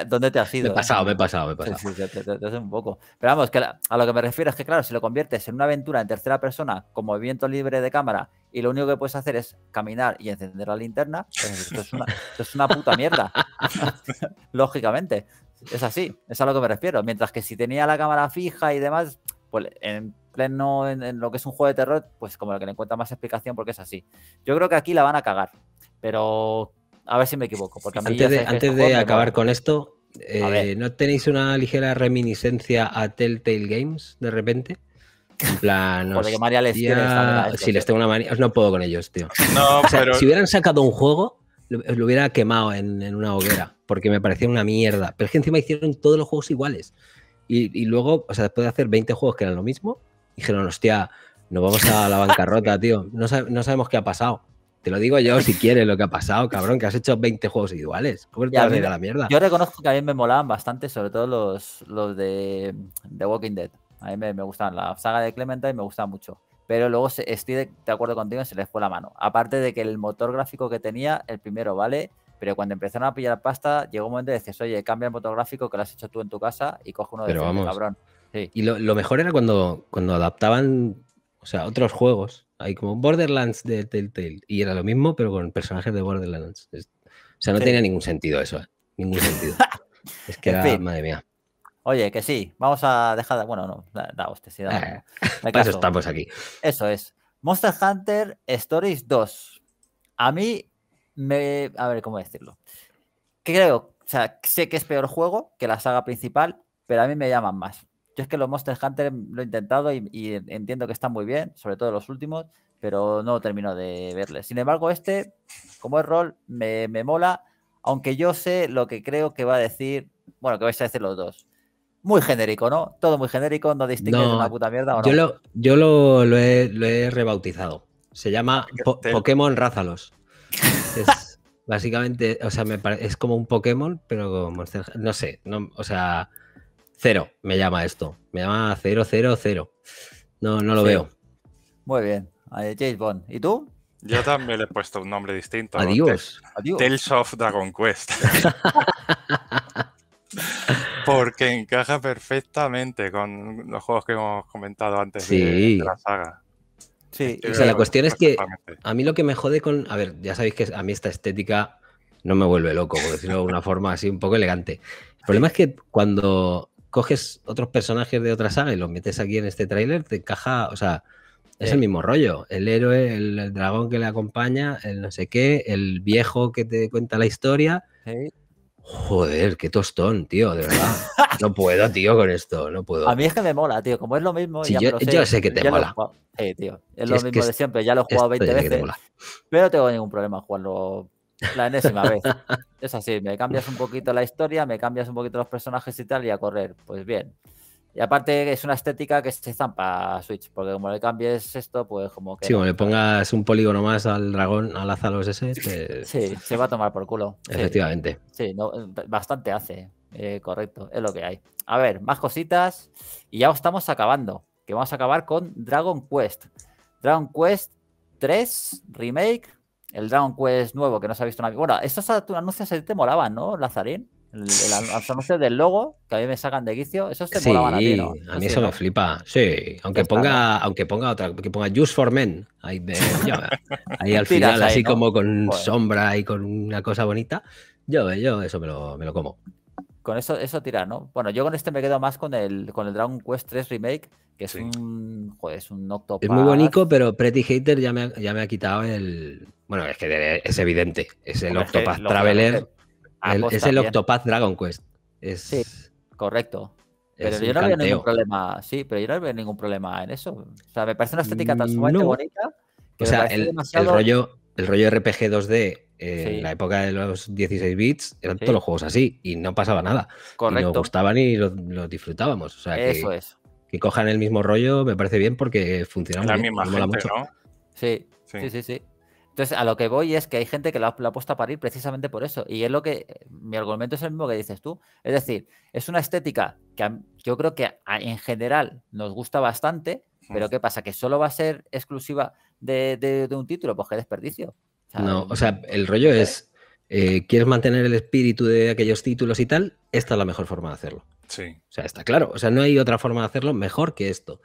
¿dónde te has ido? Me he eh? pasado, me he pasado, me he pasado. Sí, te, un poco. Pero vamos, que a lo que me refiero es que, claro, si lo conviertes en una aventura en tercera persona con movimiento libre de cámara y lo único que puedes hacer es caminar y encender la linterna, pues esto es una puta mierda. Lógicamente. Es así, es a lo que me refiero. Mientras que si tenía la cámara fija y demás, pues en pleno, en, lo que es un juego de terror, pues como el que le encuentra más explicación porque es así. Yo creo que aquí la van a cagar, pero a ver si me equivoco. Porque antes de, este acabar con esto, eh, ¿no tenéis una ligera reminiscencia a Telltale Games de repente? En plan, que María les Si les tengo una manía, no puedo con ellos, tío. Si hubieran sacado un juego lo, hubiera quemado en, una hoguera, porque me parecía una mierda. Pero es que encima hicieron todos los juegos iguales. Y, luego, o sea, después de hacer 20 juegos que eran lo mismo, dijeron, hostia, nos vamos a la bancarrota, tío. No, sabemos qué ha pasado. Te lo digo yo si quieres lo que ha pasado, cabrón, que has hecho 20 juegos iguales. la Yo reconozco que a mí me molaban bastante, sobre todo los, los de Walking Dead. A mí me, me gustaban. La saga de Clementine me gusta mucho pero luego estoy de, acuerdo contigo, se les fue la mano. Aparte de que el motor gráfico que tenía, el primero, ¿vale? Pero cuando empezaron a pillar pasta, llegó un momento de decir, oye, cambia el motor gráfico que lo has hecho tú en tu casa y coge uno de vamos. cabrón. Y lo, mejor era cuando, cuando adaptaban, o sea, otros juegos. Hay como Borderlands de Telltale. Y era lo mismo, pero con personajes de Borderlands. o sea, no tenía ningún sentido eso, ¿eh? Ningún sentido. es que era, madre mía. Oye, que sí, vamos a dejar. Bueno, no, da, da hostia, eh, pues estamos aquí. Eso es. Monster Hunter Stories 2. A mí me. A ver, ¿cómo decirlo? Creo, o sea, sé que es peor juego que la saga principal, pero a mí me llaman más. Yo es que los Monster Hunter lo he intentado y, entiendo que están muy bien, sobre todo los últimos, pero no termino de verles. Sin embargo, este, como es rol, me, me mola, aunque yo sé lo que creo que va a decir, bueno, que vais a decir los dos muy genérico, ¿no? Todo muy genérico, no distingue de una puta mierda. ¿o no? Yo, lo, lo, he, lo, he, rebautizado. Se llama Pokémon Rázalos. es básicamente, o sea, me es como un Pokémon, pero como No sé, no, o sea, cero me llama esto. Me llama cero, cero, cero. No, no lo veo. Muy bien. James Bond. ¿Y tú? Yo también le he puesto un nombre distinto. Adiós. Adiós. Tales of Dragon Quest. Porque encaja perfectamente con los juegos que hemos comentado antes de, la saga. Sí. sea, la cuestión es que a mí lo que me jode con. A ver, ya sabéis que a mí esta estética no me vuelve loco, por decirlo de una forma así un poco elegante. El problema es que cuando coges otros personajes de otra saga y los metes aquí en este tráiler, te encaja, o sea, es el mismo rollo. El héroe, el, dragón que le acompaña, el no sé qué, el viejo que te cuenta la historia. Joder, qué tostón, tío, de verdad. No puedo, tío, con esto, no puedo. A mí es que me mola, tío, como es lo mismo. Sí, ya yo, sé, que te mola. sí, tío, es lo mismo de siempre, ya lo he jugado 20 veces. Pero no tengo ningún problema jugarlo la enésima vez. Es así, me cambias un poquito la historia, me cambias un poquito los personajes y tal, y a correr. Pues bien. Y aparte es una estética que se zampa a Switch, porque como le cambies esto, pues como que... Sí, como le pongas un polígono más al dragón, al Azalos ese... Sí, pues se va a tomar por culo. Efectivamente. Sí, no, bastante hace. Eh, correcto, es lo que hay. A ver, más cositas. Y ya estamos acabando. Que vamos a acabar con Dragon Quest. Dragon Quest 3 Remake. El Dragon Quest nuevo que no se ha visto nadie. Bueno, estos anuncios se te molaban, ¿no, Lazarín? el anuncio del logo, que a mí me sacan de guicio eso se sí, a, a mí eso me flipa. Sí, aunque ponga, aunque ponga otra, que ponga Just for Men, ahí, al final, así como con sombra y con una cosa bonita, yo, yo eso me lo, me lo como. Con eso, eso tira, ¿no? Bueno, yo con este me quedo más con el, con el Dragon Quest 3 Remake, que es un joder, es Es muy bonito, pero Pretty Hater ya me, ya me ha quitado el. Bueno, es que es evidente. Es el Octopath Traveler es el Octopath Dragon Quest. correcto. Pero yo no veo ningún problema. Sí, pero yo no veo ningún problema en eso. O sea, me parece una estética tan mm, sumamente bonita. o sea, el, rollo, el rollo RPG 2D eh, en la época de los 16 bits eran todos los juegos así y no pasaba nada. Correcto. nos gustaban y los disfrutábamos. O sea, eso es. Que cojan el mismo rollo me parece bien porque funciona misma Sí, sí, sí, sí. Entonces, a lo que voy es que hay gente que la, ha puesto a parir precisamente por eso. Y es lo que, eh, mi argumento es el mismo que dices tú. Es decir, es una estética que yo creo que en general nos gusta bastante, pero ¿qué pasa? ¿Que solo va a ser exclusiva de, un título? Pues qué desperdicio. O sea, no, o sea, el rollo es, eh, ¿quieres mantener el espíritu de aquellos títulos y tal? Esta es la mejor forma de hacerlo. Sí. O sea, está claro. O sea, no hay otra forma de hacerlo mejor que esto.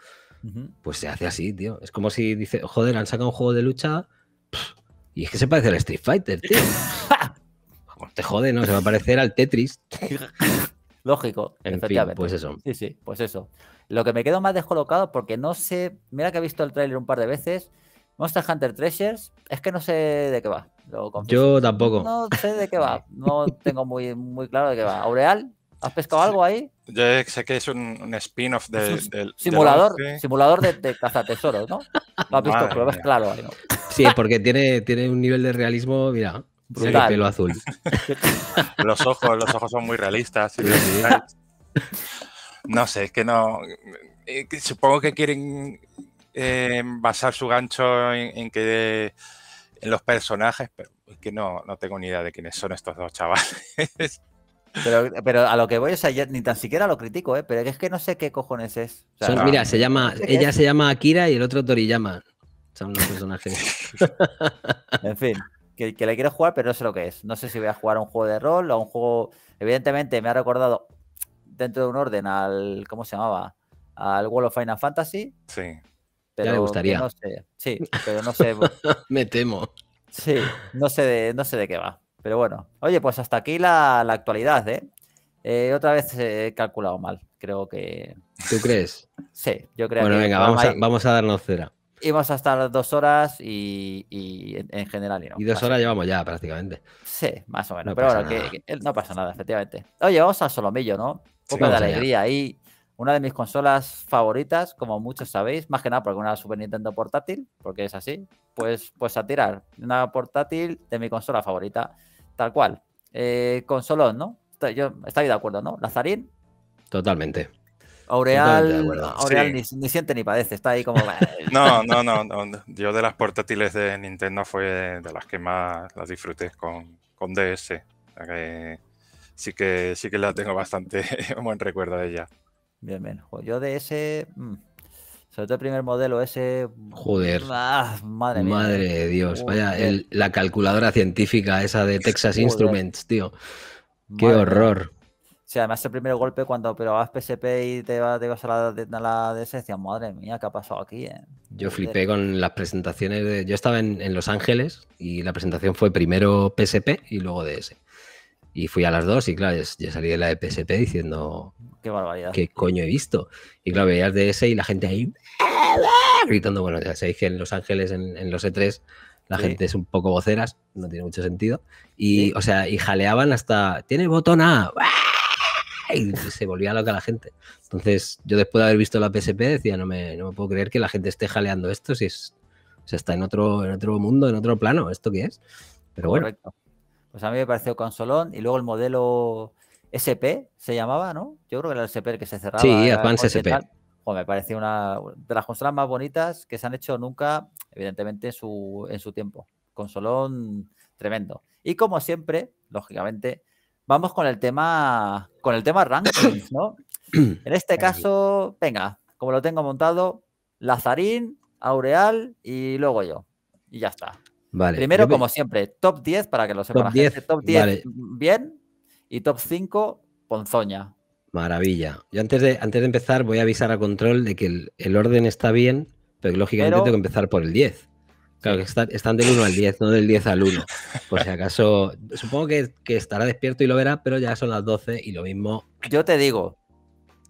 Pues se hace así, tío. Es como si dice, joder, han sacado un juego de lucha... Y es que se parece al Street Fighter, tío. te jode, ¿no? Se va a parecer al Tetris. Lógico, en Fin, pues eso. Sí, sí, pues eso. Lo que me quedo más descolocado porque no sé. Mira que he visto el tráiler un par de veces. Monster Hunter Treasures, es que no sé de qué va. Yo tampoco. No sé de qué va. No tengo muy, muy claro de qué va. Aureal, ¿Has pescado algo ahí? Yo sé que es un, spin-off del simulador, simulador de, de cazatesoros, ¿no? Lo has visto, pero claro ahí, ¿no? Sí, porque tiene, tiene un nivel de realismo, mira, pelo azul. los ojos, los ojos son muy realistas. no sé, es que no. Eh, supongo que quieren eh, basar su gancho en, que en los personajes, pero es que no, no tengo ni idea de quiénes son estos dos chavales. Pero, a lo que voy, o sea, ni tan siquiera lo critico, ¿eh? Pero es que no sé qué cojones es. mira, se llama, ella se llama Akira y el otro Toriyama. Son los personajes. en fin, que, le quiero jugar, pero no sé lo que es. No sé si voy a jugar a un juego de rol o un juego. Evidentemente me ha recordado dentro de un orden al. ¿Cómo se llamaba? Al World of Final Fantasy. Sí. Pero me gustaría. No sé. Sí, pero no sé. me temo. Sí, no sé no sé de qué va. Pero bueno, oye, pues hasta aquí la, actualidad, ¿eh? ¿eh? Otra vez eh, he calculado mal, creo que... ¿Tú crees? Sí, yo creo que... Bueno, venga, vamos, a, darnos cera. Íbamos a estar dos horas y, en, general. Y, no, y dos horas llevamos ya prácticamente. Sí, más o menos. pero bueno, que, no pasa nada, efectivamente. Oye, vamos al solomillo, ¿no? Un poco de alegría ahí. Una de mis consolas favoritas, como muchos sabéis, más que nada porque una Super Nintendo portátil, porque es así, pues, pues a tirar. Una portátil de mi consola favorita tal cual. Eh, con Solón, ¿no? Yo estoy de acuerdo, ¿no? Lazarín. Totalmente. Aureal, Aureal ni, siente ni padece, está ahí como... no, no, no, yo de las portátiles de Nintendo fue de las que más las disfruté con, DS. que sí, que la tengo bastante buen recuerdo de ella. Bien, bien. Yo DS... ese mm, sobre todo el primer modelo, ese. Joder. Ah, madre mía. Madre de Dios. Vaya, la calculadora científica esa de Texas Instruments, tío. Qué horror. Sí, además el primer golpe cuando pero PSP y te, vas, a la, DS, decías, madre mía, ¿qué ha pasado aquí? Eh?". Yo flipé con las presentaciones. Yo estaba en, en, Los Ángeles y la presentación fue primero PSP y luego DS. Y fui a las dos y claro, ya salí de la de PSP diciendo... Qué barbaridad. ¿Qué coño he visto? Y claro, veías DS y la gente ahí gritando. Bueno, ya sabéis que en Los Ángeles, en, los E3, la gente es un poco voceras, no tiene mucho sentido. Y, o sea, y jaleaban hasta, tiene botón A. Y se volvía loca la gente. Entonces, yo después de haber visto la PSP decía, no me, no puedo creer que la gente esté jaleando esto si es, está en otro, en otro mundo, en otro plano, ¿esto qué es? Pero bueno. Pues a mí me pareció consolón y luego el modelo SP se llamaba, ¿no? Yo creo que era el SP el que se cerraba. Sí, Advance SP me parece una de las consolas más bonitas que se han hecho nunca, evidentemente, en su tiempo. Consolón tremendo. Y como siempre, lógicamente, vamos con el tema, con el tema rankings, ¿no? En este caso, venga, como lo tengo montado, Lazarín, Aureal y luego yo. Y ya está. Vale. Primero, como siempre, top 10 para que lo sepan. Top, top 10, bien. Y top 5, ponzoña. Maravilla. Yo antes de, antes de empezar voy a avisar a control de que el, orden está bien, pero lógicamente tengo que empezar por el 10. Claro, que están, están del 1 al 10, no del 10 al 1. Por si acaso, supongo que, estará despierto y lo verá, pero ya son las 12 y lo mismo. Yo te digo,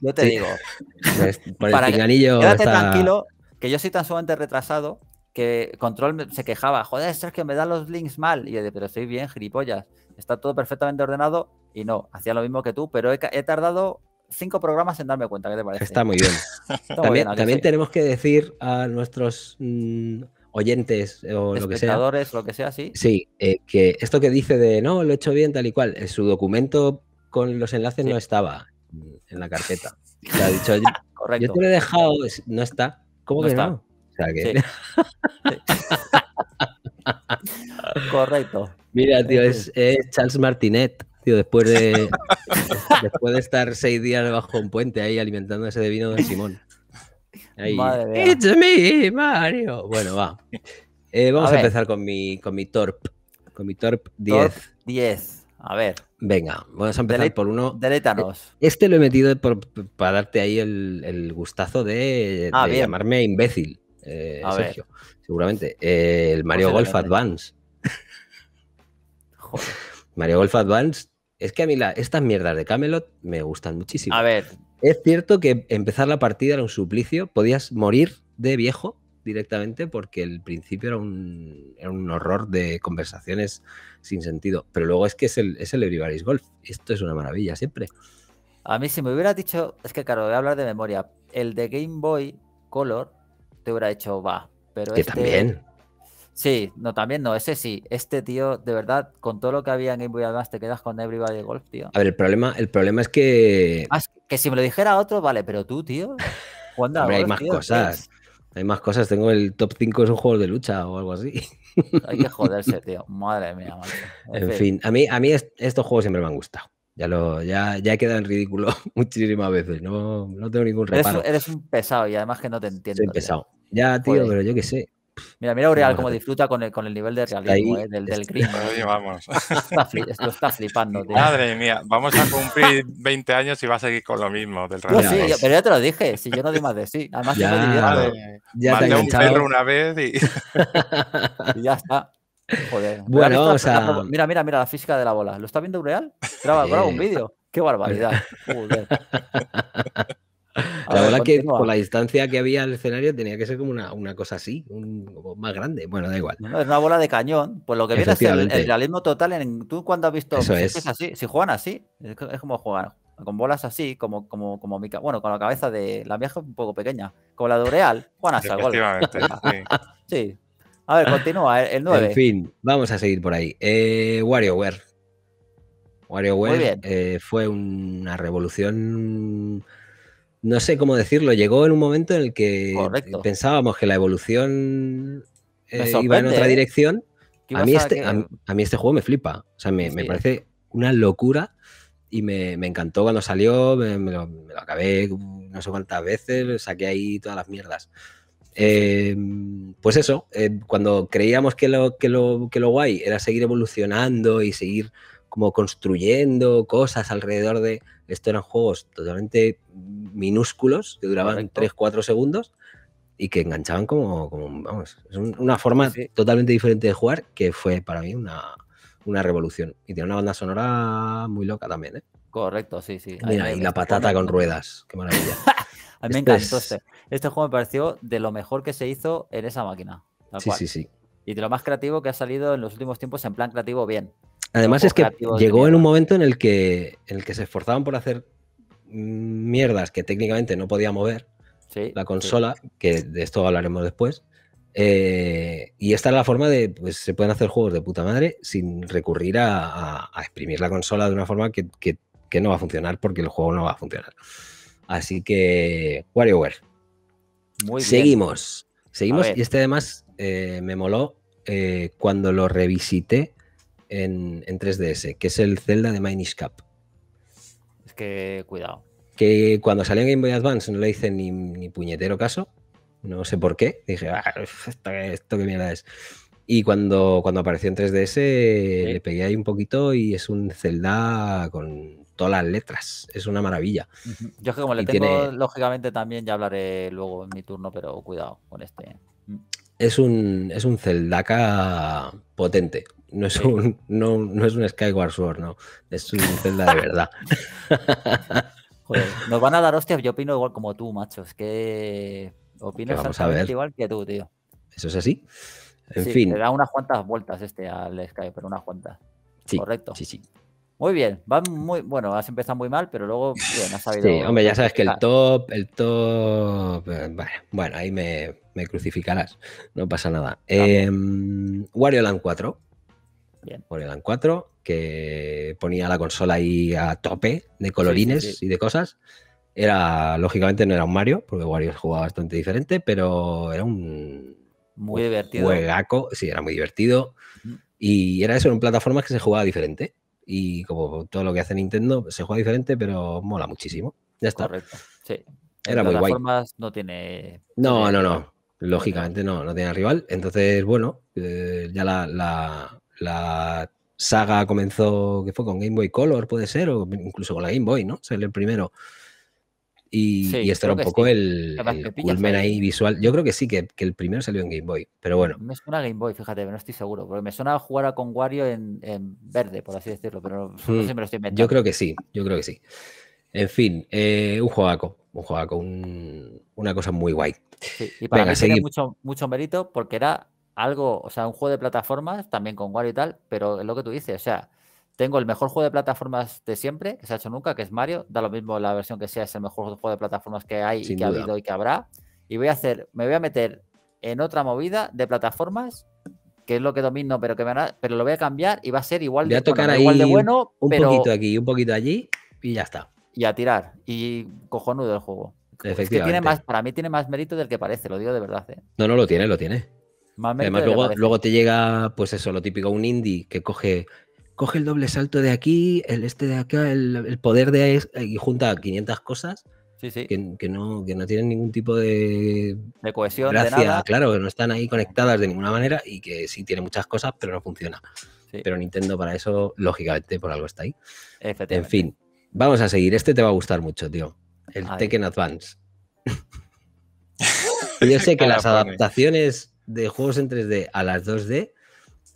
yo te digo. Pues, por el Que, quédate tranquilo, que yo soy tan sumamente retrasado que Control se quejaba. Joder, es que me dan los links mal. Y de pero estoy bien, gilipollas. Está todo perfectamente ordenado y no, hacía lo mismo que tú, pero he, tardado cinco programas en darme cuenta, ¿qué te parece? Está muy bien. también, tenemos que decir a nuestros mm, oyentes eh, o lo que sea. lo que sea, sí. Sí, eh, que esto que dice de no, lo he hecho bien, tal y cual, en eh, su documento con los enlaces no estaba en la carpeta. O dicho, yo, yo te lo he dejado, no está. ¿Cómo que está? Correcto. Mira, tío, es, es Charles Martinet después de, después de estar seis días debajo de un puente ahí alimentándose de vino de Simón. Ahí. It's me, Mario. Bueno, va. Eh, vamos a, empezar con mi, con torp. Con mi torp 10. 10. A ver. Venga, vamos a empezar por uno. Delétanos. E-, este lo he metido para darte ahí el, gustazo de, ah, de llamarme imbécil, eh, Sergio. Seguramente. Eh, el pues Mario Golf Advance. Mario Golf Advance es que a mí la, estas mierdas de Camelot me gustan muchísimo. A ver. Es cierto que empezar la partida era un suplicio. Podías morir de viejo directamente porque el principio era un, horror de conversaciones sin sentido. Pero luego es que es el, es el Everybody's Golf. Esto es una maravilla siempre. A mí si me hubiera dicho, es que claro, voy a hablar de memoria. El de Game Boy Color te hubiera hecho va. Pero que este también. Sí, no, también no, ese sí. Este tío, de verdad, con todo lo que había en Game Boy Advance, te quedas con Everybody Golf, tío. A ver, el problema, el problema es que. Ah, que si me lo dijera otro, vale, pero tú, tío. Hombre, hay más cosas. Hay más cosas. Tengo el top 5 un juegos de lucha o algo así. Hay que joderse, tío. Madre mía, madre. En, fin. a mí, a mí estos juegos siempre me han gustado. Ya, lo, ya, ya he quedado en ridículo muchísimas veces. No, no tengo ningún reparo. Eres, un pesado y además que no te entiendo. Soy pesado. Ya, tío, pero yo qué sé. Mira, mira Ureal cómo disfruta con el, con el nivel de realismo eh, del, del crimen. vamos. lo está flipando, tío. Madre mía, vamos a cumplir 20 años y va a seguir con lo mismo del realismo. sí, pero ya te lo dije, si yo no digo más de sí. Además, ya, yo no ya mandé un perro una vez y... y ya está. Joder. Bueno, o sea... Mira, mira, mira la física de la bola. ¿Lo está viendo Ureal? Graba, graba un vídeo. ¡Qué barbaridad! Joder. La bola que por la distancia que había al escenario tenía que ser como una, cosa así, un, más grande. Bueno, da igual. es una bola de cañón. Pues lo que viene es el, realismo total. En, ¿Tú cuando has visto Eso es. así? Si juegan así, es como jugar con bolas así, como, como, como bueno, con la cabeza de la vieja un poco pequeña, como la de Ureal, Juan sí. A ver, continúa, el, 9. En fin, vamos a seguir por ahí. Eh, WarioWare. WarioWare eh, fue una revolución no sé cómo decirlo, llegó en un momento en el que pensábamos que la evolución eh, iba en otra ¿eh? dirección. A mí, este, a, mí, este, juego me flipa, o sea, me, parece una locura y me, encantó cuando salió, me, lo, acabé no sé cuántas veces, saqué ahí todas las mierdas. Em, pues eso, eh, cuando creíamos que lo, que, lo, que lo guay era seguir evolucionando y seguir como construyendo cosas alrededor de, esto eran juegos totalmente minúsculos que duraban 3, 4 segundos y que enganchaban como, vamos, una forma totalmente diferente de jugar que fue para mí una, una revolución. Y tiene una banda sonora muy loca también, ¿eh? Correcto, sí, sí. y la patata con, ruedas, qué maravilla. A mí me encantó este. Este juego me pareció de lo mejor que se hizo en esa máquina. Sí, sí, sí. Y de lo más creativo que ha salido en los últimos tiempos en plan creativo bien. Además es que llegó en un momento en el que, en el que se esforzaban por hacer mierdas que técnicamente no podía mover la consola, que de esto hablaremos después. Eh, y esta es la forma de, pues se pueden hacer juegos de puta madre sin recurrir a, exprimir la consola de una forma que, no va a funcionar porque el juego no va a funcionar. Así que, WarioWare. seguimos. Seguimos. Y este además eh, me moló eh, cuando lo revisité en, 3DS, que es el Zelda de Minish Cap. Es que cuidado. Que cuando salió en Game Boy Advance no le hice ni, puñetero caso, no sé por qué. Dije, ah, esto, que qué mierda es. Y cuando, cuando apareció en 3DS le pegué ahí un poquito y es un Zelda con todas las letras. Es una maravilla. Yo es que como le tengo, lógicamente también ya hablaré luego en mi turno, pero cuidado con este es un, es un Zeldaka potente. No es, un, no, no es un Skyward Sword, no. Es un Zelda de verdad. nos van a dar hostias, yo opino igual como tú, macho. Es que opino exactamente igual que tú, tío. Eso es así. En fin. Le da unas cuantas vueltas este al Sky, pero unas cuantas. Sí, Correcto. Sí, sí. Muy bien, va muy bueno, has empezado muy mal, pero luego has sabido. Sí, hombre, ya sabes que el top, el top. Eh, bueno, ahí me, me, crucificarás. No pasa nada. Em, Wario Land 4. Bien. Wario Land 4, que ponía la consola ahí a tope de colorines y de cosas. Era, lógicamente, no era un Mario, porque Wario jugaba bastante diferente, pero era un. Muy divertido. Juegaco, sí, era muy divertido. Y era eso, eran plataformas que se jugaba diferente y como todo lo que hace Nintendo, se juega diferente, pero mola muchísimo. Ya está. Correcto. Sí. Era muy guay. no tiene. No, no, no. Lógicamente no, no tiene rival. Entonces, bueno, eh, ya la, la, saga comenzó, que fue con Game Boy Color, puede ser, o incluso con la Game Boy, ¿no? Ser el primero. Y, esto era un poco el, el ahí visual. Yo creo que sí, que, el primero salió en Game Boy, pero bueno. Me suena a Game Boy, fíjate, no estoy seguro. Porque me suena a jugar a con Wario en, verde, por así decirlo, pero no, mm, lo estoy Yo creo que sí, yo creo que sí. En fin, eh, un juego un una cosa muy guay. y para que mí mucho, mucho mérito porque era algo, o sea, un juego de plataformas, también con Wario y tal, pero es lo que tú dices, o sea, tengo el mejor juego de plataformas de siempre, que se ha hecho nunca, que es Mario. Da lo mismo la versión que sea, es el mejor juego de plataformas que hay y que ha habido y que habrá. Y voy a hacer, me voy a meter en otra movida de plataformas, que es lo que domino, pero que pero lo voy a cambiar y va a ser igual, voy a tocar igual de bueno. Un poquito aquí, un poquito allí y ya está. Y a tirar. Y cojonudo el juego. que tiene más, para mí tiene más mérito del que parece, lo digo de verdad. ¿eh? No, no, lo tiene, lo tiene. Más Además, luego, luego te llega, pues eso, lo típico, un indie que coge coge el doble salto de aquí, el este de acá, el, poder de ahí, eh, y junta 500 cosas. Que, no, que no tienen ningún tipo de, de cohesión. Gracia, claro, que no están ahí conectadas de ninguna manera y que sí tiene muchas cosas, pero no funciona. Pero Nintendo para eso, lógicamente, por algo está ahí. En fin, vamos a seguir. Este te va a gustar mucho, tío. El Tekken Advance. Yo sé que las adaptaciones de juegos en 3D a las 2D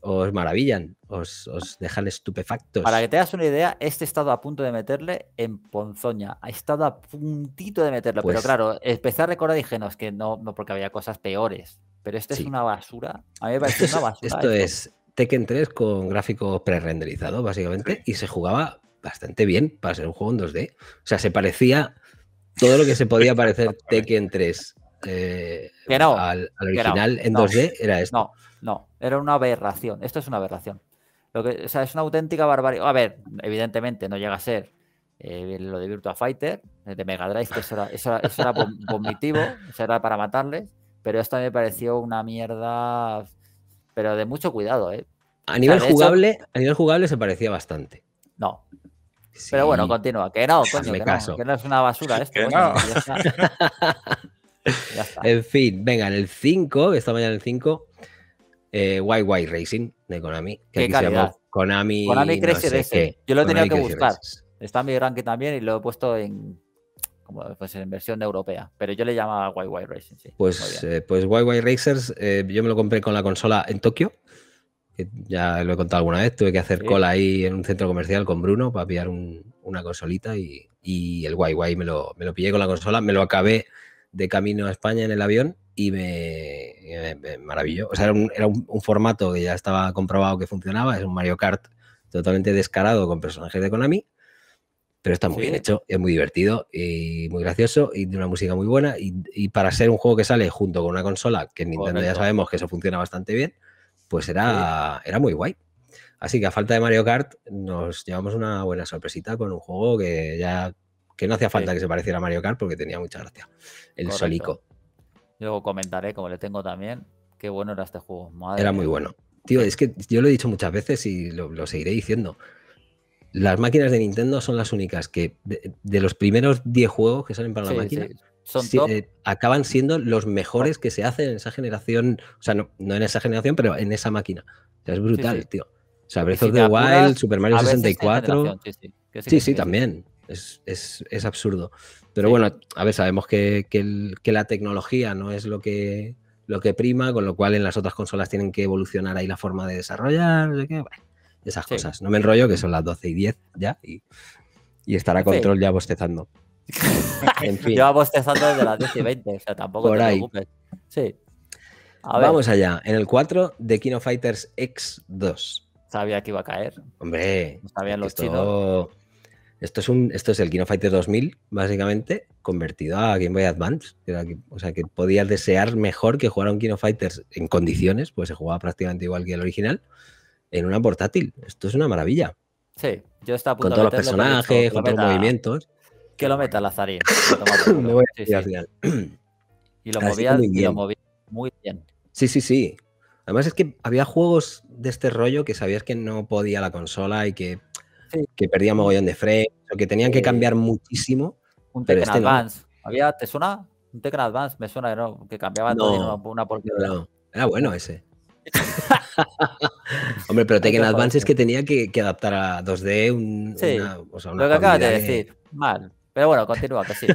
os maravillan, os, os, dejan estupefactos. Para que te hagas una idea, este estado a punto de meterle en Ponzoña. Ha estado a puntito de meterlo, pero pues claro, empezar a recordar es que no, no porque había cosas peores. Pero este es una basura. A mí me parece una basura. esto, es Tekken 3 con gráfico pre-renderizado, básicamente, y se jugaba bastante bien para ser un juego en 2D. O sea, se parecía todo lo que se podía parecer Tekken 3 eh, al, original en 2D era esto. No, era una aberración. Esto es una aberración. Lo que, o sea, es una auténtica barbaridad A ver, evidentemente no llega a ser eh, lo de Virtua Fighter, de Mega Drive, que eso era, eso era, eso era eso era para matarles, pero esto me pareció una mierda, pero de mucho cuidado, ¿eh? A nivel, jugable, a nivel jugable se parecía bastante. No, Pero bueno, continúa. Que no, coño, que, No, es una basura esto. ¿eh? En fin, venga, en el 5, esta mañana el 5, eh, YY Racing de Konami. Que Qué Konami. Konami Yo lo he tenido que buscar. Está en mi ranking también y lo he puesto en pues, en versión europea, pero yo le llamaba YY Racing, sí. Pues, YY eh, pues Racers, eh, yo me lo compré con la consola en Tokio, que ya lo he contado alguna vez, tuve que hacer cola ahí en un centro comercial con Bruno para pillar una consolita y, el YY me me lo pillé con la consola, me lo acabé de camino a España en el avión y me, maravilloso. O sea, era, un, formato que ya estaba comprobado que funcionaba, es un Mario Kart totalmente descarado con personajes de Konami, pero está muy bien hecho, es muy divertido y muy gracioso y de una música muy buena y, para ser un juego que sale junto con una consola, que en Nintendo ya sabemos que eso funciona bastante bien, pues era, era muy guay. Así que a falta de Mario Kart nos llevamos una buena sorpresita con un juego que ya que no hacía falta que se pareciera a Mario Kart porque tenía mucha gracia. El Solico luego comentaré, como le tengo también, qué bueno era este juego. era muy bueno. Tío, es que yo lo he dicho muchas veces y lo, seguiré diciendo. Las máquinas de Nintendo son las únicas que, de, los primeros 10 juegos que salen para la máquina, eh, acaban siendo los mejores que se hacen en esa generación. O sea, no, en esa generación, pero en esa máquina. O sea, es brutal, tío. O sea, Breath of the Wild, Super Mario 64. Sí, sí, sí, también. Es, es, es absurdo. Pero bueno, a ver, sabemos que, que, la tecnología no es lo que, lo que prima, con lo cual en las otras consolas tienen que evolucionar ahí la forma de desarrollar, no sé qué, esas cosas. No me enrollo, que son las 12 y 10 ya, y, estará control ya bostezando. en Yo bostezando desde las 10 y 20, o sea, tampoco te preocupes. Vamos allá, en el 4 de Kino Fighters X2. Sabía que iba a caer. Hombre, no sabían los chidos. Esto es, un, esto es el Kino Fighter 2000, básicamente, convertido a Game Boy Advance. O sea, que podías desear mejor que jugar a un Kino Fighters en condiciones, pues se jugaba prácticamente igual que el original, en una portátil. Esto es una maravilla. Sí, yo estaba a Con todos los personajes, con todos los movimientos. Que lo meta Lazarín. voy a Al final. Y lo movías muy bien. Sí, sí, sí. Además es que había juegos de este rollo que sabías que no podía la consola y que que perdía mogollón de frames, o que tenían que cambiar muchísimo. Un Tekken este Advance. ¿Te suena? Un Tekken Advance, me suena, ¿no? que cambiaba todo una, una porquería. era bueno ese. Hombre, pero Tekken Advance es que tenía que, adaptar a 2D lo que acabas de decir, mal. Pero bueno, continúa, que sí.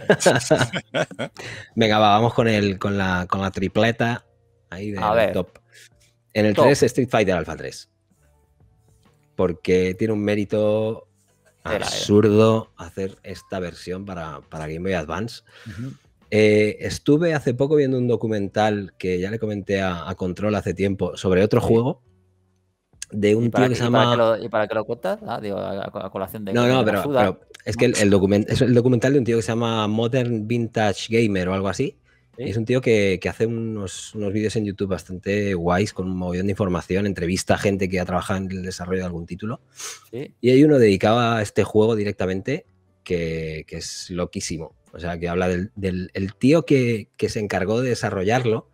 Venga, vamos con, el, con, la, con la tripleta ahí de top. En el 3, Street Fighter Alpha 3 porque tiene un mérito eh. absurdo hacer esta versión para, Game Boy Advance. Eh, estuve hace poco viendo un documental que ya le comenté a, Control hace tiempo sobre otro juego de un tío que, se llama. ¿Y para que lo cuentas? Ah, digo, a, colación de. No, no, pero, es que el, es el documental de un tío que se llama Modern Vintage Gamer o algo así. Es un tío que, hace unos, vídeos en YouTube bastante guays, con un montón de información, entrevista a gente que ha trabajado en el desarrollo de algún título. Y hay uno dedicado a este juego directamente, que, es loquísimo. O sea, que habla del, tío que, se encargó de desarrollarlo.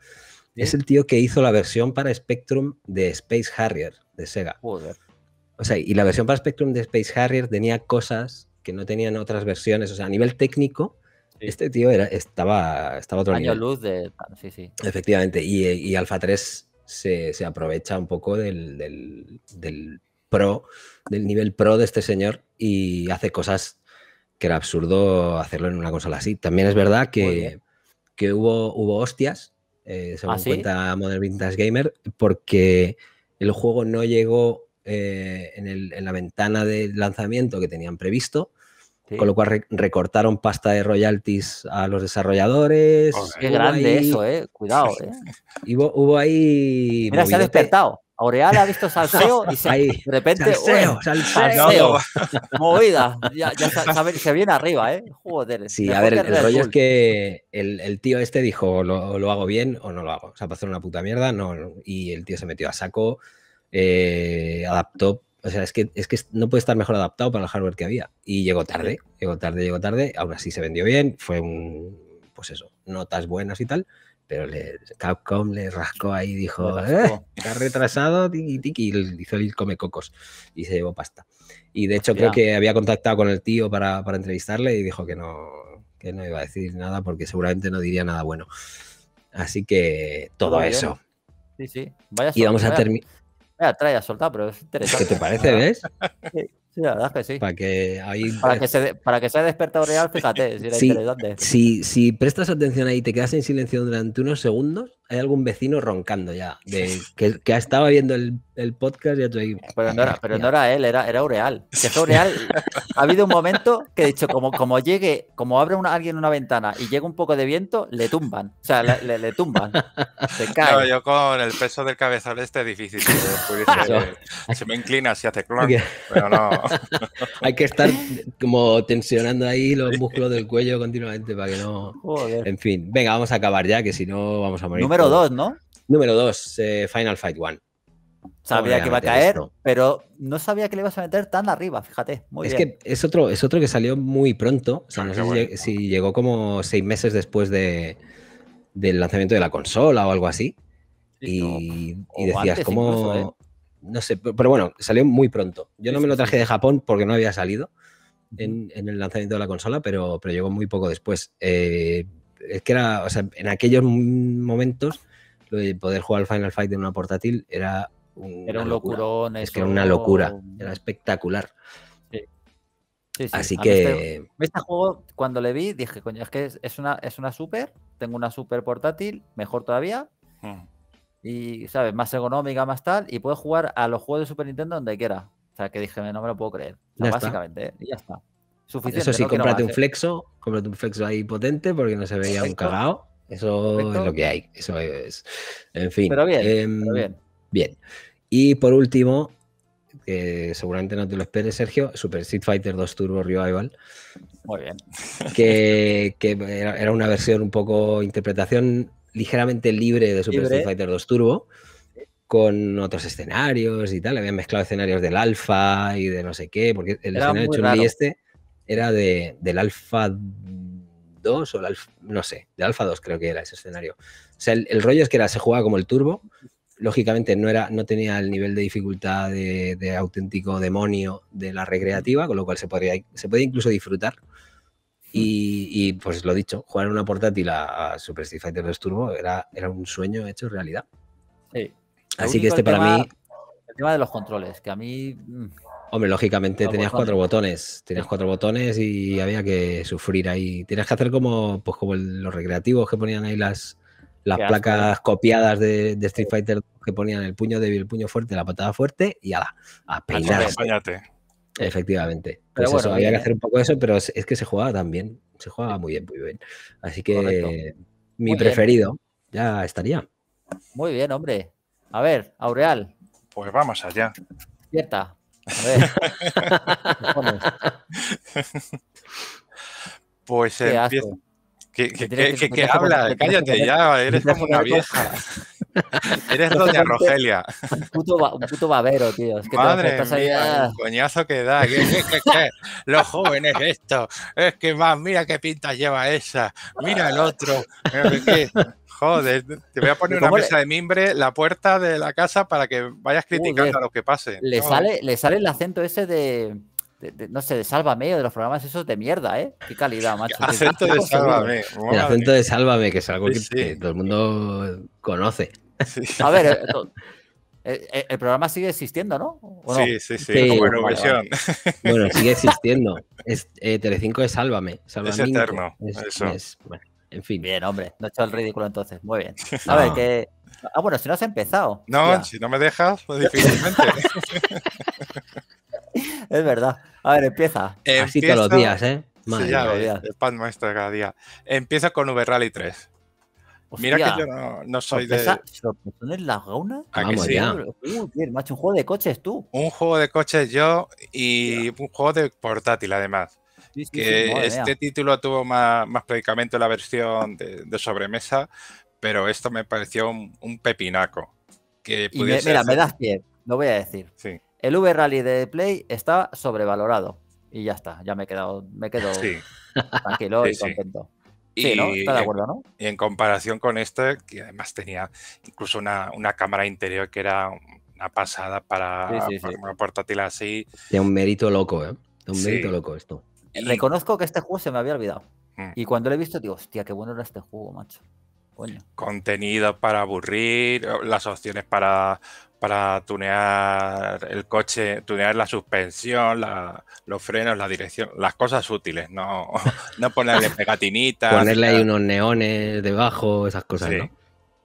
Es el tío que hizo la versión para Spectrum de Space Harrier, de Sega. Joder. O sea, y la versión para Spectrum de Space Harrier tenía cosas que no tenían otras versiones. O sea, a nivel técnico, este tío era, estaba, estaba otro Año luz de... Sí, sí. Efectivamente, y, Alpha 3 se, aprovecha un poco del, pro, del nivel pro de este señor y hace cosas que era absurdo hacerlo en una consola así. También es verdad que, hubo, hubo hostias, eh, según ¿Ah, cuenta Modern Vintage Gamer, porque el juego no llegó eh, en, en la ventana de lanzamiento que tenían previsto con lo cual recortaron pasta de royalties a los desarrolladores. Qué grande eso, eh. Cuidado, eh. hubo, ahí. Mira, se ha despertado. Aureal ha visto salseo y se, de repente. Salseo, salseo. Movida. Ya, ya se, viene arriba, ¿eh? de. Sí, a ver, el, rollo es que el, tío este dijo: lo, lo, hago bien o no lo hago. O sea, para hacer una puta mierda, no. Y el tío se metió a saco, eh, adaptó o sea, es que, no puede estar mejor adaptado para el hardware que había. Y llegó tarde, llegó tarde, llegó tarde. Aún así se vendió bien, fue un, pues eso, notas buenas y tal. Pero le, Capcom le rascó ahí y dijo, eh, está retrasado, tiki, tiki, y hizo el come cocos y se llevó pasta. Y de hecho creo que había contactado con el tío para, para entrevistarle y dijo que no, que no iba a decir nada porque seguramente no diría nada bueno. Así que todo eso. Sí, sí. Vaya y vamos a terminar. Mira, trae a soltar, pero es interesante. ¿Qué te parece, ves? Sí, la verdad es que sí. Para que, para que, se, para sea despertado real, fíjate, si Si, prestas atención ahí y te quedas en silencio durante unos segundos, hay algún vecino roncando ya, de, que, que estaba viendo el, podcast y ya tú Pero no era, pero no él, era, era Oreal. Que es Ureal ha habido un momento que he dicho, como, como llegue, como abre alguien una ventana y llega un poco de viento, le tumban. O sea, le, tumban. Se cae. yo con el peso del cabezal este es difícil. se me inclina si hace clon, pero no... Hay que estar como tensionando ahí los músculos del cuello continuamente para que no. En fin, venga, vamos a acabar ya, que si no vamos a morir. Número 2, ¿no? Número 2, eh, Final Fight 1. Sabía que iba a caer, pero no sabía que le ibas a meter tan arriba, fíjate. es que es otro, es otro que salió muy pronto. O sea, ah, no sé si, llegó como seis meses después del lanzamiento de la consola o algo así. y, decías, ¿cómo, ¿eh? no sé, pero bueno, salió muy pronto. Yo no me lo traje de Japón porque no había salido en, el lanzamiento de la consola, pero, pero llegó muy poco después. Eh, es que era, o sea, en aquellos momentos, lo de poder jugar al Final Fight en una portátil era, un. era un locurón. Es que era una locura, era espectacular. Sí, Así este que. Este, juego, cuando le vi, dije, coño, es que es una, es una super, tengo una super portátil, mejor todavía. Hmm y, ¿sabes? Más económica, más tal, y puedes jugar a los juegos de Super Nintendo donde quieras. O sea, que dije, no me lo puedo creer. básicamente, ¿eh? y ya está. Suficiente, Eso sí, cómprate un flexo, cómprate un flexo ahí potente porque no se veía un cagao. Eso es lo que hay. Eso es. En fin. Em, pero bien, bien. Y por último, que seguramente no te lo esperes, Sergio, Super Street Fighter 2 Turbo Revival. Muy bien. Que, que, era una versión un poco interpretación ligeramente libre de Super Street Fighter 2 Turbo con otros escenarios y tal. Habían mezclado escenarios del Alpha y de no sé qué, porque el escenario chun este era del Alpha 2 o no sé, del Alpha 2 creo que era ese escenario. O sea, el, rollo es que era, se jugaba como el turbo. Lógicamente no, era, no tenía el nivel de dificultad de, auténtico demonio de la recreativa, con lo cual se, podría, se podía incluso disfrutar Mm. Y, pues lo dicho, jugar en una portátil a, Super Street Fighter 2 Turbo era, era un sueño hecho realidad. Sí. Así que este para mí. El tema de los controles, que a mí. Mm, Hombre, lógicamente tenías cuatro botones. Tenías cuatro botones y había que sufrir ahí. Tenías que hacer como, pues como los recreativos que ponían ahí las, las placas copiadas de, Street Fighter que ponían el puño débil, el puño fuerte, la patada fuerte y ala, a peinar. Efectivamente. Pues eso, había que eh, hacer un poco de eso, pero es, que se jugaba también. Se jugaba muy bien, muy bien. Así que mi preferido ya estaría. Muy bien, hombre. A ver, Aureal. Pues vamos allá. Cierta. A ver. pues que habla? Cállate, ya eres como una vieja. Eres doña Rogelia. Un puto, babero, tío. Es que Madre te mía, coñazo que da. Los jóvenes esto. Es que más, mira qué pinta lleva esa. Mira el otro. Eh, joder, te voy a poner una mesa de mimbre, la puerta de la casa para que vayas criticando a lo que pase Le, sale, le sale el acento ese de... no sé, de Sálvame o de los programas esos de mierda, ¿eh? Qué calidad, macho. Acento de Sálvame. El acento de Sálvame, que es algo que todo el mundo conoce. A ver, eh, eh, eh, el, programa sigue existiendo, ¿no? Sí, sí, sí, como Bueno, sigue existiendo. Es, 5 es Sálvame. es eterno. eso. en fin. Bien, hombre. No he hecho el ridículo entonces. Muy bien. A ver, que... Ah, bueno, si no has empezado. No, si no me dejas, pues difícilmente. es verdad. A ver, empieza. empieza Así todos los días, ¿eh? Madre sí, ya, el pan maestro cada día. Empieza con Uber Rally 3. Mira que yo no, soy de. ¿Sorpresones las gaunas? Vamos ya. macho, un juego de coches tú. Un juego de coches yo y un juego de portátil además. que este título tuvo más, más predicamento la versión de, sobremesa, pero esto me pareció un, pepinaco. Que mira, me das pie, lo voy a decir. El V Rally de Play está sobrevalorado. Y ya está, ya me he quedado, me quedo tranquilo y contento. Sí, de Y en comparación con este, que además tenía incluso una, cámara interior que era una pasada para, una portátil así. De un mérito loco, ¿eh? De un mérito loco esto. Eh, reconozco que este juego se me había olvidado. Mm. Y cuando lo he visto, digo, hostia, qué bueno era este juego, macho. Contenido para aburrir, las opciones para, para tunear el coche, tunear la suspensión, los frenos, la dirección, las cosas útiles, no, ponerle pegatinitas. Ponerle ahí unos neones debajo, esas cosas, ¿no?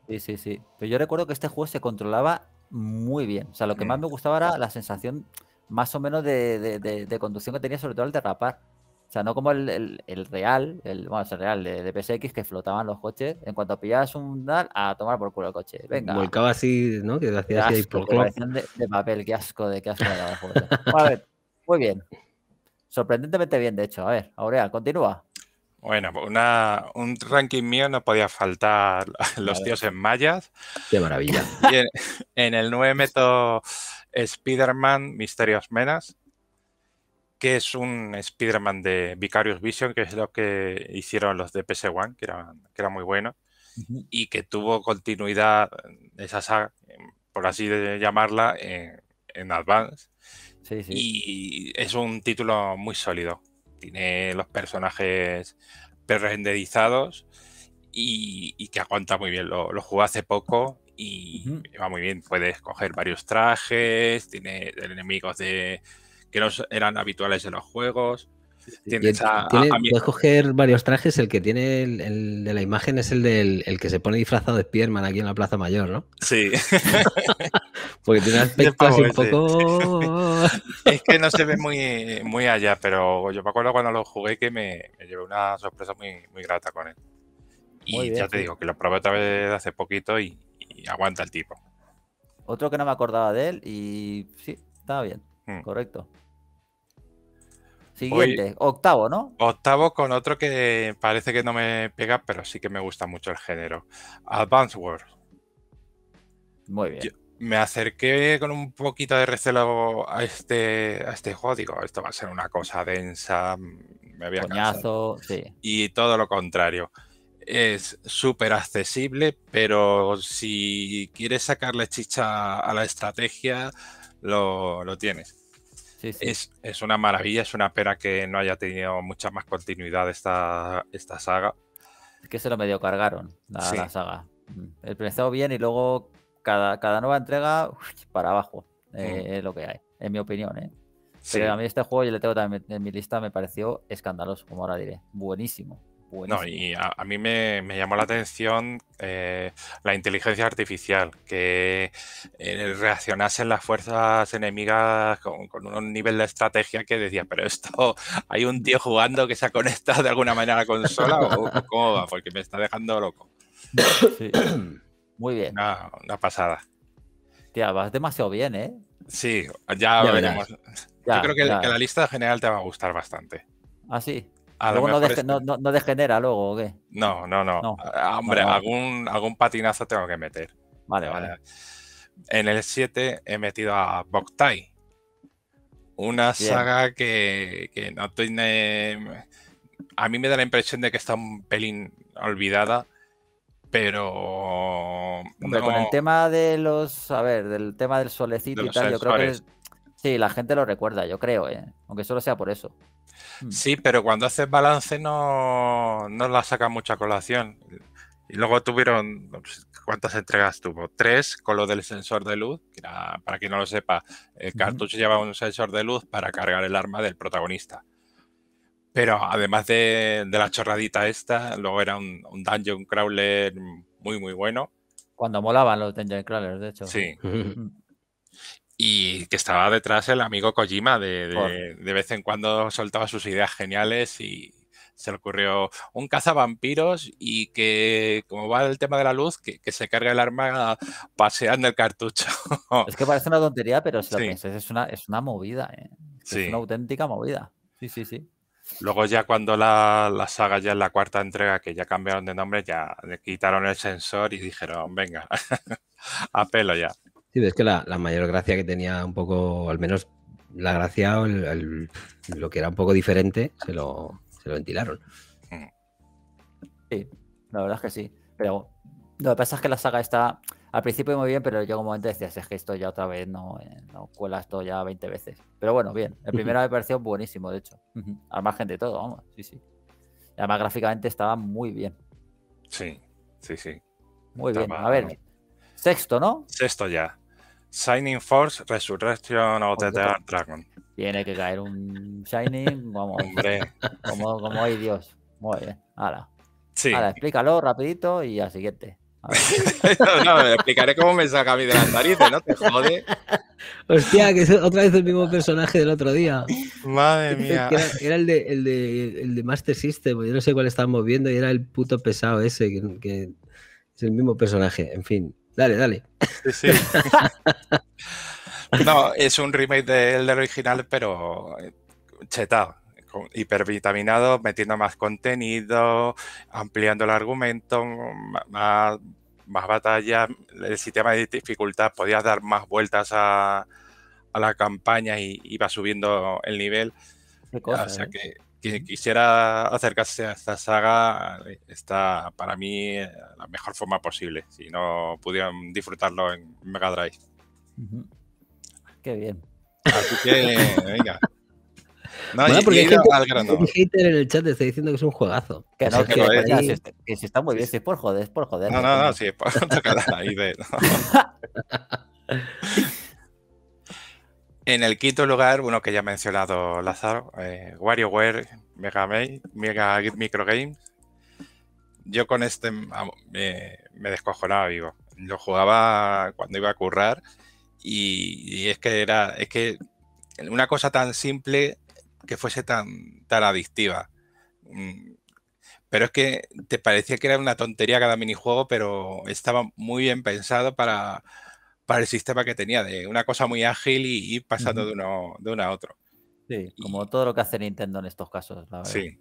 Sí, sí, sí. Pero yo recuerdo que este juego se controlaba muy bien. O sea, lo que mm. más me gustaba era la sensación más o menos de, de, conducción que tenía, sobre todo al derrapar. O sea, no como el, real, el, bueno, el real de, PSX que flotaban los coches. En cuanto pillabas un dal, a tomar por culo el coche. Venga. Volcaba así, ¿no? Que hacía así por de, de, papel, qué asco, de qué asco a ver, muy bien. Sorprendentemente bien, de hecho. A ver, Aurea, continúa. Bueno, una, un ranking mío no podía faltar los tíos en mallas. Qué maravilla. en, el 9 meto Spider-Man Misterios Menas, que es un Spider-Man de Vicarious Vision, que es lo que hicieron los de PS1, que era, que era muy bueno, y que tuvo continuidad, eh, esa saga, em, por así llamarla, eh, en, Advance. Y es un título muy sólido. Tiene los personajes renderizados y, y, que aguanta muy bien. Lo, lo jugué hace poco y va muy bien. Puedes coger varios trajes, tiene enemigos de que no eran habituales en los juegos. Tienes Puedes coger varios trajes. El que tiene el, de la imagen es el del que se pone disfrazado de Spiderman aquí en la Plaza Mayor, ¿no? Sí. Porque tiene aspecto así un poco. es que no se ve muy, muy allá, pero yo me acuerdo cuando lo jugué que me, llevé una sorpresa muy, grata con él. Y ya te digo que lo probé otra vez hace poquito y aguanta el tipo. Otro que no me acordaba de él y sí, estaba bien. Mm. Correcto. Siguiente, octavo, ¿no? Octavo con otro que parece que no me pega, pero sí que me gusta mucho el género. Advance World. Muy bien. me acerqué con un poquito de recelo a este, a este juego. Digo, esto va a ser una cosa densa. Mm, me había Y todo lo contrario. Es súper accesible, pero si quieres sacarle chicha a la estrategia, lo, lo tienes. Es, una maravilla, es una pena que no haya tenido mucha más continuidad esta, esta saga. Es que se lo medio cargaron, la, saga. Mm. El principio bien y luego cada, cada nueva entrega para abajo. Mm. Eh, es lo que hay, en mi opinión. ¿eh? Pero a mí este juego, yo le tengo también en mi lista, me pareció escandaloso, como ahora diré. Buenísimo y a, mí me, llamó la atención eh, la inteligencia artificial, que eh, reaccionase reaccionasen las fuerzas enemigas con, un nivel de estrategia que decía, pero esto, hay un tío jugando que se ha conectado de alguna manera a la consola, o, cómo va, porque me está dejando loco. Muy bien. Una, pasada. Tía, vas demasiado bien, ¿eh? Sí, ya, veremos. Yo creo que, que la lista general te va a gustar bastante. Ah, sí luego este no, degenera luego, ¿o qué? No, no, no. Ah, hombre, algún, patinazo tengo que meter. Vale, eh, vale. En el 7 he metido a Boktai. Una saga que, no tiene... A mí me da la impresión de que está un pelín olvidada, pero... con el tema de los... A ver, del tema del solecito y tal, yo creo que... Sí, la gente lo recuerda, yo creo, ¿eh? aunque solo sea por eso. Mm. Sí, pero cuando haces balance no, no la saca mucha colación. Y luego tuvieron, ¿cuántas entregas tuvo? Tres con lo del sensor de luz. para que no lo sepa, el cartucho llevaba lleva un sensor de luz para cargar el arma del protagonista. Pero además de, la chorradita esta, luego era un, un, dungeon crawler muy, muy bueno. Cuando molaban los dungeon crawlers, de hecho. Sí. Mm y que estaba detrás el amigo Kojima, de, vez en cuando soltaba sus ideas geniales y se le ocurrió un cazavampiros y que, como va el tema de la luz, que, se carga el arma paseando el cartucho. Es que parece una tontería, pero si lo es una, es movida, ¿eh? es una auténtica movida. Sí, sí, sí. Luego ya cuando la, saga ya en la cuarta entrega, que ya cambiaron de nombre, ya le quitaron el sensor y dijeron, venga, a pelo ya. Sí, es que la, mayor gracia que tenía un poco, al menos la gracia o lo que era un poco diferente, se lo, ventilaron. Sí, la verdad es que sí. Pero lo que pasa es que la saga está al principio muy bien, pero yo un momento decías, es que esto ya otra vez no, eh, no cuela esto ya 20 veces. Pero bueno, bien. El primero me pareció buenísimo, de hecho. Al margen de todo, vamos, sí, sí. Y además gráficamente estaba muy bien. Sí, sí, sí. Muy bien. A ver, sexto, ¿no? Sexto ya. Shining Force, Resurrection o Dragon. Tiene que caer un Shining, vamos. Hombre. Como, como hoy Dios. Muy bien. Ahora. Sí. Ahora, explícalo rapidito y al siguiente. no, me explicaré cómo me saca a mí de las narices, ¿no? Te jode. Hostia, que es otra vez el mismo personaje del otro día. Madre mía. Era, el, de, el, de, el, de, Master System, yo no sé cuál estábamos viendo, y era el puto pesado ese, que es el mismo personaje. En fin, Dale, dale. no, es un remake del, del original, pero eh, chetado hipervitaminado, metiendo más contenido, ampliando el argumento, más, más batalla, el sistema de dificultad, podías dar más vueltas a, la campaña y iba subiendo el nivel. o sea eh. que quisiera acercarse a esta saga está para mí eh, la mejor forma posible, si no pudieran disfrutarlo en Mega Drive. Qué bien. Así que, venga. No, porque hay hater en el chat está diciendo que es un juegazo. Que no, que, si está, muy bien, si es por joder, es por joder. No, no, no, si es por tocar la idea. En el quinto lugar, uno que ya ha mencionado Lázaro, eh, WarioWare Mega, Mega Micro Games. Yo con este me, descojonaba vivo. Lo jugaba cuando iba a currar y, es que era es que una cosa tan simple que fuese tan, tan adictiva. Mm, pero es que te parecía que era una tontería cada minijuego, pero estaba muy bien pensado para, para el sistema que tenía, de una cosa muy ágil y pasando de, uno, de uno a otro. Sí, como todo lo que hace Nintendo en estos casos, la verdad. Sí.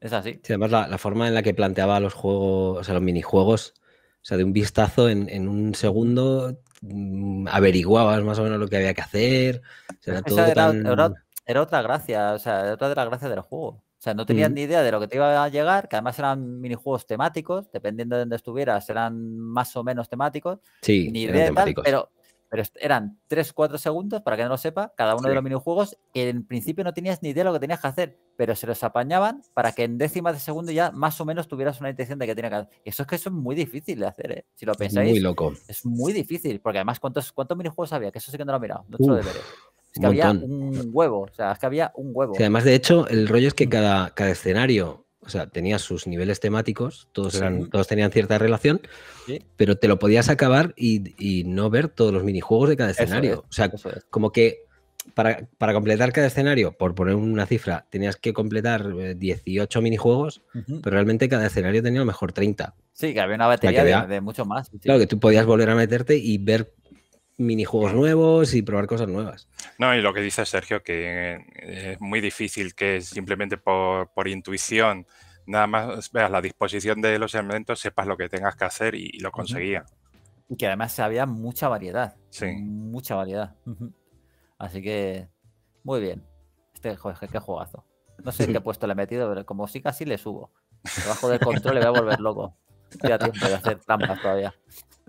Es así. además, la, forma en la que planteaba los juegos, o sea, los minijuegos, o sea, de un vistazo en, un segundo mm, averiguabas más o menos lo que había que hacer. era, otra gracia, o sea, otra de las gracias del juego sea, no tenías ni idea de lo que te iba a llegar, que además eran minijuegos temáticos, dependiendo de dónde estuvieras, eran más o menos temáticos. Sí, ni idea pero, pero eran 3-4 segundos, para que no lo sepa, cada uno de los minijuegos, en principio no tenías ni idea de lo que tenías que hacer, pero se los apañaban para que en décimas de segundo ya más o menos tuvieras una intención de que tenía que hacer. Eso es que eso es muy difícil de hacer, ¿eh? Si lo pensáis. loco. Es muy difícil, porque además, ¿cuántos, cuántos minijuegos había? Que eso sí que no lo he mirado, no lo deberé. Es que había un huevo, o sea, es que había un huevo. además, de hecho, el rollo es que mm. cada, cada escenario, o sea, tenía sus niveles temáticos, todos, eran, todos tenían cierta relación, pero te lo podías acabar y, no ver todos los minijuegos de cada escenario. o sea, como que para, completar cada escenario, por poner una cifra, tenías que completar 18 eh, minijuegos, pero realmente cada escenario tenía a lo mejor 30. Sí, que había una batería de, mucho más. Claro, que tú podías volver a meterte y ver minijuegos nuevos y probar cosas nuevas. No, y lo que dice Sergio, que eh, es muy difícil que simplemente por, intuición, nada más veas la disposición de los elementos, sepas lo que tengas que hacer y, lo conseguía. Y que además había mucha variedad. Sí. Mucha variedad. Así que, muy bien. Este qué juegazo. No sé en qué puesto le he metido, pero como sí casi le subo. Abajo del control le voy a volver loco. Ya tiempo de hacer trampas todavía.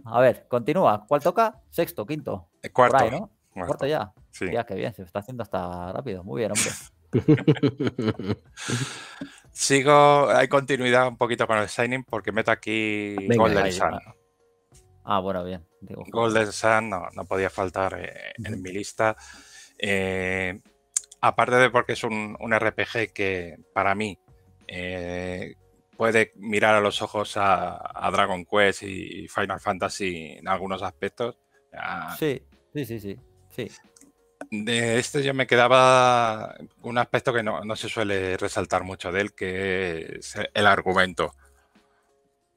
A ver, continúa. ¿Cuál toca? Sexto, quinto. Eh, cuarto. ¿no? Cuarto. ya. Ya, qué bien, se está haciendo hasta rápido. Muy bien, hombre. Sigo, hay continuidad un poquito con el signing porque meto aquí Golden Sun. Ah, bueno, bien. Golden Sun no, podía faltar eh, en mi lista. Eh, aparte de porque es un, un RPG que para mí puede mirar a los ojos a, Dragon Quest y Final Fantasy en algunos aspectos. sí, sí, sí, sí, De este yo me quedaba un aspecto que no, se suele resaltar mucho de él, que es el argumento.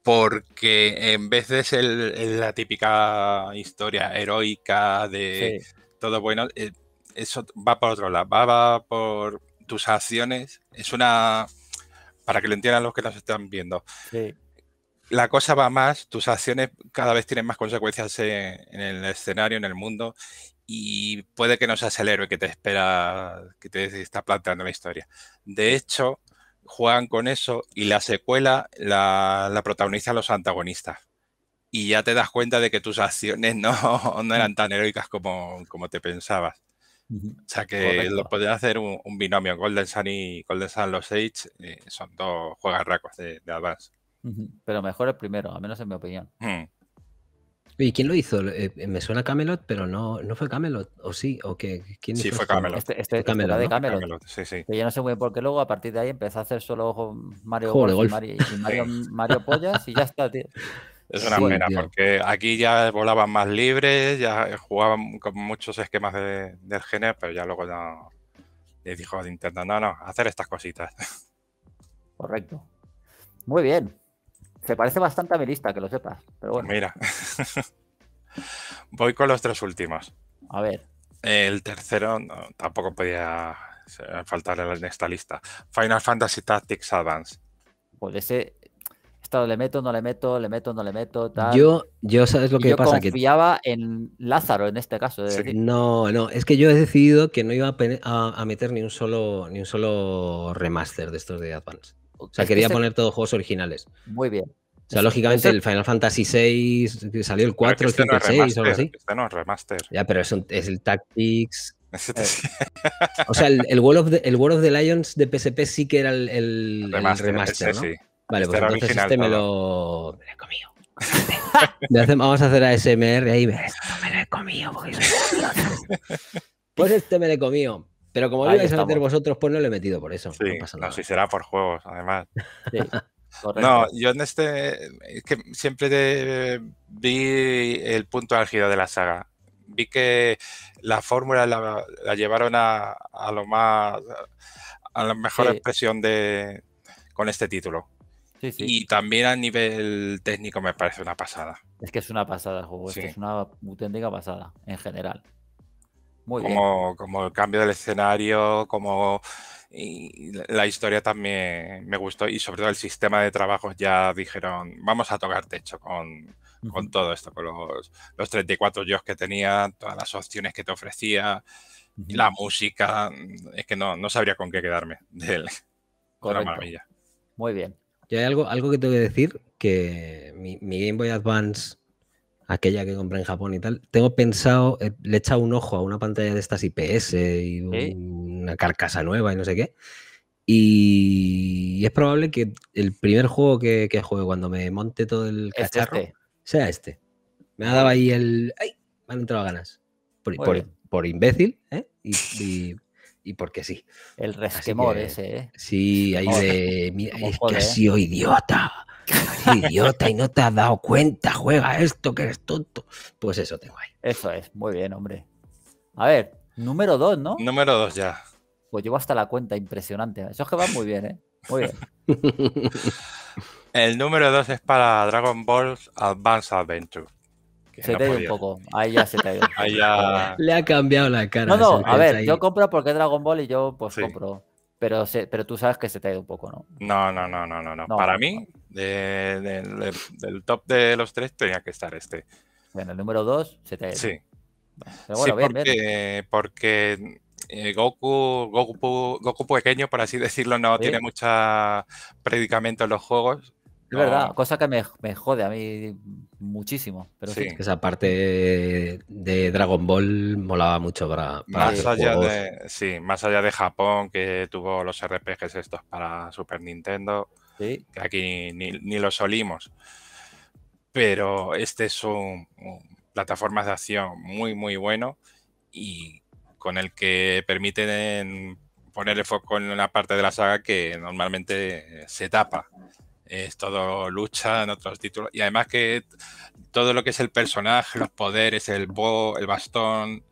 Porque en vez de ser la típica historia heroica de todo bueno, eh, eso va por otro lado, va por tus acciones. Es una para que lo entiendan los que nos están viendo. La cosa va más, tus acciones cada vez tienen más consecuencias en, el escenario, en el mundo, y puede que no seas el héroe que te espera, que te está planteando la historia. De hecho, juegan con eso y la secuela la, la protagonizan los antagonistas. Y ya te das cuenta de que tus acciones no, no eran tan heroicas como, como te pensabas. O sea que lo podría hacer un, binomio. Golden Sun y Golden Sun Los Age eh, son dos juegarracos de, de Advance. Pero mejor el primero, al menos en mi opinión. Mm. Oye, ¿Y quién lo hizo? Eh, eh, me suena Camelot, pero no, no fue Camelot. ¿O sí? ¿O qué? ¿Quién sí, fue Camelot. Este, este, este Camelot, de Camelot. sí, sí. Que yo no sé muy bien por qué luego a partir de ahí empezó a hacer solo Mario Mario, Mario, Mario Pollas y ya está, tío. Es una mera, porque aquí ya volaban más libres, ya jugaban con muchos esquemas de, del género, pero ya luego ya le dijo a Nintendo, no, no, hacer estas cositas. Correcto. Muy bien. Se parece bastante a mi lista, que lo sepas. Pero bueno. Mira. Voy con los tres últimos. A ver. El tercero tampoco podía faltar en esta lista. Final Fantasy Tactics Advance. Pues ese le meto, no le meto, le meto, no le meto, Yo, yo sabes lo que yo confiaba en Lázaro en este caso. No, no, es que yo he decidido que no iba a, meter ni un solo ni un solo remaster de estos de Advance. O sea, quería este poner todos juegos originales. Muy bien. O sea, lógicamente el Final Fantasy VI salió el 4, el 5, este 6 algo así. Este no es remaster. Ya, pero es, el Tactics, eh, o sea, el, World of the, el, World of Lions de PSP sí que era el, el remaster, Vale, pues este entonces este me lo... me lo... he comido. Vamos a hacer ASMR ahí. Esto me lo he comido. pues este me lo he comido. Pero como lo vais a meter vosotros, pues no lo he metido por eso. Sí, no, si será por juegos, además. No, yo en este es que siempre vi el punto álgido de la saga. Vi que la fórmula la, llevaron a, a, lo más a la mejor expresión de con este título. Y también a nivel técnico me parece una pasada. Es que es una pasada el juego, es una auténtica pasada en general. Muy como, como el cambio del escenario, como la historia también me gustó y sobre todo el sistema de trabajos ya dijeron, vamos a tocar techo con, todo esto, con los, los 34 yo que tenía, todas las opciones que te ofrecía, la música, es que no, sabría con qué quedarme de él. maravilla. Muy bien. Yo hay algo, algo que tengo que decir, que mi, Game Boy Advance, aquella que compré en Japón y tal, tengo pensado, eh, le he echado un ojo a una pantalla de estas IPS y una carcasa nueva y no sé qué. Y es probable que el primer juego que, juego juegue cuando me monte todo el este. cacharro sea este. Me ha dado ahí el. ¡Ay! Me han entrado ganas. Por, imbécil, ¿eh? y y porque sí. El resquemor ese, ¿eh? Sí, ahí de. es que ha ¿eh? sido idiota. idiota y no te has dado cuenta. Juega esto, que eres tonto. Pues eso tengo ahí. Eso es, muy bien, hombre. A ver, número dos, ¿no? Número dos ya. Pues llevo hasta la cuenta, impresionante. Eso es que va muy bien, ¿eh? Muy bien. El número dos es para Dragon Ball Advance Adventure. Se te ha ido un poco. Ahí ya se te ha ido. Ahí ya... Le ha cambiado la cara. No, no, a ver, yo compro porque es Dragon Ball y yo pues compro. Pero, pero tú sabes que se te ha ido un poco, ¿no? No, no, no, no, no. Para mí, del top de los tres tenía que estar este. Bueno, el número dos se te ha ido. Sí. sí, porque, porque eh, Goku, Goku, Goku pequeño, por así decirlo, no tiene mucho predicamento en los juegos es verdad, cosa que me, jode a mí muchísimo. Pero sí. que esa parte de Dragon Ball molaba mucho para, más allá de Sí, más allá de Japón, que tuvo los RPGs estos para Super Nintendo, que aquí ni, los olimos. Pero este es un, un plataformas de acción muy, muy bueno y con el que permiten poner el foco en una parte de la saga que normalmente se tapa es todo lucha en otros títulos. Y además que todo lo que es el personaje, los poderes, el bo, el bastón,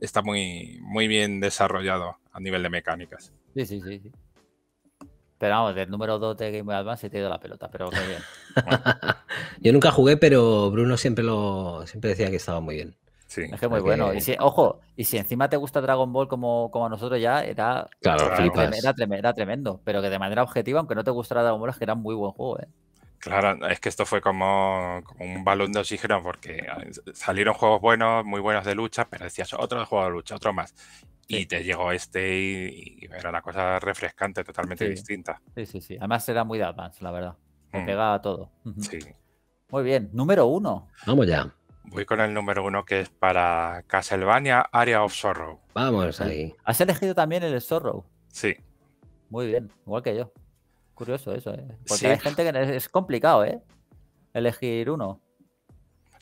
está muy, muy bien desarrollado a nivel de mecánicas. Sí, sí, sí, Pero vamos, del número 2 de Game of Advance se te ido la pelota, pero qué bien. Yo nunca jugué, pero Bruno siempre lo siempre decía que estaba muy bien es que muy bueno. Y ojo, y si encima te gusta Dragon Ball como, como a nosotros ya, era, era, tremendo. Pero que de manera objetiva, aunque no te gustara Dragon Ball, es que era muy buen juego, ¿eh? Claro, es que esto fue como, un balón de oxígeno porque salieron juegos buenos, muy buenos de lucha, pero decías otro juego de lucha, otro más. Y te llegó este y, era una cosa refrescante, totalmente distinta. Sí, sí, sí. Además era muy de advance, la verdad. Me mm. pegaba todo. Sí. Muy bien, número uno. Vamos ya. Voy con el número uno que es para Castlevania Area of Sorrow. Vamos ahí. ¿Has elegido también el Sorrow? Sí. Muy bien, igual que yo. Curioso eso, ¿eh? Porque hay gente que es complicado, ¿eh? Elegir uno.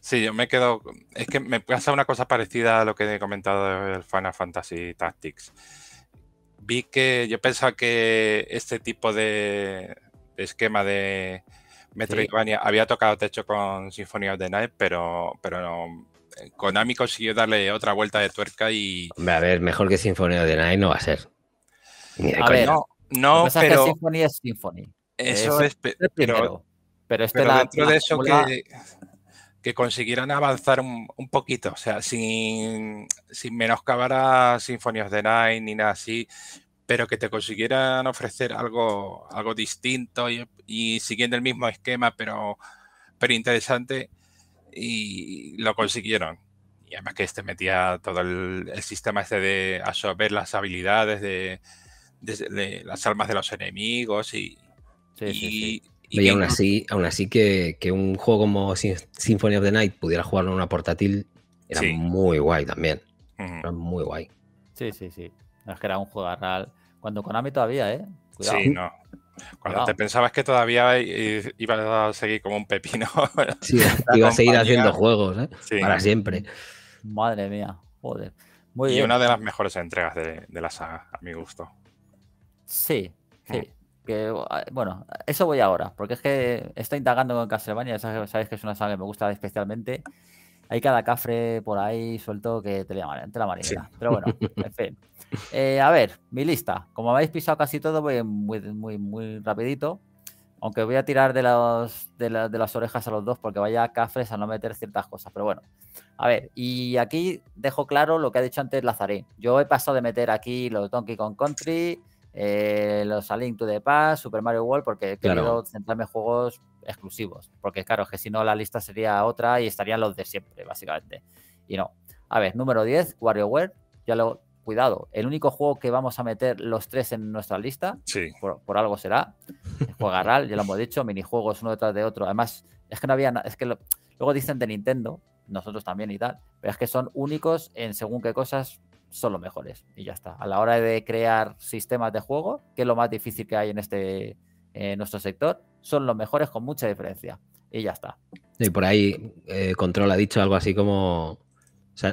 Sí, yo me quedo. Es que me pasa una cosa parecida a lo que he comentado del Final Fantasy Tactics. Vi que yo pensaba que este tipo de esquema de, Metroidvania había tocado techo con Symphony of the Night, pero, Konami consiguió darle otra vuelta de tuerca y. a ver, mejor que Symphony of the Night no va a ser. a ver, no, no pero. que Symphony es Symphony. Eso, es. pero, pero, este dentro de eso que que consiguieran avanzar un, un, poquito, o sea, sin, sin menoscabar a of the Night ni nada así, pero que te consiguieran ofrecer algo, algo distinto y, siguiendo el mismo esquema, pero, pero interesante, y lo consiguieron. Y además que este metía todo el, sistema este de absorber las habilidades de, las almas de los enemigos y... aún así, aún así que, un juego como Symphony of the Night pudiera jugarlo en una portátil era muy guay también. Era muy guay. Sí, sí, sí. es que era un juego real. Cuando Konami todavía, ¿eh? Cuidado. Sí, no. Cuando te pensabas que todavía ibas a seguir como un pepino. Sí, iba a seguir haciendo juegos, ¿eh? Para siempre. Madre mía, joder. y una de las mejores entregas de, la saga, a mi gusto. Sí, sí. Mm. Eh, bueno, eso voy ahora, porque es que estoy indagando con Castlevania, sabes que es una saga que me gusta especialmente hay cada cafre por ahí suelto que te la, te la marina, Pero bueno, en fin. Eh, a ver, mi lista. Como habéis pisado casi todo, voy muy, muy, muy rapidito. Aunque voy a tirar de, de, las orejas a los dos porque vaya cafres a no meter ciertas cosas. Pero bueno, a ver, y aquí dejo claro lo que ha dicho antes Lazarín. Yo he pasado de meter aquí los Donkey Kong Country, eh, los A Link to the Past, Super Mario World, porque he centrarme en juegos exclusivos. Porque claro, que si no la lista sería otra y estarían los de siempre, básicamente. Y no. A ver, número 10, WarioWare. Ya lo, cuidado, el único juego que vamos a meter los tres en nuestra lista, por, algo será, es RAL, ya lo hemos dicho, minijuegos uno detrás de otro. Además, es que no había es que luego dicen de Nintendo, nosotros también y tal, pero es que son únicos en según qué cosas son los mejores. Y ya está. A la hora de crear sistemas de juego, que es lo más difícil que hay en este nuestro sector, son los mejores con mucha diferencia. Y ya está. Y por ahí eh, Control ha dicho algo así como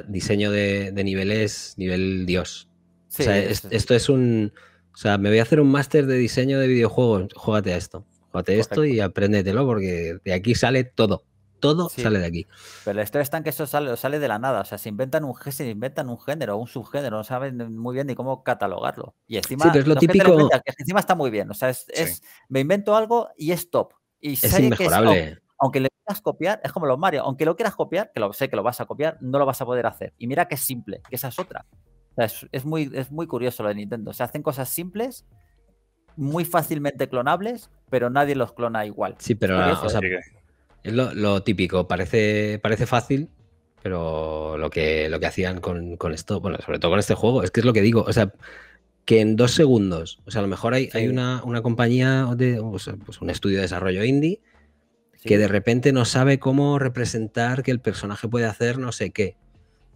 diseño de, niveles, nivel Dios. o sea, esto es un. O sea, me voy a hacer un máster de diseño de videojuegos. Júgate a esto. Júgate esto y apréndetelo, porque de aquí sale todo. Todo sale de aquí. Pero esto es tan que eso sale, sale de la nada. O sea, se inventan un se inventan un género, un subgénero, no saben muy bien ni cómo catalogarlo. Y encima, es lo típico... que encima está muy bien. O sea, es, me invento algo y es top. Y es inmejorable. aunque le copiar, es como los Mario, aunque lo quieras copiar, que lo sé que lo vas a copiar, no lo vas a poder hacer. Y mira que es simple, que esa es otra. es, muy, es muy curioso lo de Nintendo. Se hacen cosas simples, muy fácilmente clonables, pero nadie los clona igual. Sí, pero es ¿eh? lo, típico, parece, parece fácil, pero lo que, lo que hacían con, esto, bueno, sobre todo con este juego, es que es lo que digo, o sea, que en dos segundos, o sea, a lo mejor hay, una, compañía, pues un estudio de desarrollo indie que de repente no sabe cómo representar que el personaje puede hacer no sé qué.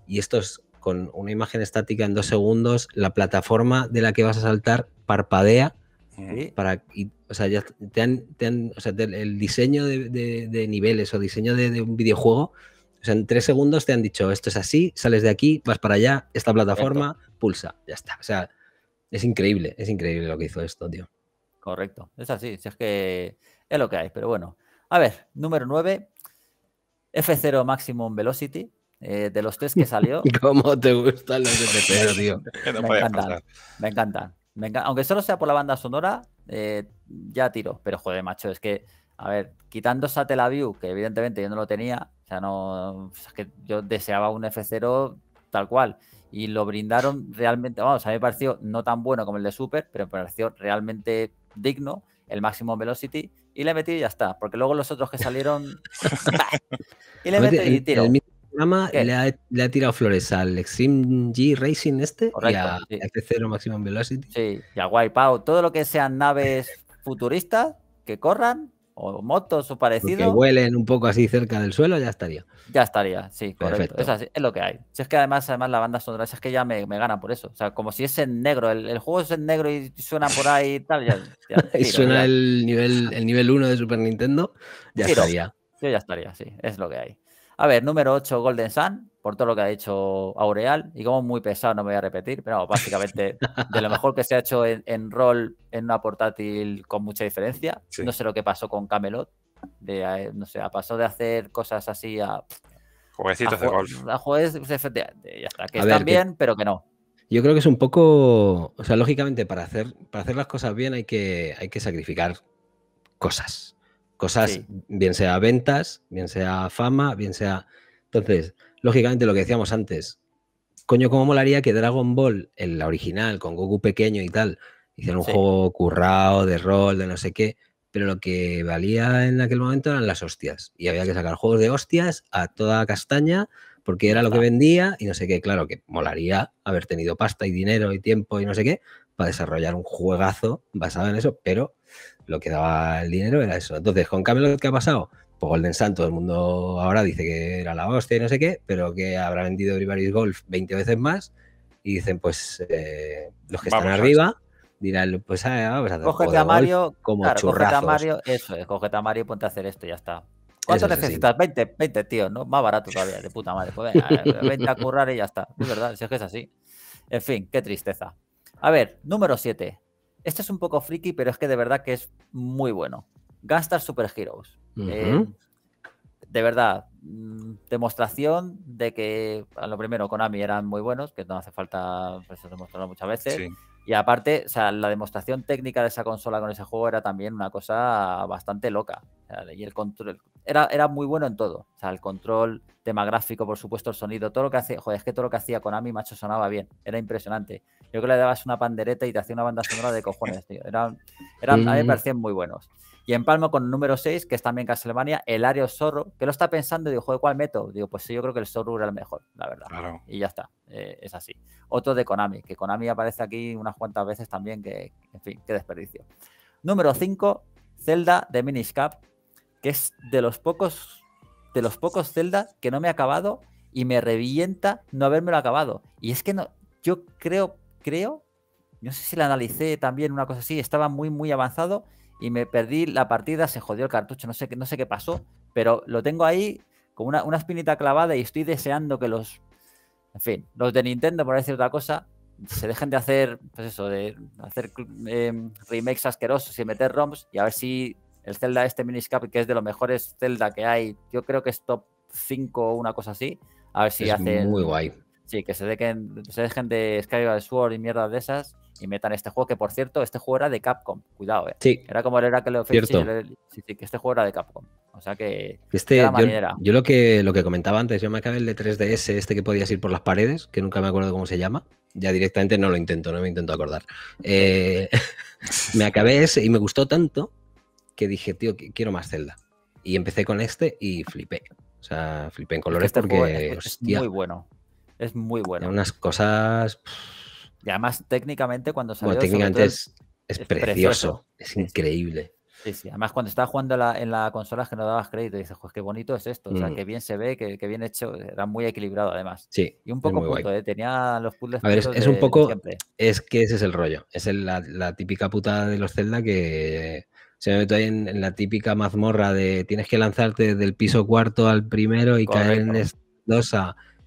Y esto es con una imagen estática en dos segundos, la plataforma de la que vas a saltar parpadea para o sea, ya te han, o sea, el diseño de, niveles o diseño de, un videojuego, o sea, en tres segundos te han dicho esto es así, sales de aquí, vas para allá, esta plataforma, pulsa, ya está. O sea, es increíble, es increíble lo que hizo esto, tío. Correcto, es así, es que es lo que hay, pero bueno. A ver, número 9, F0 Maximum Velocity. Eh, de los tres que salió. ¿Cómo te gustan los F0, tío? me, encantan, me, Aunque solo sea por la banda sonora, eh, ya tiro. Pero joder, macho, es que, a ver, quitando Satellaview, que evidentemente yo no lo tenía, o sea, no. es que yo deseaba un F0 tal cual. Y lo brindaron realmente, vamos, a mí me pareció no tan bueno como el de Super, pero me pareció realmente digno el Maximum Velocity y le metí y ya está, porque luego los otros que salieron. y le metí y tiro. El, mismo programa le ha, tirado flores al Extreme G Racing este y a, f 0 Maximum Velocity. Sí, y a Wipeout. Todo lo que sean naves futuristas que corran, o motos o parecido. Que huelen un poco así cerca del suelo, ya estaría. Ya estaría, sí, correcto. Es, así, es, lo que hay. Si es que además, además la banda sonora, es que ya me, gana por eso. O sea, como si es en negro, el, juego es en negro y suena por ahí y tal. Ya, y suena el nivel el nivel 1 de Super Nintendo, ya estaría. Yo ya estaría, sí, es lo que hay. A ver, número 8, Golden Sun, por todo lo que ha hecho Aureal. Y como muy pesado, no me voy a repetir, pero básicamente de lo mejor que se ha hecho en, rol en una portátil con mucha diferencia. No sé lo que pasó con Camelot. De, eh, no sé, pasado de hacer cosas así a. Jueguecitos de golf. A pues, ya Que están bien, pero que no. Yo creo que es un poco, o sea, lógicamente para hacer, para hacer las cosas bien hay que, hay que sacrificar cosas. Cosas, bien sea ventas, bien sea fama, bien sea... Entonces, lógicamente lo que decíamos antes, coño, ¿cómo molaría que Dragon Ball, el original, con Goku pequeño y tal, hiciera un juego currado, de rol, de no sé qué, pero lo que valía en aquel momento eran las hostias. Y había que sacar juegos de hostias a toda castaña porque era lo que vendía y no sé qué. Claro que molaría haber tenido pasta y dinero y tiempo y no sé qué para desarrollar un juegazo basado en eso, pero lo que daba el dinero era eso. Entonces, con Camelot, ¿qué ha pasado? Pues Golden Sun, todo el mundo ahora dice que era la hostia y no sé qué, pero que habrá vendido Everybody's Golf 20 veces más y dicen, pues eh, los que están arriba dirán, pues ah, vamos a hacer a Mario, como claro, cógete a Mario, eso a Mario y ponte a hacer esto, y ya está. ¿Cuánto necesitas? 20, 20, tío, ¿no? Más barato todavía, de puta madre. Pues venga, vente a currar y ya está. Es verdad, si es que es así. En fin, qué tristeza. A ver, número 7. Esto es un poco friki, pero es que de verdad que es muy bueno. Gastar Super Heroes. Eh, de verdad, mm, demostración de que, a lo primero, Konami eran muy buenos, que no hace falta pues, demostrarlo muchas veces. Sí. Y aparte, o sea, la demostración técnica de esa consola con ese juego era también una cosa bastante loca. y el control era, era muy bueno en todo. O sea, el control, tema gráfico, por supuesto, el sonido, todo lo que hacía. Joder, es que todo lo que hacía Konami, macho, sonaba bien. Era impresionante. Yo creo que le dabas una pandereta y te hacía una banda sonora de cojones, tío. Eran, eran, a mí me mm. parecían muy buenos. Y empalmo con el número 6, que es también Castlevania, el área Zorro, que lo está pensando y dijo, joder, ¿cuál meto? Digo, pues sí, yo creo que el Zorro era el mejor, la verdad. Y ya está, eh, es así. Otro de Konami, que Konami aparece aquí unas cuantas veces también, que, en fin, qué desperdicio. Número 5, Zelda de Miniscap, que es de los pocos, de los pocos Zelda que no me ha acabado y me revienta no habérmelo acabado. Y es que no, yo creo, creo, no sé si la analicé también, una cosa así, estaba muy, muy avanzado y me perdí la partida, se jodió el cartucho, no sé, no sé qué pasó, pero lo tengo ahí con una, espinita clavada y estoy deseando que los, en fin, los de Nintendo, por decir otra cosa, se dejen de hacer, pues eso, de hacer em, remakes asquerosos y meter ROMs y a ver si el Zelda este Miniscap, que es de los mejores Zelda que hay, yo creo que es top 5 o una cosa así, a ver si hace. Muy guay. Sí, que se, dejen, se dejen de Skyward Sword y mierdas de esas y metan este juego, que por cierto, este juego era de Capcom, cuidado, eh. Sí. Era como era que lo cierto. Sí, sí, que este juego era de Capcom. O sea que este, yo, lo que lo que comentaba antes, yo me acabé el de 3DS, este que podías ir por las paredes, que nunca me acuerdo cómo se llama. Ya directamente no lo intento, no me intento acordar. Eh, me acabé ese y me gustó tanto que dije, tío, quiero más Zelda. Y empecé con este y flipé. O sea, flipé en colores este porque. Es, muy bueno. Es muy bueno. Unas cosas. Y además, técnicamente, cuando salió. Bueno, es, precioso. Es increíble. Sí, sí. Además, cuando estaba jugando en la consola es que no dabas crédito. dices, pues qué bonito es esto. O sea, mm. que bien se ve, que, bien hecho. Era muy equilibrado, además. Sí. Y un poco ¿eh? Tenía los puzzles. A ver, es, un poco. Es que ese es el rollo. Es la, típica putada de los Zelda que. Se me meto ahí en, la típica mazmorra de tienes que lanzarte del piso cuarto al primero y caer en dos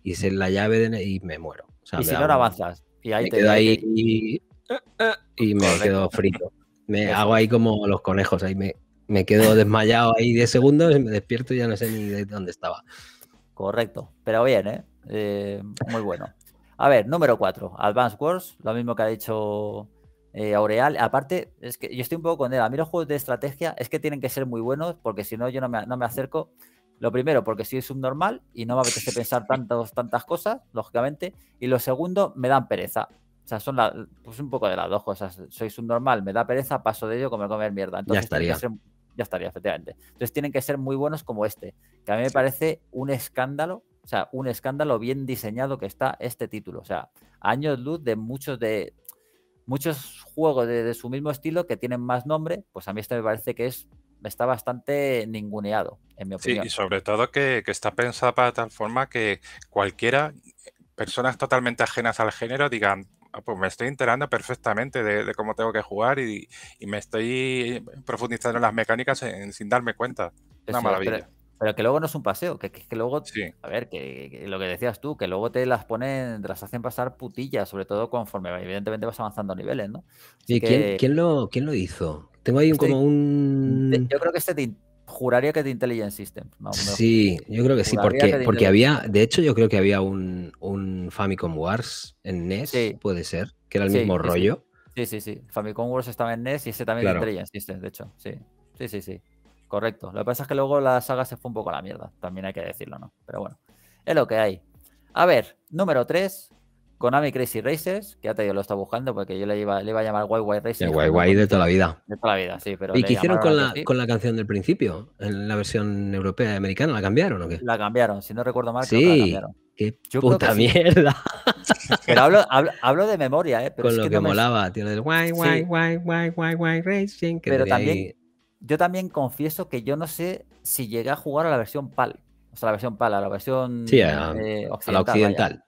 y se la llave y me muero. y si no avanzas. Y ahí te quedo ahí y, me quedo frito. Me hago ahí como los conejos, ahí me, me quedo desmayado ahí 10 segundos y me despierto y ya no sé ni de dónde estaba. Correcto, pero bien, ¿eh? Eh, muy bueno. A ver, número 4, Advanced Wars, lo mismo que ha dicho eh, Aureal. Aparte, es que yo estoy un poco con él. A mí los juegos de estrategia es que tienen que ser muy buenos porque si no, yo no me, no me acerco. Lo primero, porque soy subnormal y no me apetece pensar tantos, tantas cosas, lógicamente. Y lo segundo, me dan pereza. O sea, son pues un poco de las dos cosas. Soy subnormal, me da pereza, paso de ello como comer mierda. Entonces, ya estaría. ya estaría, efectivamente. Entonces tienen que ser muy buenos como este, que a mí me parece un escándalo, o sea, un escándalo bien diseñado que está este título. O sea, años luz de muchos de muchos juegos de, de su mismo estilo que tienen más nombre, pues a mí este me parece que es está bastante ninguneado, en mi opinión. Sí, y sobre todo que, está pensada para tal forma que cualquiera, personas totalmente ajenas al género, digan, ah, pues me estoy enterando perfectamente de, cómo tengo que jugar y, me estoy profundizando en las mecánicas sin darme cuenta. es pues Una maravilla. Pero, que luego no es un paseo, que, que, luego, a ver, que, lo que decías tú, que luego te las ponen, te las hacen pasar putillas, sobre todo conforme evidentemente vas avanzando niveles, ¿no? Sí, ¿quién, ¿quién, lo, ¿quién lo hizo? Tengo ahí este como un. Yo creo que este juraría que de Intelligent Systems. sí, yo creo que sí, porque, porque había, de hecho, yo creo que había un, Famicom Wars en NES, puede ser, que era el mismo rollo. Sí. sí, sí, Famicom Wars estaba en NES y ese también claro. de Intelligent Systems, de hecho. Sí, sí, sí, sí. Correcto. Lo que pasa es que luego la saga se fue un poco a la mierda, también hay que decirlo, ¿no? Pero bueno, es lo que hay. A ver, número 3, Konami Crazy Racers, que ya te digo, lo estaba buscando porque yo le iba, le iba a llamar Guay Guay Racers. El Guay de toda la vida. De toda la vida, sí. Pero ¿Y qué hicieron con la, con la canción del principio? En la versión europea y americana, ¿la cambiaron o qué? La cambiaron, si no recuerdo mal, sí. que la cambiaron. Qué puta mierda. Pero hablo, hablo, de memoria, ¿eh? Pero con lo que, molaba, tío, del Guay Guay Guay Guay Racing. pero también, yo también confieso que yo no sé si llegué a jugar a la versión PAL. O sea, la versión PAL, a la versión sí, a, occidental. Eh, la occidental.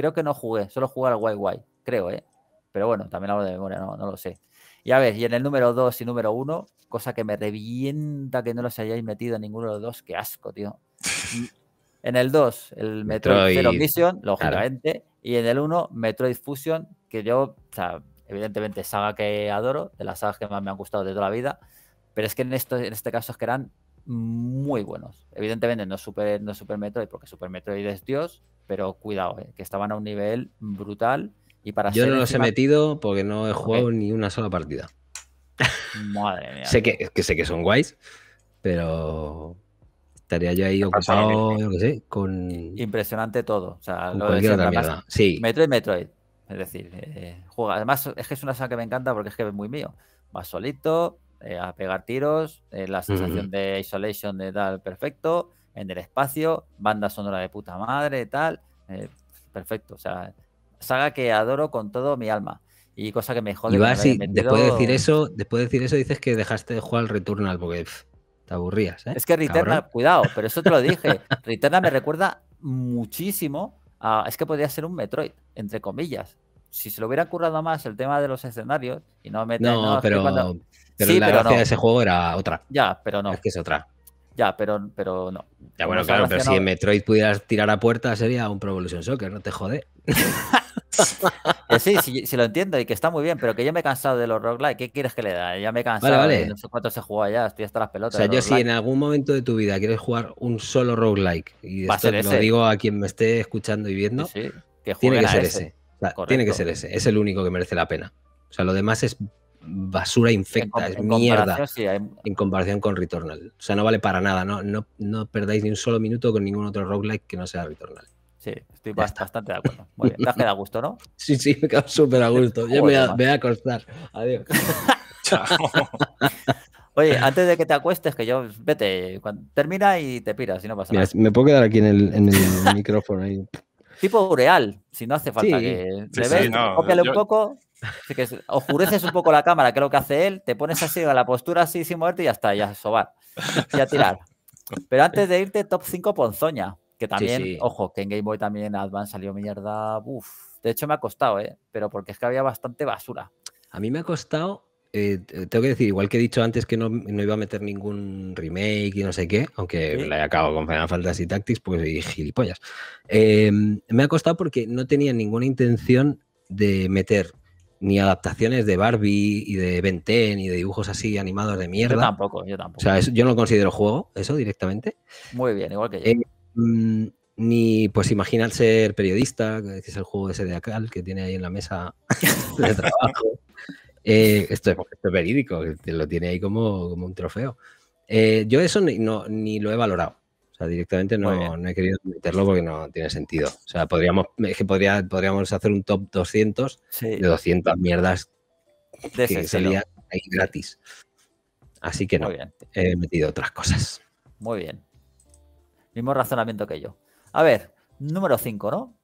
Creo que no jugué, solo jugué al Guay creo, ¿eh? Pero bueno, también hablo de memoria, no, lo sé. Y a ver, y en el número 2 y número 1, cosa que me revienta que no los hayáis metido en ninguno de los dos, qué asco, tío. en el 2, el Metroid, Zero Mission, lógicamente, y en el 1, Metroid Fusion, que yo, o sea, evidentemente saga que adoro, de las sagas que más me han gustado de toda la vida, pero es que en, esto, en este caso es que eran muy buenos. Evidentemente no Super, no Super Metroid, porque Super Metroid es Dios, pero cuidado, eh, que estaban a un nivel brutal. Y para Yo no los he metido porque no he jugado eh. ni una sola partida. Madre mía. sé que, sé que son guays, pero estaría yo ahí ocupado, con. Impresionante todo. O sea, Metroid, Metroid. Es decir, eh, juega. Además, es que es una saga que me encanta porque es que es muy mío. Vas solito, eh, a pegar tiros, eh, la sensación de isolation de tal, perfecto, en el espacio, banda sonora de puta madre, tal, eh, perfecto, o sea, saga que adoro con todo mi alma. Y cosa que me jode. Y Vas, después de decir eso, después de decir eso dices que dejaste de jugar al Returnal porque te aburrías, Es que Returnal, cuidado, pero eso te lo dije. Returnal me recuerda muchísimo a, es que podría ser un Metroid, entre comillas. Si se lo hubiera currado más el tema de los escenarios y no meter... No, pero... Pero la gracia de ese juego era otra. Ya, pero no. Es que es otra. Ya, pero, pero no. Ya, bueno, claro, pero si en Metroid pudieras tirar a puerta sería un Pro Evolution Soccer, no te jode. sí, sí, lo entiendo y que está muy bien, pero que yo me he cansado de los roguelike. ¿Qué quieres que le da? Ya me he cansado. Vale, No sé cuánto se juega ya, estoy hasta las pelotas. O sea, yo si en algún momento de tu vida quieres jugar un solo roguelike, y esto lo digo a quien me esté escuchando y viendo, que tiene que ser ese. tiene que ser ese. Es el único que merece la pena. O sea, lo demás es basura infecta, es mierda en comparación con Returnal. O sea, no vale para nada, no, no, no perdáis ni un solo minuto con ningún otro roguelike que no sea Returnal. Sí, estoy bastante, de acuerdo. Muy Te has quedado a gusto, ¿no? Sí, sí, me quedo súper a gusto. Yo me, voy a acostar. Adiós. Chao. Oye, antes de que te acuestes, que yo vete, termina y te piras, si no pasa nada. me puedo quedar aquí en el, en el micrófono ahí. Tipo Ureal, si no hace falta que sí, ves, sí, un poco, que oscureces un poco la cámara, que es lo que hace él, te pones así a la postura así sin moverte y ya está, ya sobar ya a tirar. Pero antes de irte, top 5 ponzoña, que también, ojo, que en Game Boy también Advance salió mierda, uff. De hecho me ha costado, ¿eh? pero porque es que había bastante basura. A mí me ha costado eh, tengo que decir, igual que he dicho antes que no, iba a meter ningún remake y no sé qué, aunque la he acabado con Final Fantasy Tactics, pues y gilipollas. Em, me ha costado porque no tenía ninguna intención de meter ni adaptaciones de Barbie y de Ben y de dibujos así animados de mierda. Yo tampoco, yo tampoco. O sea, yo no considero juego, eso directamente. Muy bien, igual que yo. Em, ni pues imaginar ser periodista, que es el juego ese de Acal que tiene ahí en la mesa de trabajo. Eh, esto, es, esto, verídico, lo tiene ahí como, un trofeo. Eh, yo eso ni, lo he valorado. O sea, directamente no, he querido meterlo porque no tiene sentido. O sea, podríamos, que podría, podríamos hacer un top 200 de 200 mierdas que salían ahí gratis. Así que no, he metido otras cosas. Muy bien. Mismo razonamiento que yo. A ver, número 5, ¿no?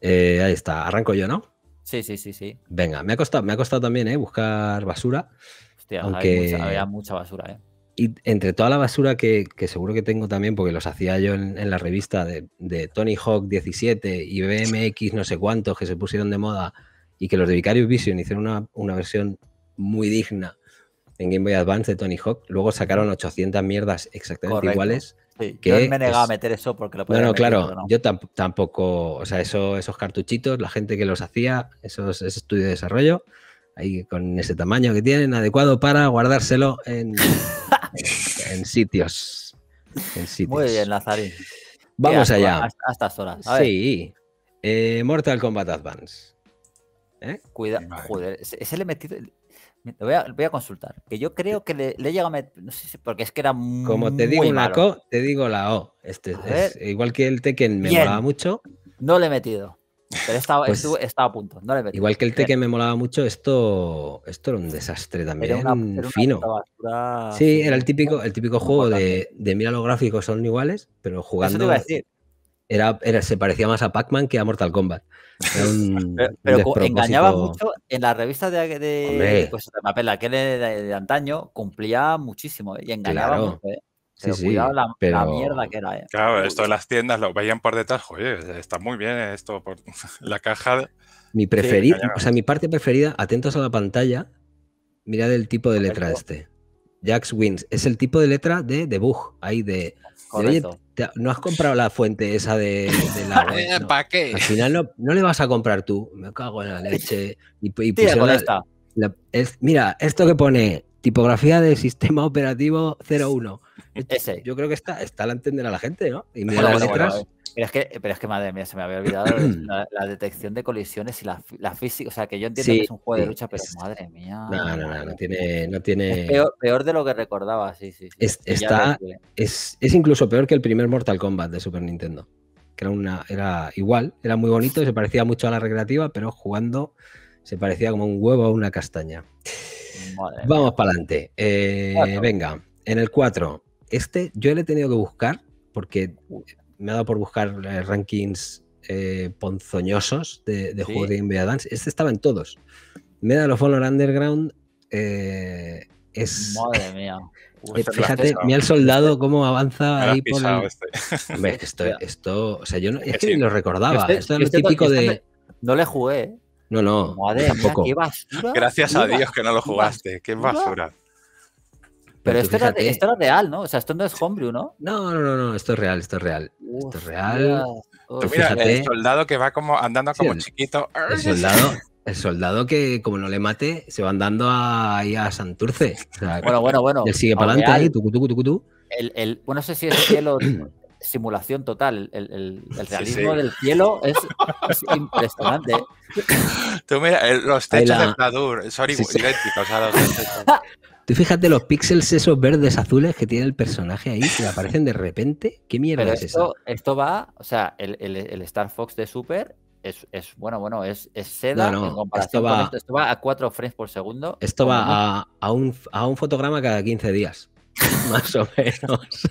Eh, ahí está, arranco yo, ¿no? Sí, sí, sí, sí. Venga, me ha costado, me ha costado también ¿eh? buscar basura. Hostia, aunque... había mucha basura, ¿eh? Y entre toda la basura que, seguro que tengo también, porque los hacía yo en, la revista de, Tony Hawk 17 y BMX no sé cuántos que se pusieron de moda y que los de Vicarious Vision hicieron una, versión muy digna en Game Boy Advance de Tony Hawk, luego sacaron 800 mierdas exactamente iguales yo me negaba a meter eso porque lo podía No, no, claro, yo tampoco, o sea, eso, esos cartuchitos, la gente que los hacía, esos, ese estudio de desarrollo, ahí con ese tamaño que tienen, adecuado para guardárselo en, en sitios. Muy bien, Lazarín. Vamos allá. A, estas horas. sí. Eh, Mortal Kombat Advance. ¿eh? Cuidado, joder, ese le he metido, voy a, consultar. Que yo creo que le, he llegado a meter. No sé si, porque es que era muy. Como te digo la te digo la O. Este, igual que el Tekken me molaba mucho. No le he metido. Pero estaba, pues a punto. Igual que el Tekken me molaba mucho, esto, esto era un desastre también. ¿eh? Era un fino. sí, era el típico, el típico juego de, de, mira los gráficos son iguales, pero jugando se parecía más a Pac-Man que a Mortal Kombat. pero, engañaba mucho en las revistas de, de, pues, papel, aquel de, antaño, cumplía muchísimo ¿eh? y engañaba mucho. ¿eh? la, mierda que era. ¿eh? Claro, esto de las tiendas lo veían por detrás, está muy bien esto por la caja. Mi preferida, o sea, mi parte preferida, atentos a la pantalla, mirad el tipo de letra este. Jax Wins, es el tipo de letra de debug, ahí de Oye, ¿no has comprado la fuente esa de, la Al final no, le vas a comprar tú. Me cago en la leche. Y, mira, esto que pone tipografía de sistema operativo 01. Yo creo que está, está la entender a la gente, ¿no? Y mira eh. Pero es, que, madre mía, se me había olvidado la, detección de colisiones y la, física. O sea, que yo entiendo que es un juego de lucha, pero madre mía. No, no, no, no tiene. No tiene... peor, de lo que recordaba, sí, sí. Es, está, es, incluso peor que el primer Mortal Kombat de Super Nintendo. Que era, una, era igual, era muy bonito y se parecía mucho a la recreativa, pero jugando se parecía como un huevo a una castaña. Vamos para adelante. Eh, venga, en el 4. Este yo le he tenido que buscar porque me ha dado por buscar eh, rankings eh, ponzoñosos de, de de NBA Dance. Este estaba en todos. Medal of Honor Underground eh, es. Madre mía. fíjate, mira el soldado cómo avanza ahí por el... este. Hombre, esto, esto, o sea, yo no, es que ni lo recordaba. esto es lo típico de. No le jugué. No, no. Madre Mía, qué basura, Gracias a Dios que no lo jugaste. Qué basura. Pero, esto, era esto, real, ¿no? O sea, esto no es homebrew, ¿no? No, no, no, no esto es real, esto es real. esto es real. Tú pues mira, el soldado que va como andando como chiquito. El soldado, el soldado que, como no le mate, se va andando ahí a Santurce. bueno, bueno, bueno. Él sigue para adelante ahí, El, el, bueno, no sé si es cielo, simulación total. El, el, el realismo del cielo es, impresionante. Tú mira, eh, los techos la... de Pladur son sí, idénticos a los de Tú fíjate los píxeles esos verdes azules que tiene el personaje ahí, que aparecen de repente. ¿Qué mierda es esto, Esto va, o sea, el, Star Fox de Super es, es bueno, bueno, es, es seda va, esto, esto va a 4 frames por segundo. Esto va a, un, a un fotograma cada 15 días. Más o menos.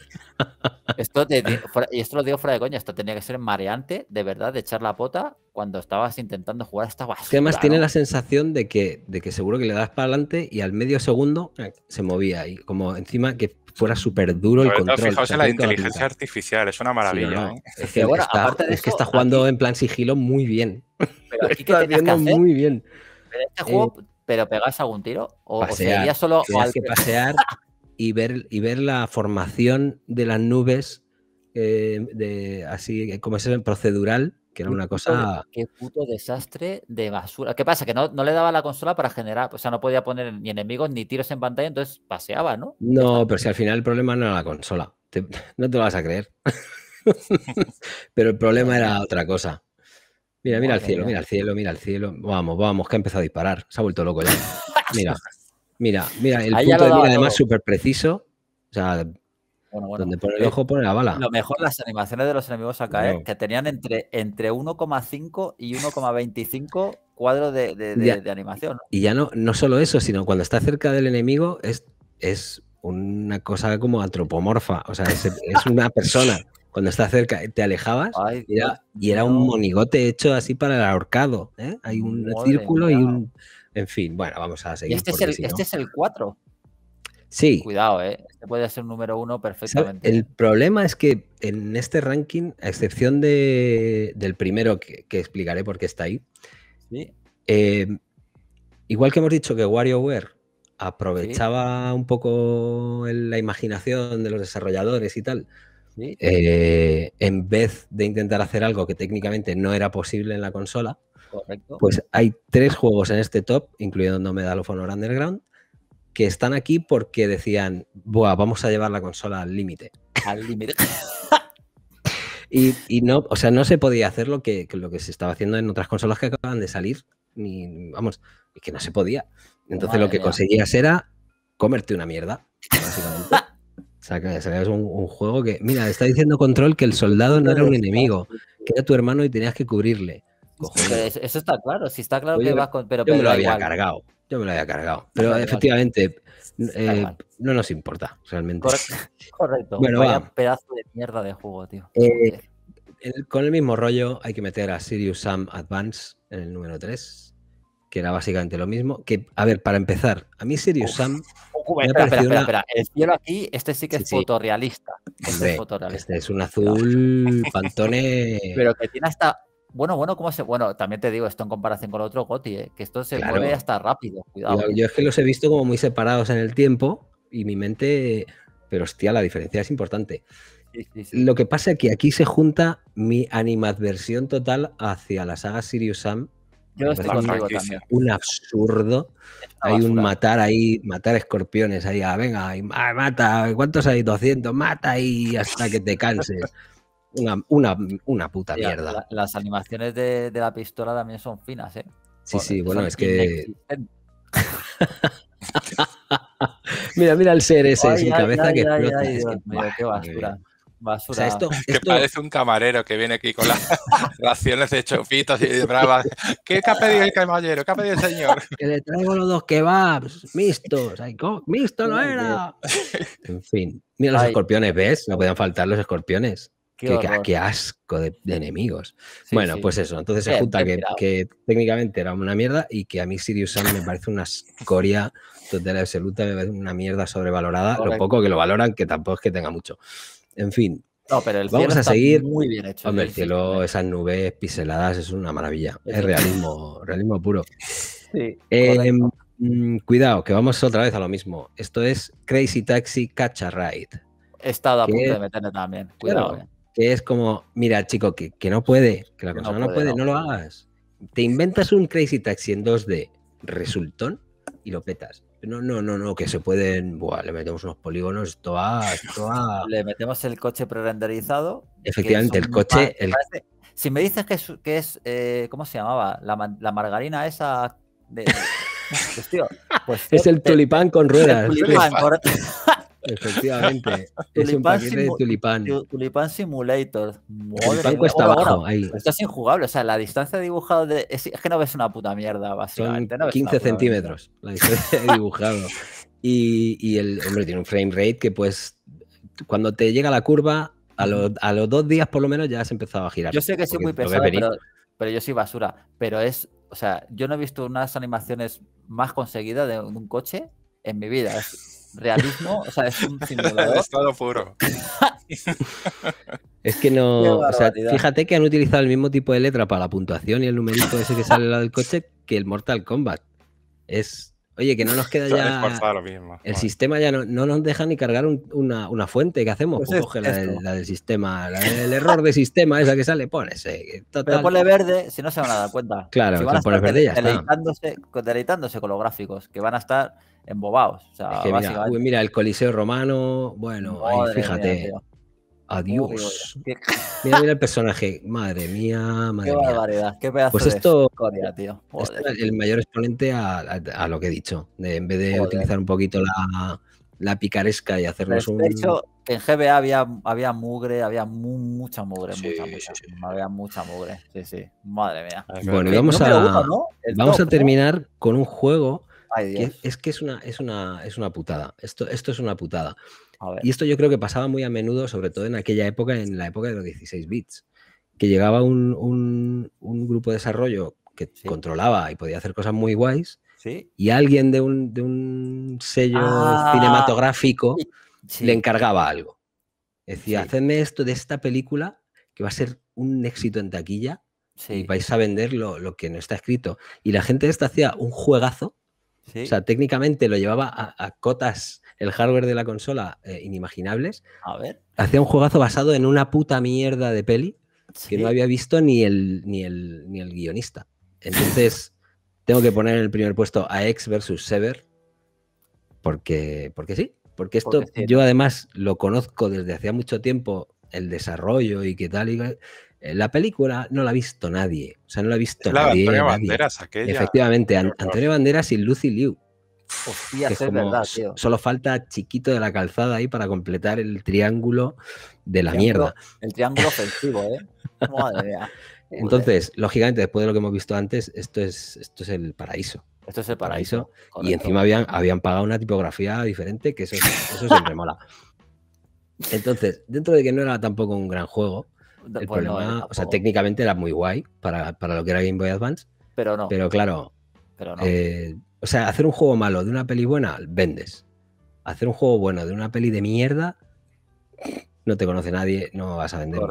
y esto lo digo fuera de coña, esto tenía que ser mareante, de verdad, de echar la pota cuando estabas intentando jugar esta basura. Que además tiene la sensación de que, de que seguro que le das para adelante y al medio segundo ah, se movía y como encima que fuera súper duro el control. Fijaos en la inteligencia artificial, es una maravilla. Es, que, está, jugando en plan sigilo muy bien. Pero aquí que que muy bien. Este eh, pero pegas algún tiro? ¿O, pasear, solo al... que pasear? y ver, y ver la formación de las nubes, eh, así como es en procedural, que era una cosa. Qué puto desastre de basura. ¿Qué pasa? Que no, le daba la consola para generar, o sea, no podía poner ni enemigos ni tiros en pantalla, entonces paseaba, ¿no? No, pero si al final el problema no era la consola. no te lo vas a creer. pero el problema era otra cosa. Mira, mira al cielo, mira al cielo, mira al cielo. Vamos, vamos, que ha empezado a disparar. Se ha vuelto loco ya. Mira. Mira, mira, el punto de mira además súper preciso. O sea, donde pone el eh, ojo pone la bala. Lo mejor las animaciones de los enemigos acá, eh, que tenían entre, entre 1,5 y 1,25 cuadros de, animación. Y ya no, no solo eso, sino cuando está cerca del enemigo es, es una cosa como antropomorfa, o sea, es, una persona. Cuando está cerca, te alejabas y, era, un monigote hecho así para el ahorcado. ¿eh? Hay un círculo y un en fin, bueno, vamos a seguir. este, es el, este es el 4. Sí. Cuidado, ¿eh? Este puede ser número uno perfectamente. El problema es que en este ranking, a excepción de, del primero que, explicaré por qué está ahí, em, igual que hemos dicho que WarioWare aprovechaba un poco la imaginación de los desarrolladores y tal, eh, en vez de intentar hacer algo que técnicamente no era posible en la consola, pues hay tres juegos en este top, incluyendo No Medal of Honor Underground, que están aquí porque decían, Buah, vamos a llevar la consola al límite. Al límite. y, no, o sea, no se podía hacer lo que, lo que se estaba haciendo en otras consolas que acaban de salir. Ni, vamos, es que no se podía. Entonces lo que conseguías era comerte una mierda, básicamente. O sea, que sería un, un, juego que. Mira, está diciendo Control que el soldado no era un enemigo, que era tu hermano y tenías que cubrirle eso está claro, si está claro que vas con. Pero, yo me lo había cargado. Yo me lo había cargado. Pero efectivamente, eh, eh, no nos importa realmente. Correcto. Bueno, Vaya va. pedazo de mierda de juego, tío. Eh, con el mismo rollo hay que meter a Sirius Sam Advance en el número 3, que era básicamente lo mismo. Que, a ver, para empezar, a mí Sirius Sam. me espera, ha espera, espera, El cielo aquí, este sí que es fotorrealista. Este, es fotorrealista. este es un azul pantone. Pero que tiene hasta bueno, bueno, ¿cómo se.? Bueno, también te digo, esto en comparación con otro Goti, ¿eh? que esto se claro. hasta rápido. Cuidado. Yo, es que los he visto como muy separados en el tiempo y mi mente. Pero hostia, la diferencia es importante. Lo que pasa es que aquí se junta mi animadversión total hacia la saga Sirius Sam. Yo estoy contigo Un absurdo. Hay un matar ahí, matar escorpiones ahí. Ah, venga, mata. ¿Cuántos hay? 200. Mata ahí hasta que te canses una, una, una puta mierda. las animaciones de, de, la pistola también son finas, ¿eh? Sí, sí, bueno, es que. mira, mira el ser ese sin cabeza que explota. Es qué basura. basura. O esto, esto... parece un camarero que viene aquí con las raciones de chopitos y de bravas. ¿Qué, ha pedido el camarero? ¿Qué ha pedido el señor? Que le traigo los dos kebabs mixtos. ¡Misto no era. en fin. Mira los escorpiones, ¿ves? No podían faltar los escorpiones. Qué, asco de, enemigos. bueno, pues eso. Entonces se junta que, técnicamente era una mierda y que a mí Sirius Sam me parece una escoria total absoluta, una mierda sobrevalorada. Lo poco que lo valoran, que tampoco es que tenga mucho. En fin, no, pero Vamos a seguir. muy bien hecho. Hombre, ¿eh? el cielo, esas nubes piseladas, es una maravilla. Es realismo, realismo puro. Eh, em, mm, cuidado, que vamos otra vez a lo mismo. Esto es Crazy Taxi Catch a Ride. He estado a punto de meterme también. Cuidado. Eh que es como, mira, chico, que, no puede, que la persona no, puede, no, lo hagas. Te inventas un Crazy Taxi en 2D resultón y lo petas. No, no, no, no, que se pueden. Buah, le metemos unos polígonos, esto va, Le metemos el coche prerenderizado. Efectivamente, el coche. si me dices que es, eh, ¿cómo se llamaba? La, margarina esa pues pues es el tulipán con ruedas. Efectivamente. es un tulipán. Tulipán Simulator. tulipán cuesta abajo. es injugable. O sea, la distancia de dibujado de... Es, que no ves una puta mierda, básicamente. Son 15 centímetros la distancia de dibujado. Y, y, el hombre tiene un frame rate que pues cuando te llega la curva, a, a los dos días por lo menos ya has empezado a girar. Yo sé que soy muy pesado, pero, pero yo soy basura. Pero es, o sea, yo no he visto unas animaciones más conseguidas de un coche en mi vida realismo, o sea, es un es que no. O sea, fíjate que han utilizado el mismo tipo de letra para la puntuación y el numerito ese que sale al lado del coche que el Mortal Kombat. Es Oye, que no nos queda ya. el sistema ya no, nos deja ni cargar una, una, fuente. ¿Qué hacemos? Pues pues coge la, del, sistema, la error de sistema, es la que sale, pones. Pero ponle verde, si no se van a dar cuenta. Claro, si van a deleitándose, con los gráficos, que van a estar embobados. mira, el Coliseo Romano, bueno, ahí, fíjate. Adiós. mira, mira el personaje. Madre mía, madre qué barbaridad, qué pedazo pues esto, tío. es el mayor exponente a, lo que he dicho. en vez de utilizar un poquito la, picaresca y hacernos un. De hecho, en GBA había, había mugre, había mucha mugre, mucha, Había mucha mugre. Sí, sí. Madre mía. Ah, bueno, vamos a, terminar con un juego. es que es una, es una, es una putada. Esto, esto es una putada. Y esto yo creo que pasaba muy a menudo, sobre todo en aquella época, en la época de los 16 bits, que llegaba un, grupo de desarrollo que controlaba y podía hacer cosas muy guays, y alguien de un, sello ah. cinematográfico le encargaba algo. Decía, hacedme esto de esta película que va a ser un éxito en taquilla y vais a vender lo, que no está escrito. Y la gente esta hacía un juegazo, o sea, técnicamente lo llevaba a cotas el hardware de la consola eh, inimaginables. A ver. Hacía un juegazo basado en una puta mierda de peli que no había visto ni el, ni el, ni el guionista. Entonces, tengo que poner en el primer puesto a X versus Sever. Porque, porque sí. Porque esto yo además lo conozco desde hacía mucho tiempo, el desarrollo y qué tal. Y, eh, la película no la ha visto nadie. O sea, no la ha visto nadie. Antonio Banderas, aquella. Efectivamente, Antonio Banderas y Lucy Liu. Solo falta chiquito de la calzada ahí para completar el triángulo de la mierda. El triángulo ofensivo, ¿eh? Madre mía. Entonces, lógicamente, después de lo que hemos visto antes, esto es, esto es el paraíso. Esto es el paraíso. Y encima habían, habían pagado una tipografía diferente, que eso, eso siempre mola. Entonces, dentro de que no era tampoco un gran juego, el pues problema, o sea, técnicamente era muy guay para, lo que era Game Boy Advance. Pero no. Pero claro, pero no. Eh, o sea, hacer un juego malo de una peli buena, vendes. Hacer un juego bueno de una peli de mierda, no te conoce nadie, no vas a vender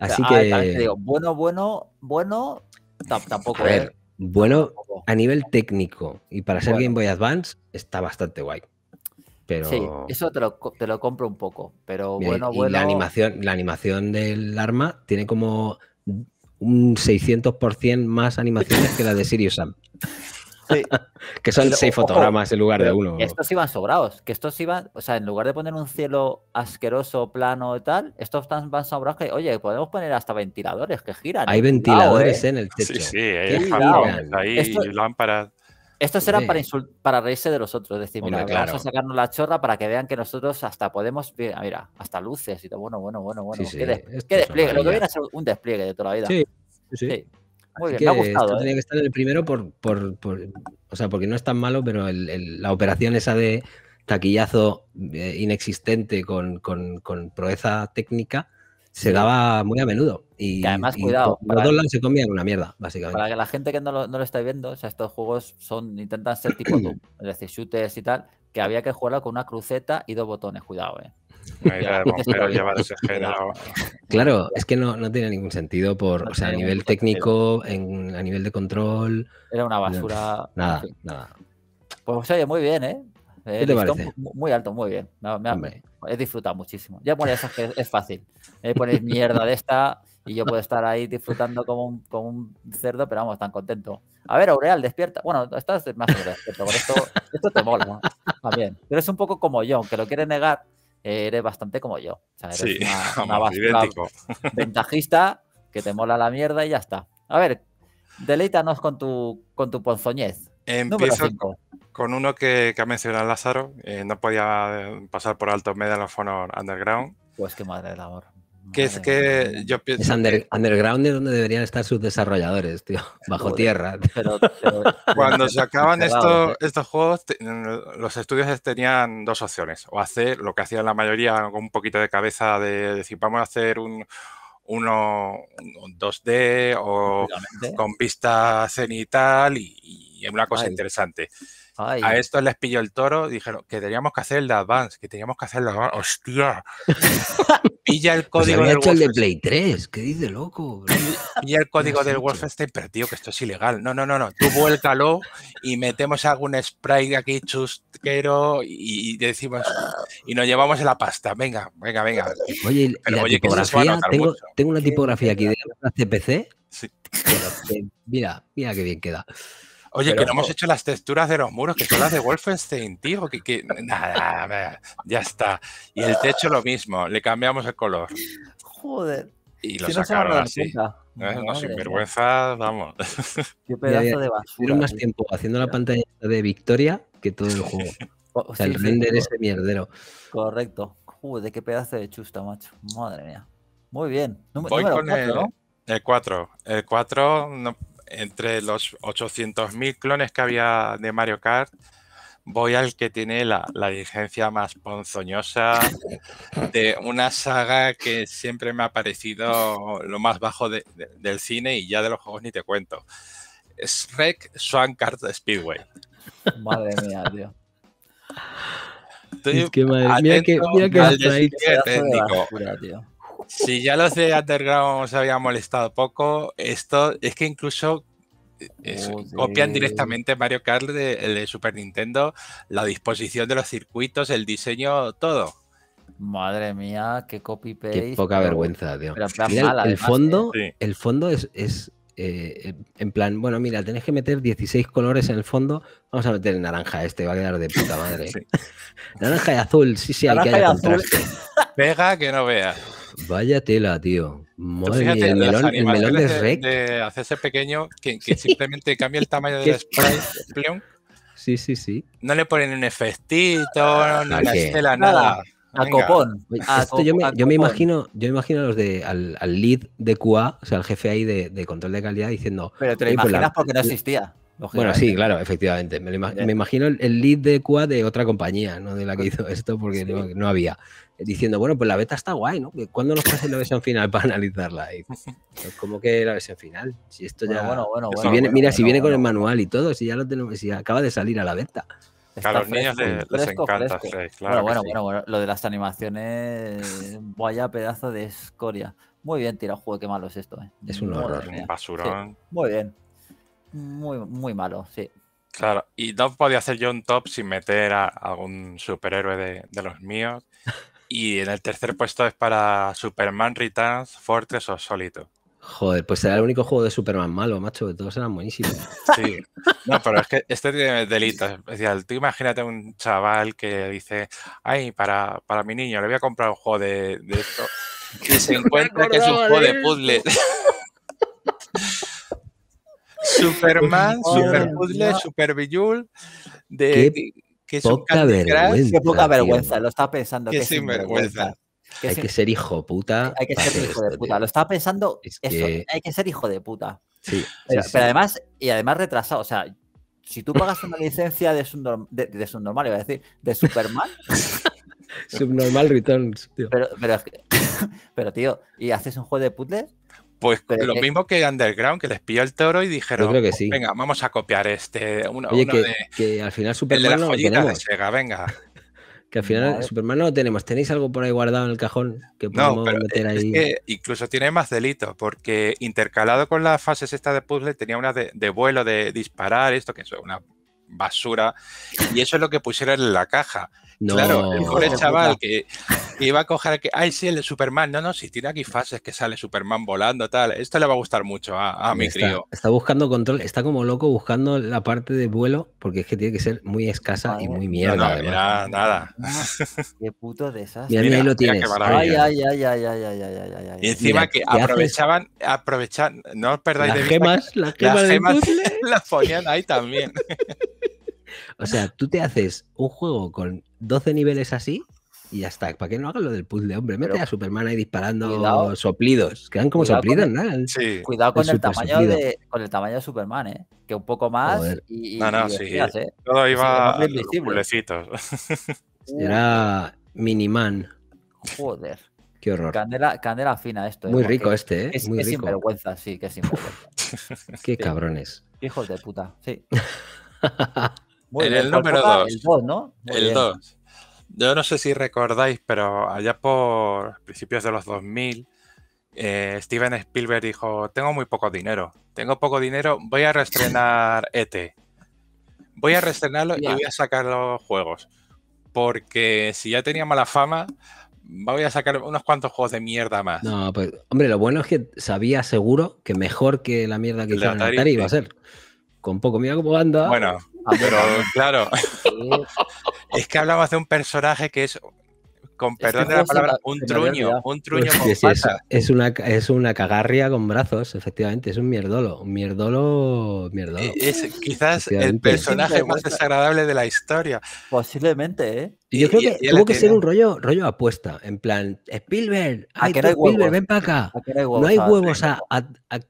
Así que. bueno, bueno, bueno, tampoco. A ver, bueno, a nivel técnico y para ser Game Boy Advance está bastante guay. Pero... Sí, eso te lo, compro un poco, pero bueno, La animación, la animación del arma tiene como un 600% más animaciones que la de Sirius Sam. que son seis fotogramas en lugar de uno. Estos iban sobrados, que estos iban, o sea, en lugar de poner un cielo asqueroso, plano y tal, estos van sobrados que, oye, podemos poner hasta ventiladores que giran. Hay ¿eh? ventiladores ¿eh? en el techo. Sí, sí, hay ahí lámparas. Estos eran para, para reírse de los otros, decir, mira, vamos a sacarnos la chorra para que vean que nosotros hasta podemos, mira, hasta luces y todo, bueno, bueno, bueno, bueno. ¿Qué, despliegue? Lo que viene a ser un despliegue de toda la vida. sí. sí. Muy bien, Esto Tenía ¿eh? que estar en el primero o sea, porque no es tan malo, pero la operación esa de taquillazo eh, inexistente con, proeza técnica se daba muy a menudo. Y, además, cuidado. Los dos lados se comían una mierda, básicamente. Para que la gente que no lo, no lo está viendo, o sea, estos juegos son intentan ser tipo Doom, es decir, shooters y tal, que había que jugarlo con una cruceta y dos botones, cuidado, eh. claro, es que no, no tiene ningún sentido por, o sea, a nivel técnico, en, a nivel de control. Era una basura. nada, nada. Pues oye, muy bien, ¿eh? ¿Qué te Muy alto, muy bien. Me, he disfrutado muchísimo. Ya ponéis esas que es fácil. Eh, ponéis mierda de esta y yo puedo estar ahí disfrutando como un, cerdo, pero vamos, tan contento. A ver, Aureal, despierta. Bueno, estás más despierto, por esto, te mola también. Pero es un poco como yo, aunque lo quieres negar, eh, eres bastante como yo. O sea, eres sí, una, ventajista que te mola la mierda y ya está. A ver, deleítanos con tu, con tu ponzoñez. Empiezo con uno que, que, ha mencionado Lázaro. Eh, no podía pasar por alto Medal of Honor Underground. Pues qué madre del amor es que yo pienso. underground es donde deberían estar sus desarrolladores, tío. Bajo tierra. Cuando se acaban estos juegos, los estudios tenían dos opciones. O hacer lo que hacían la mayoría con un poquito de cabeza de decir, vamos a hacer un, uno, 2D o con pista cenital y, es una cosa interesante. A esto les pilló el toro, dijeron que teníamos que hacer el de Advance, que teníamos que hacer el Advance. ¡Hostia! Pilla el pues código del el de Play 3, ¿qué dice loco? Pilla el código del Wolfenstein, pero tío, que esto es ilegal. No, no, no, no. Tú vuélcalo y metemos algún spray aquí chusquero y, decimos y nos llevamos la pasta. Venga, venga, venga. Oye, tipografía, tengo, una tipografía aquí de la CPC. Eh, mira, mira qué bien queda. Oye, que no hemos hecho las texturas de los muros, que son las de Wolfenstein, tío. Que, nada, ya está. Y el techo lo mismo, le cambiamos el color. Joder. Y lo si sacaron así. ¿Eh? No, no, vergüenza, vamos. Qué pedazo de basura. más tiempo haciendo la pantalla de Victoria que todo el juego. Oh, o sea, el render es ese mierdero. Correcto. Joder, qué pedazo de chusta, macho. Madre mía. Muy bien. Voy con el 4. El 4, no, entre los 800.000 clones que había de Mario Kart, voy al que tiene la, la diligencia más ponzoñosa de una saga que siempre me ha parecido lo más bajo del cine y ya de los juegos ni te cuento. Es Shrek Swan Kart Speedway. Madre mía, tío. es que madre, mira que, mira que técnico. tío. Si ya los de Underground se había molestado poco, esto es que incluso eh, copian directamente Mario Kart de, el Super Nintendo, la disposición de los circuitos, el diseño, todo. Madre mía, qué copy paste. Qué poca vergüenza, tío. el, fondo, ¿eh? el fondo es, eh, en plan, bueno, mira, tenés que meter 16 colores en el fondo. Vamos a meter el naranja este, va a quedar de puta madre. naranja y azul, sí, sí, hay que y azul. Pega que no veas. Vaya tela, tío. el melón, el melón de, hacerse pequeño, que, simplemente cambia el tamaño del spray, Sí, sí, sí. No le ponen un efectito, no, una ah, estela, nada. A copón. yo, me, imagino, yo imagino los de, al, lead de QA, o sea, al jefe ahí de, control de calidad diciendo. Pero te lo pues imaginas porque no existía. Bueno, sí, claro, efectivamente. Me, imagino el, lead de QA de otra compañía, no de la que pues hizo esto, porque no, había. Diciendo, bueno, pues la beta está guay, ¿no? ¿Cuándo nos pasen la versión final para analizarla? Pues pues ¿Cómo que la versión final? Si esto ya. Bueno, bueno, mira, si viene con el manual y todo, si ya lo tenemos, si acaba de salir a la beta. a los niños les, encanta, sí, claro. Bueno, bueno, bueno, lo de las animaciones, vaya pedazo de escoria. Muy bien tirado, juego, qué malo es esto. ¿eh? Es un horror. Un basurón. Muy bien muy, muy malo, sí. Claro, y no podía hacer yo un top sin meter a algún superhéroe de, los míos. Y en el tercer puesto es para Superman Returns, Fortress o Solito. Joder, pues será el único juego de Superman malo, macho, que todos eran buenísimos. Sí, no, pero es que este tiene delitos. especiales tú imagínate un chaval que dice, ay, para, para mi niño le voy a comprar un juego de, esto. Y se encuentra que es un juego de puzzles. Superman, Super Puzzle, Super de... ¿Qué? Que poca vergüenza. Qué poca vergüenza, lo estaba pensando. Qué que sinvergüenza. hay que ser hijo puta. Hay que ser hijo de puta. Lo estaba pensando Hay que ser hijo de puta. Sí, pero, además, y además retrasado. O sea, si tú pagas una licencia de, de, subnormal, iba a decir, de Superman. subnormal Returns, tío. Pero, pero, tío, ¿y haces un juego de puzzles? Pues lo mismo que Underground, que les pilló el toro y dijeron, venga, vamos a copiar este, uno, de, que, al final Superman de no lo tenemos. Sega, venga. que al final Superman no lo tenemos. ¿Tenéis algo por ahí guardado en el cajón que no, meter ahí? Es que incluso tiene más delito porque intercalado con las fases estas de puzzle tenía una de, de, vuelo, de disparar, esto que es una basura. Y eso es lo que pusieron en la caja. No. Claro, el pobre chaval que iba a coger que, ay, sí, el de Superman. No, no, si tiene aquí fases que sale Superman volando, tal. Esto le va a gustar mucho a, mi crío. Está buscando control, está como loco buscando la parte de vuelo, porque es que tiene que ser muy escasa y muy mierda. No, no, nada. Ah, qué puto de esas. Y ahí lo tienes. Ay, ay, ay, ay, ay, ay, ay, ay, Y encima que aprovechaban, aprovechan, no os perdáis de vista. las gemas, las gemas, las ponían ahí también. O sea, tú te haces un juego con 12 niveles así y ya está. ¿Para qué no hagas lo del puzzle, hombre? Mete a Superman ahí disparando soplidos. Quedan como soplidos, el, nada. Sí. Cuidado con el, tamaño de, con el tamaño de Superman, ¿eh? Que un poco más y, y, No, no, sí. ¿eh? Todo iba a pulecitos. Era Miniman. Joder. Qué horror. Candela, fina esto. ¿eh? Muy rico este, ¿eh? Es, Muy es sinvergüenza, sí, que es sinvergüenza. qué cabrones. Hijos de puta, sí. en el número 2. ¿no? Yo no sé si recordáis, pero allá por principios de los 2000, eh, Steven Spielberg dijo, tengo muy poco dinero, tengo poco dinero, voy a reestrenar ET. Voy a restrenarlo y voy a sacar los juegos. Porque si ya tenía mala fama, voy a sacar unos cuantos juegos de mierda más. No, pues, hombre, lo bueno es que sabía seguro que mejor que la mierda que hicieron a Atari iba a ser. Con poco miedo como anda. Bueno, Ah, Pero claro, es que hablabas de un personaje que es, con perdón de la palabra, un truño, un truño es, una, es una cagarria con brazos, efectivamente, es un mierdolo, un mierdolo, mierdolo. E, es quizás el personaje más desagradable de la historia. Posiblemente, ¿eh? Y, yo creo que que ser un rollo, rollo apuesta, en plan, Spielberg, ay, que no hay ven para acá. no hay huevos a,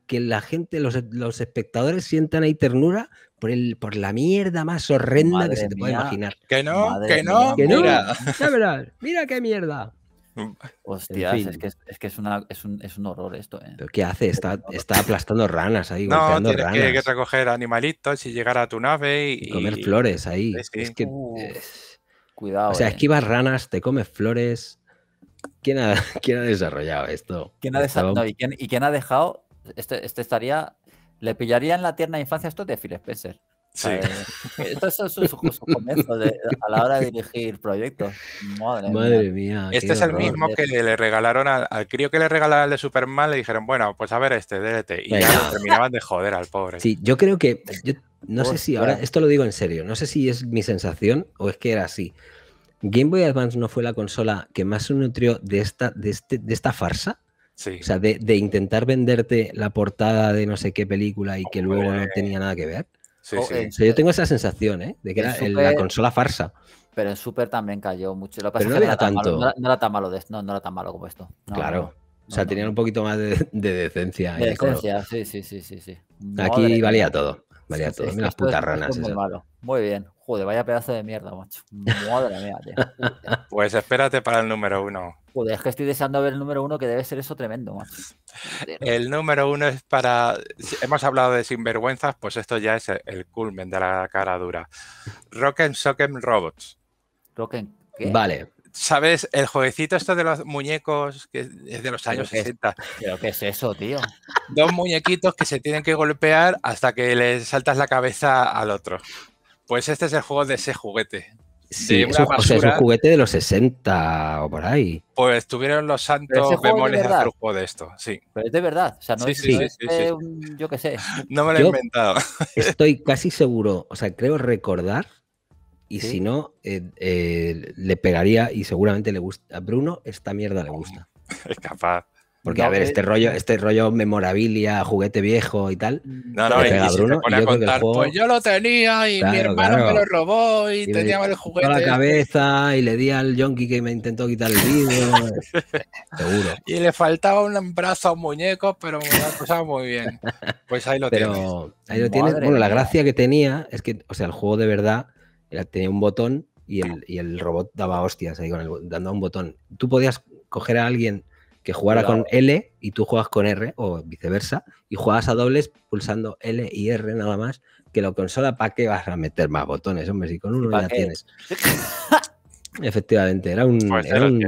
que la gente, los, los espectadores sientan ahí ternura por, el, por la mierda más horrenda que se te puede imaginar. Que no, que no, que Mira. Mira, qué mierda. Hostias, es, que es, un, horror esto. ¿eh? ¿Pero ¿Qué hace? Está, está aplastando ranas ahí. No, Que, recoger animalitos y llegar a tu nave y, comer flores ahí. Es que, cuidado. O sea, eh. esquivas ranas, te comes flores. ¿Quién ha, quién ha desarrollado esto? ¿Quién ha ¿y, quién, ha dejado? Este, este estaría le en la tierna infancia esto de Phil Spencer. Sí. Eh, Estos son sus su, a la hora de dirigir proyectos. Madre, mía. este es el mismo que le regalaron al, crío que le regalaron el de Superman, le dijeron, bueno, pues a ver este, déjate. Y ya terminaban de joder al pobre. Sí, yo creo que, no sé si ahora, esto lo digo en serio, no sé si es mi sensación o es que era así. Game Boy Advance no fue la consola que más se nutrió de esta, de, este, de esta farsa o sea, de, intentar venderte la portada de no sé qué película y que luego no tenía nada que ver. yo tengo esa sensación, ¿eh? De que era la consola farsa. Pero en Super también cayó mucho. Lo no, era no, era, tan malo de, no, era tan malo como esto. claro. o sea, tenían un poquito más de, decencia. De decencia, sí, sí, sí, sí, sí. Aquí valía todo. Muy, malo. muy bien. Joder, vaya pedazo de mierda, macho. Madre mía, Pues espérate para el número uno. Joder, es que estoy deseando ver el número uno, que debe ser eso tremendo, macho. El número uno es para. Hemos hablado de sinvergüenzas, pues esto ya es el culmen de la cara dura. Rock and Sock'em Robots. Rock and... Vale, ¿Sabes? El jueguecito esto de los muñecos, que es de los años 60. qué es eso, tío? Dos muñequitos que se tienen que golpear hasta que le saltas la cabeza al otro. Pues este es el juego de ese juguete. Sí, es un, juguete de los 60 o por ahí. Pues tuvieron los santos bemoles juego de esto, sí. Pero es de verdad, o sea, no es, sí, yo qué sé. No me lo he inventado. Estoy casi seguro, o sea, creo recordar y si no, eh, eh, le pegaría y seguramente le gusta. A Bruno esta mierda le gusta. Es capaz. Porque, a ver, eh, este rollo, este rollo memorabilia, juguete viejo y tal. No, no, y, Bruno, pone a contar, pues yo lo tenía y mi hermano me lo robó y, tenía el juguete. la este". cabeza y le di al yonki que me intentó quitar el vídeo. Seguro. Y le faltaba un brazo a un muñeco, pero me lo muy bien. Pues ahí lo tienes. Ahí lo tienes. Bueno, la gracia que tenía es que, o sea, el juego de verdad tenía un botón y el, robot daba hostias ahí con el, dando un botón. Tú podías coger a alguien que jugara con L y tú juegas con R o viceversa y juegas a dobles pulsando L y R nada más que la consola para qué vas a meter más botones, hombre, si con uno ya tienes. Efectivamente, era un, pues era, un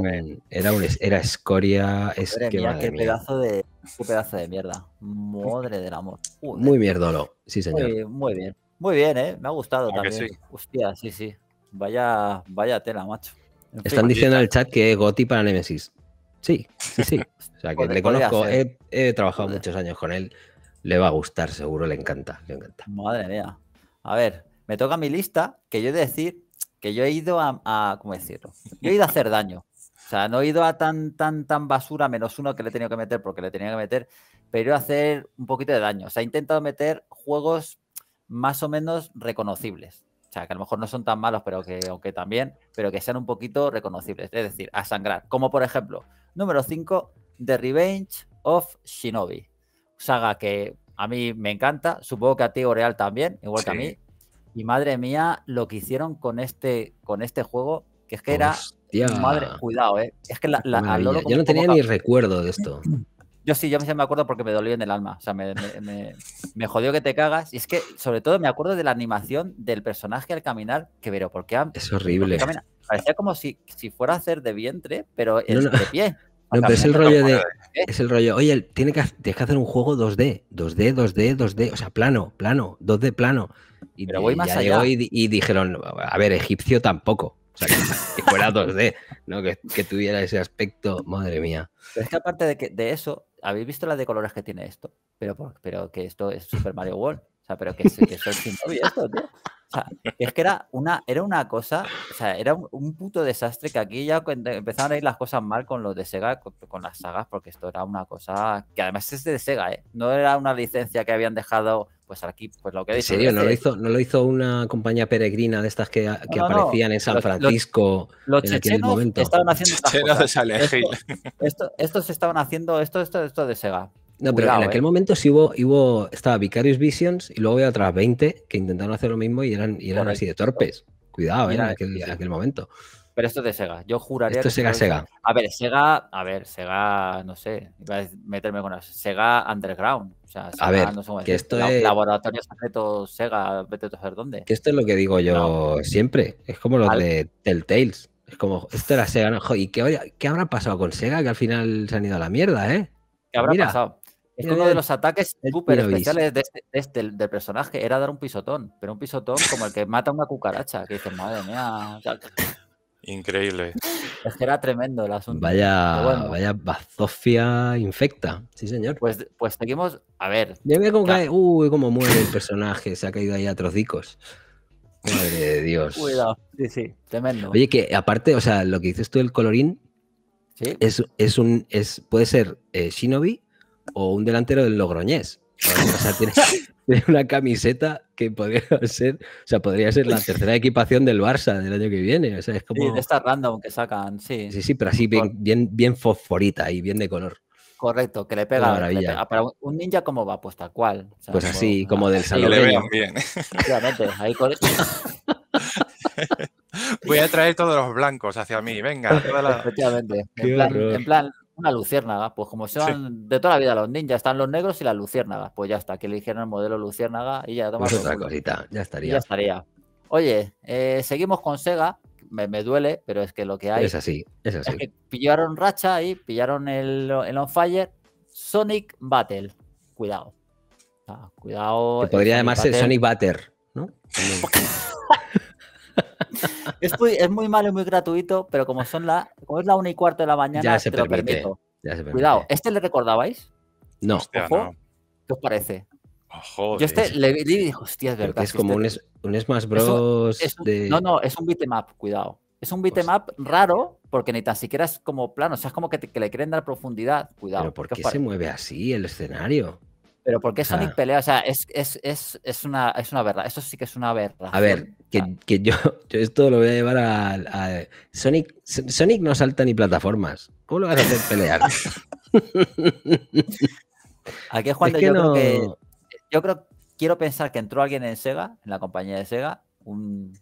era, escoria, es que pedazo de pedazo de mierda. Madre del amor. muy mierdolo, sí señor. muy bien. Muy bien, ¿eh? Me ha gustado también. Sí. Hostia, sí, sí. Vaya, vaya tela, macho. Están diciendo en el chat que es Goti para Nemesis. Sí, sí, sí. O sea, que le conozco, he, trabajado muchos años con él. Le va a gustar, seguro, le encanta, Madre mía. A ver, me toca mi lista, que yo he de decir que yo he ido a, a ¿cómo decirlo? Yo he ido a hacer daño. O sea, no he ido a tan, tan, tan basura, menos uno que le he tenido que meter porque le tenía que meter, pero he ido a hacer un poquito de daño. O sea, he intentado meter juegos más o menos reconocibles. O sea, que a lo mejor no son tan malos, pero que aunque también, pero que sean un poquito reconocibles. Es decir, a sangrar. Como por ejemplo, número 5, The Revenge of Shinobi. Saga que a mí me encanta, supongo que a ti Oreal también, igual que a mí. Y madre mía, lo que hicieron con este, con este juego, que es que era... Madre, cuidado, eh. Es que Yo no tenía ni recuerdo de esto. Yo sí, yo me acuerdo porque me dolió en el alma. O sea, me, me, jodió que te cagas. Y es que, sobre todo, me acuerdo de la animación del personaje al caminar, que pero porque Es horrible. Parecía como si, si fuera a hacer de vientre, pero es de pie. No, pero es el rollo de. Es el rollo. Oye, tiene que, tienes que hacer un juego 2D. 2D, 2D, 2D. O sea, plano, plano, 2D, plano. Y, pero voy más allá. y, dijeron, a ver, egipcio tampoco. O sea, que, fuera 2D, ¿no? Que, tuviera ese aspecto, madre mía. es que aparte de, que, de eso, habéis visto las de colores que tiene esto, pero, pero que esto es Super Mario World. O sea, pero que, es, que esto es esto, tío. O sea, es que era una, era una cosa, o sea, era un, puto desastre que aquí ya empezaron a ir las cosas mal con los de Sega, con, con, las sagas, porque esto era una cosa que además es de Sega, ¿eh? No era una licencia que habían dejado pues aquí, pues lo que dice. ¿En ¿No, lo hizo, ¿No lo hizo una compañía peregrina de estas que, aparecían en San Francisco en aquel momento? Estaban haciendo estos estaban haciendo esto, esto, esto de Sega. No, pero en aquel eh. momento sí hubo, hubo, estaba Vicarious Visions y luego había otras 20 que intentaron hacer lo mismo y eran, y eran así de torpes. Cuidado, eh, en aquel momento. Pero esto es de Sega. Yo juraría esto es Sega, Sega. A ver, Sega, a ver, Sega, no sé. Iba a meterme con las. Sega Underground. O sea, Sega, a ver, que esto es. Laboratorio Sega, vete a saber dónde. Que esto es lo que digo yo siempre. Es como lo de Telltales. Es como, esto era Sega. ¿no? ¿y qué, habrá pasado con Sega? Que al final se han ido a la mierda, ¿eh? ¿Qué habrá pasado? Es uno de los ataques súper especiales este, de este, del personaje era dar un pisotón, pero un pisotón como el que mata a una cucaracha, que dices, madre mía. O Increíble. Es era tremendo el asunto. Vaya, vaya bazofia infecta, sí señor. Pues, pues seguimos, a ver. Mira cómo cae, uy, cómo muere el personaje, se ha caído ahí a trocicos. Madre de Dios. Cuidado, sí, sí, tremendo. Oye, que aparte, o sea, lo que dices tú del colorín ¿Sí? es, un, es, puede ser eh, Shinobi o un delantero del Logroñés. de una camiseta que podría ser, o sea, podría ser la tercera equipación del Barça del año que viene. O de estas random que sacan, sí. Sí, sí, pero así bien, bien, fosforita y bien de color. Correcto, que le pega. Para ah, un ninja, ¿cómo va? Pues tal cual. pues así, como, del salón. le bien. efectivamente ahí con Voy a traer todos los blancos hacia mí, venga. Efectivamente. en plan, una luciérnaga, pues como son de toda la vida los ninjas, están los negros y las luciérnagas. Pues ya está, que eligieron el modelo luciérnaga y ya tomamos. otra cosita, ya estaría. estaría. Oye, eh, seguimos con Sega. Me, duele, pero es que lo que hay. Es así, es así. pillaron racha y pillaron el, el On Fire. Sonic Battle. Cuidado. cuidado. Que podría llamarse Sonic Battle, ¿no? es, muy, malo y muy gratuito, pero como son la, es la una y cuarto de la mañana, ya se te Cuidado, ¿este le recordabais? No. ¿Qué os parece? Oh, Yo este le vi y dije, hostia, es verdad. es como este un, un, Smash Bros. No, no, es un Bitmap. cuidado. Es un Bitmap raro porque ni tan siquiera es como plano, o sea, es como que, le quieren dar profundidad, cuidado. Pero ¿por se mueve así el escenario? Pero ¿por qué Sonic pelea? O sea, es, una, es una verdad. eso sí que es una verdad. A ver, que, ah. yo, esto lo voy a llevar a, Sonic. Sonic no salta ni plataformas. ¿Cómo lo vas a hacer pelear? Aquí es yo creo que. Yo creo, quiero pensar que entró alguien en Sega, en la compañía de Sega.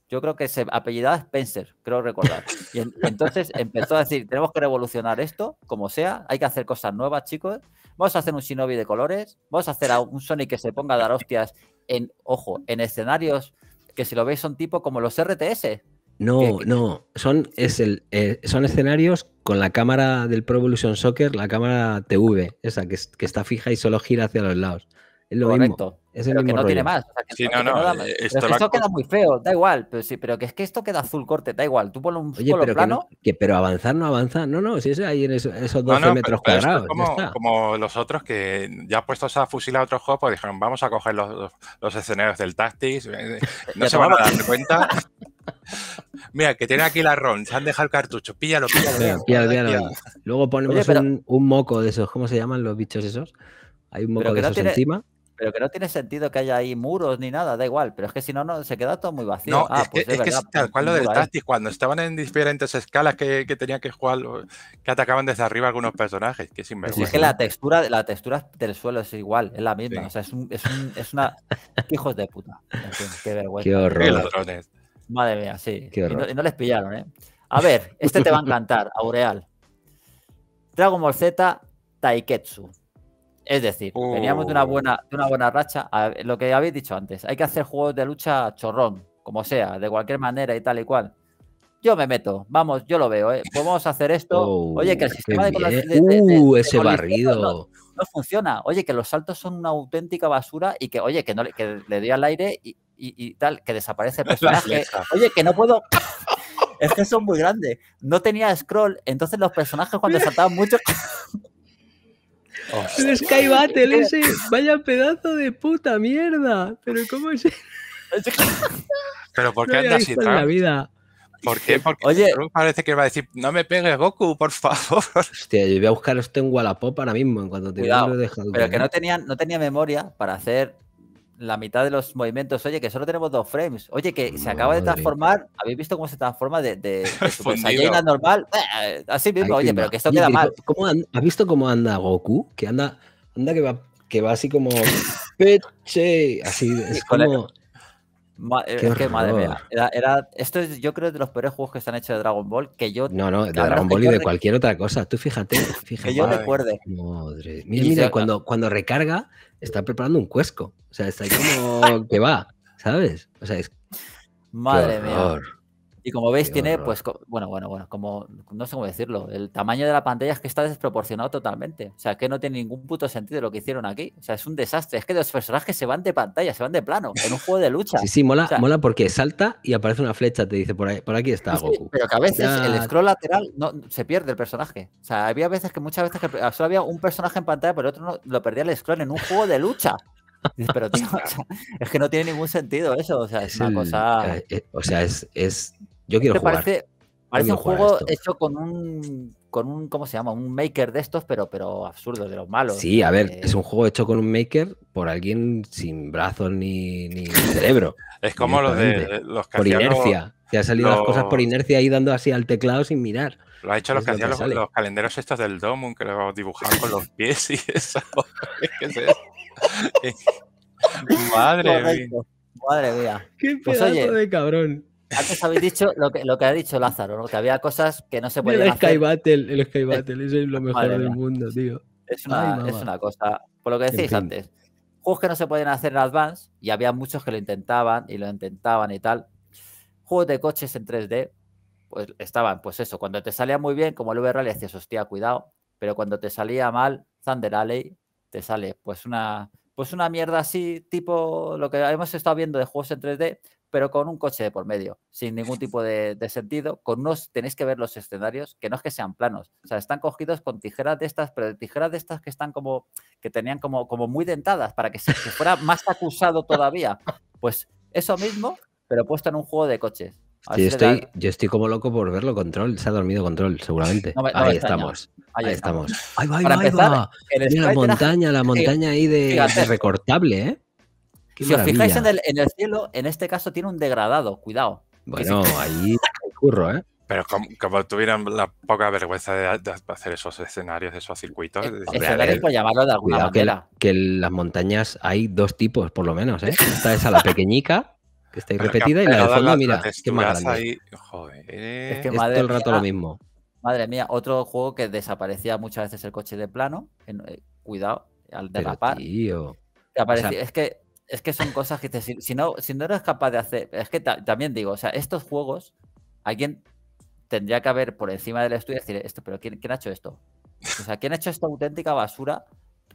yo creo que se apellidaba Spencer, creo recordar. Y entonces empezó a decir: Tenemos que revolucionar esto, como sea, hay que hacer cosas nuevas, chicos vamos a hacer un Shinobi de colores, vamos a hacer a un Sonic que se ponga a dar hostias en, ojo, en escenarios que si lo veis son tipo como los RTS. No, no, son, es el, eh, son escenarios con la cámara del Pro Evolution Soccer, la cámara TV, esa que, que está fija y solo gira hacia los lados. Es lo Correcto. Es el que no tiene más. esto, queda muy feo, da igual. Pero, pues sí, pero que es que esto queda azul corte, da igual. Tú ponlo un Oye, pero plano. pero avanzar no avanza. No, no, si es ahí en esos, 12 metros cuadrados. como, los otros que ya puestos a fusilar otros juegos, pues dijeron, vamos a coger los, escenarios del Tactics. Eh, eh, no se van a dar cuenta. Mira, que tiene aquí la ron se han dejado el cartucho, píllalo, píllalo. Luego ponemos un, moco de esos, ¿cómo se llaman los bichos esos? Hay un moco de esos encima. Pero que no tiene sentido que haya ahí muros ni nada, da igual. Pero es que si no, no se queda todo muy vacío. No, ah, es, pues que, es, es, que, es, tal cual lo del ¿eh? cuando estaban en diferentes escalas que, que, tenían que jugar, que atacaban desde arriba algunos personajes, que es sin pues Es que la textura, la textura del suelo es igual, es la misma. O sea, es, un, es, una. hijos de puta. qué vergüenza. Qué horror. Madre mía, sí. Y, no, les pillaron, ¿eh? A ver, este te va a encantar, Aureal. Dragon Ball Z Taiketsu. Es decir, veníamos de una oh. buena, una buena racha. lo que habéis dicho antes, hay que hacer juegos de lucha chorrón, como sea, de cualquier manera y tal y cual. Yo me meto, vamos, yo lo veo, ¿eh? Pues hacer esto. Oh, oye, que el sistema de, uh, de, ese barrido. No, funciona. Oye, que los saltos son una auténtica basura y que, oye, que no le doy al aire y, y tal, que desaparece el personaje. Oye, que no puedo. es que son muy grandes. No tenía scroll, entonces los personajes cuando saltaban mucho. ¡Un Sky Battle ese, vaya pedazo de puta mierda. Pero ¿cómo es? Pero ¿por qué anda así ¿Por qué? Porque parece que va a decir, no me pegues Goku, por favor. Hostia, yo voy a buscar esto en Wallapop ahora mismo, en cuanto te Pero que no no tenía memoria para hacer la mitad de los movimientos, oye, que solo tenemos dos frames, oye, que se acaba de transformar, ¿habéis visto cómo se transforma de, de, de normal? Eh, así mismo, oye, pero que esto queda mal. ¿Has visto cómo anda Goku? Que anda, anda que va, que va así como... Peche, así, es como... Eh, que madre mía. Era, esto es, yo creo, de los peores juegos que se han hecho de Dragon Ball. Que yo. No, no, de Dragon Ball y de cualquier otra cosa. Tú fíjate. fíjate que yo recuerde. Mira, cuando, cuando recarga, está preparando un cuesco. O sea, está ahí como que va, ¿sabes? O sea, es. Madre mía. Y como veis, tiene, pues, bueno, bueno, bueno, como no sé cómo decirlo, el tamaño de la pantalla es que está desproporcionado totalmente. O sea, que no tiene ningún puto sentido lo que hicieron aquí. O sea, es un desastre. Es que los personajes se van de pantalla, se van de plano, en un juego de lucha. Sí, sí, mola, mola porque salta y aparece una flecha, te dice, por, por aquí está Goku. Pero que a veces el scroll lateral no, se pierde el personaje. O sea, había veces que muchas veces que solo había un personaje en pantalla, pero el otro lo perdía el scroll en un juego de lucha. Pero tío, es que no tiene ningún sentido eso. O sea, es, una cosa. Eh, eh, o sea, es yo quiero jugar. Parece, un juego hecho con un, con un, ¿cómo se llama? Un maker de estos, pero, pero absurdo, de los malos. Sí, a ver, eh, es un juego hecho con un maker por alguien sin brazos ni, cerebro. es como los de los que Por inercia. Se han salido las cosas por inercia y dando así al teclado sin mirar. Lo ha hecho los, calenderos los, estos del Domun, que los dibujaban con los pies y eso. Madre mía. Madre mía. Qué pues pedazo de cabrón. Antes habéis dicho lo que, lo que ha dicho Lázaro, que había cosas que no se podían el hacer. Sky Battle, el Sky Battle, es lo mejor del mundo, tío. Es una, cosa, por lo que decís antes, juegos que no se podían hacer en Advance y había muchos que lo intentaban y lo intentaban y tal. Juegos de coches en 3D, pues estaban, pues eso, cuando te salía muy bien, como el VR le decías, hostia, cuidado, pero cuando te salía mal, Thunder Alley, te sale pues una, pues una mierda así, tipo lo que hemos estado viendo de juegos en 3D, pero con un coche de por medio, sin ningún tipo de, sentido, con unos, tenéis que ver los escenarios, que no es que sean planos, o sea, están cogidos con tijeras de estas, pero tijeras de estas que están como, que tenían como, como muy dentadas para que se fuera más acusado todavía. Pues eso mismo, pero puesto en un juego de coches. yo, estoy, yo estoy como loco por verlo, Control. Se ha dormido Control, seguramente. ahí, estamos, ahí, estamos. Ahí, va, ahí va, la montaña, la montaña ahí de recortable, ¿eh? si os fijáis en el, cielo, en este caso tiene un degradado, cuidado. Bueno, ahí curro, ¿eh? Pero como, tuvieran la poca vergüenza de, hacer esos escenarios, esos circuitos. Eh, es, escenarios por llamarlo de alguna manera. Que, las montañas hay dos tipos, por lo menos, ¿eh? Esta es a la pequeñica, que está repetida, y la de fondo, mira, es que más grande. joder. Es que todo el rato lo mismo. Madre mía, otro juego que desaparecía muchas veces el coche de plano. Eh, cuidado, al derrapar. Tío. es que es que son cosas que si, no, si no eres capaz de hacer, es que también digo, o sea, estos juegos, alguien tendría que haber por encima del estudio decir, esto, pero quién, ha hecho esto? O sea, ¿quién ha hecho esta auténtica basura?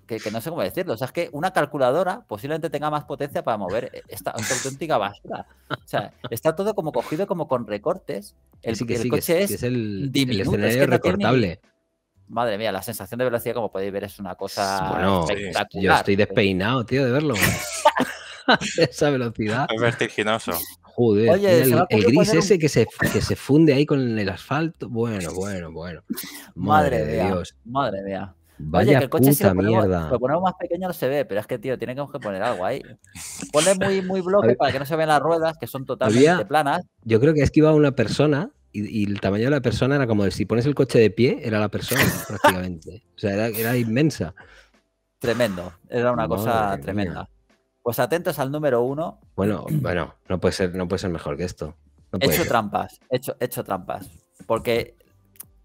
Que, no sé cómo decirlo. O sea, es que una calculadora posiblemente tenga más potencia para mover e, esta, auténtica basura. O sea, está todo como cogido como con recortes. El, coche es, el, es recortable. madre mía, la sensación de velocidad, como podéis ver, es una cosa espectacular. Yo estoy despeinado, tío, de verlo. esa velocidad. Es vertiginoso. Joder, el, gris ese que, se, que se funde ahí con el asfalto. Bueno, bueno, bueno. Madre, de Dios. Madre mía. Vaya que el coche puta si lo ponemos más pequeño no se ve, pero es que, tío, tiene que poner algo ahí. pone muy, muy bloque para que no se vean las ruedas, que son totalmente planas. Yo creo que es que iba una persona y, el tamaño de la persona era como de, si pones el coche de pie, era la persona prácticamente. O sea, era, inmensa. Tremendo, era una cosa tremenda. Pues atentos al número uno. Bueno, bueno, no puede ser, no puede ser mejor que esto. hecho trampas, hecho, hecho trampas. Porque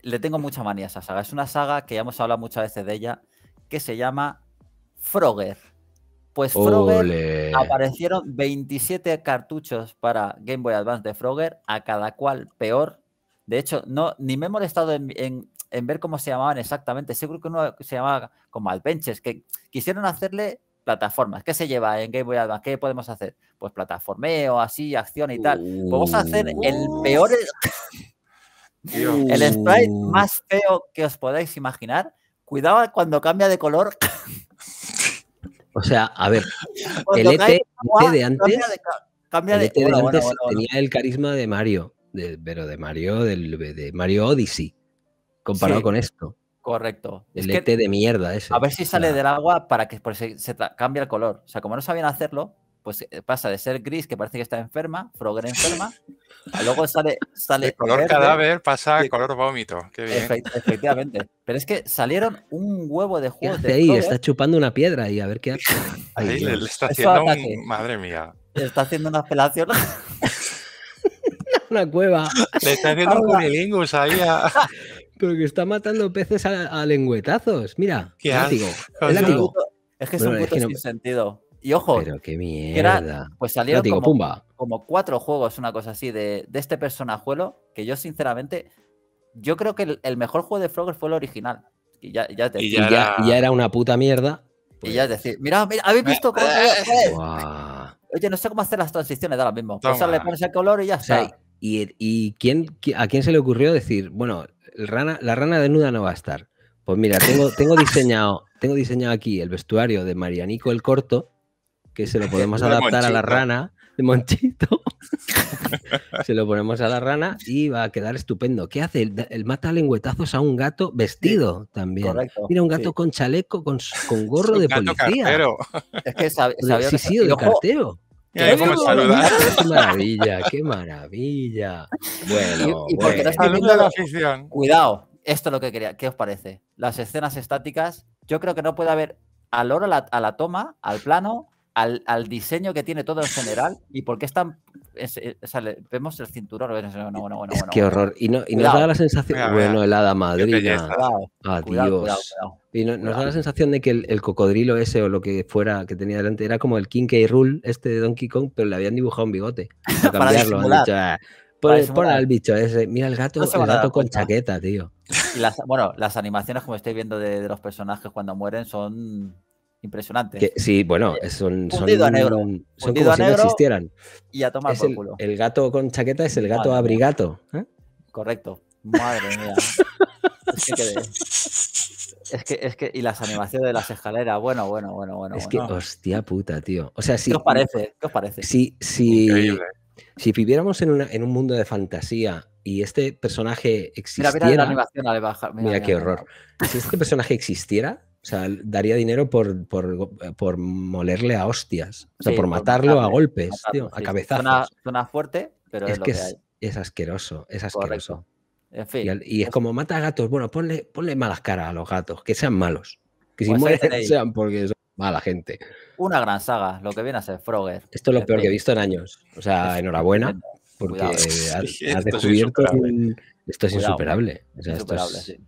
le tengo mucha manía a esa saga. Es una saga que ya hemos hablado muchas veces de ella, que se llama Frogger. Pues Frogger aparecieron 27 cartuchos para Game Boy Advance de Frogger, a cada cual peor. De hecho, no, ni me he molestado en, en ver cómo se llamaban exactamente. Seguro que uno se llamaba como Alpenches, que quisieron hacerle plataformas. ¿Qué se lleva en Game Boy Advance? ¿Qué podemos hacer? Pues plataformeo, así, acción y tal. Vamos a hacer el peor. Uh. E-, el sprite más feo que os podáis imaginar. Cuidado cuando cambia de color. o sea, a ver, el ET, e de antes, cambia tenía el carisma de Mario, pero de Mario, del, de Mario Odyssey, comparado con esto. Correcto. El es e de mierda ese. A ver si sale del agua para que se, cambie el color. O sea, como no sabían hacerlo, pues eh, pasa de ser gris, que parece que está enferma, Frogger enferma, luego sale... sale color cadáver pasa a color vómito. efectivamente. Pero es que salieron un huevo de juego de ahí? Está chupando una piedra y a ver qué hace. Ahí, le, está haciendo un... Madre mía. Le está haciendo una apelación. una cueva. Le está haciendo un ahí a... Pero que está matando peces a, lengüetazos. Mira, ¿Qué Es, que es un puto sin sentido. Y ojo, Pero qué mierda. pues salieron como, cuatro juegos, una cosa así, de, este personajuelo, que yo sinceramente, yo creo que el, mejor juego de Frogger fue el original. Y ya, era... una puta mierda. Y pues ya es decir, mira, habéis visto cómo. Ah, Oye, no sé cómo hacer las transiciones ahora mismo. Pues le pones el color y ya está. ¿y, y quién, a quién se le ocurrió decir, bueno, rana, la rana desnuda no va a estar. Pues mira, tengo, tengo, diseñado, tengo diseñado aquí el vestuario de Marianico el Corto, que se lo podemos adaptar a la rana de Monchito. se lo ponemos a la rana y va a quedar estupendo. ¿Qué hace? El, mata lengüetazos a un gato vestido también. Mira, un gato con chaleco, con, gorro de policía. Es que sabía de cartero. ¿Qué, saludar. maravilla, qué maravilla. Bueno, Cuidado, esto es lo que quería. ¿Qué os parece? Las escenas estáticas, yo creo que no puede haber al oro a la, toma, al plano, al, al, diseño que tiene todo en general y por qué es eh, vemos el cinturón. Bueno, es que horror. Y, nos da la sensación. bueno, el hada madrina. Adiós. Y nos da la sensación de que el, cocodrilo ese o lo que fuera que tenía delante era como el King K. Rule este de Donkey Kong, pero le habían dibujado un bigote. Para cambiarlo. Ah, Por al bicho ese. Mira el gato, el gato con chaqueta, tío. bueno, las animaciones, como estáis viendo, de los personajes cuando mueren son Impresionante. sí, bueno, eh, son, son, son como si no existieran. Y a tomar el, gato con chaqueta es el gato abrigato. ¿eh? Correcto. Madre mía. es, que es que, y las animaciones de las escaleras, bueno, bueno, bueno, bueno. Es que, hostia puta, tío. O sea, si, ¿Qué os parece? ¿Qué parece? Si, si, si viviéramos en, un mundo de fantasía y este personaje existiera. mira, qué horror. Si este personaje existiera, o sea, daría dinero por, por, molerle a hostias. O sea, por matarlo a golpes, tío, a cabezazos. Zona, fuerte, pero es, que, Es, asqueroso, es asqueroso. En fin. Y, es, como mata a gatos. Bueno, ponle, ponle malas caras a los gatos, que sean malos. Que si pues mueren sean porque son mala gente. Una gran saga, lo que viene a ser Frogger. Esto es lo peor que he visto en años. O sea, enhorabuena, porque has, descubierto. Esto es insuperable. es insuperable.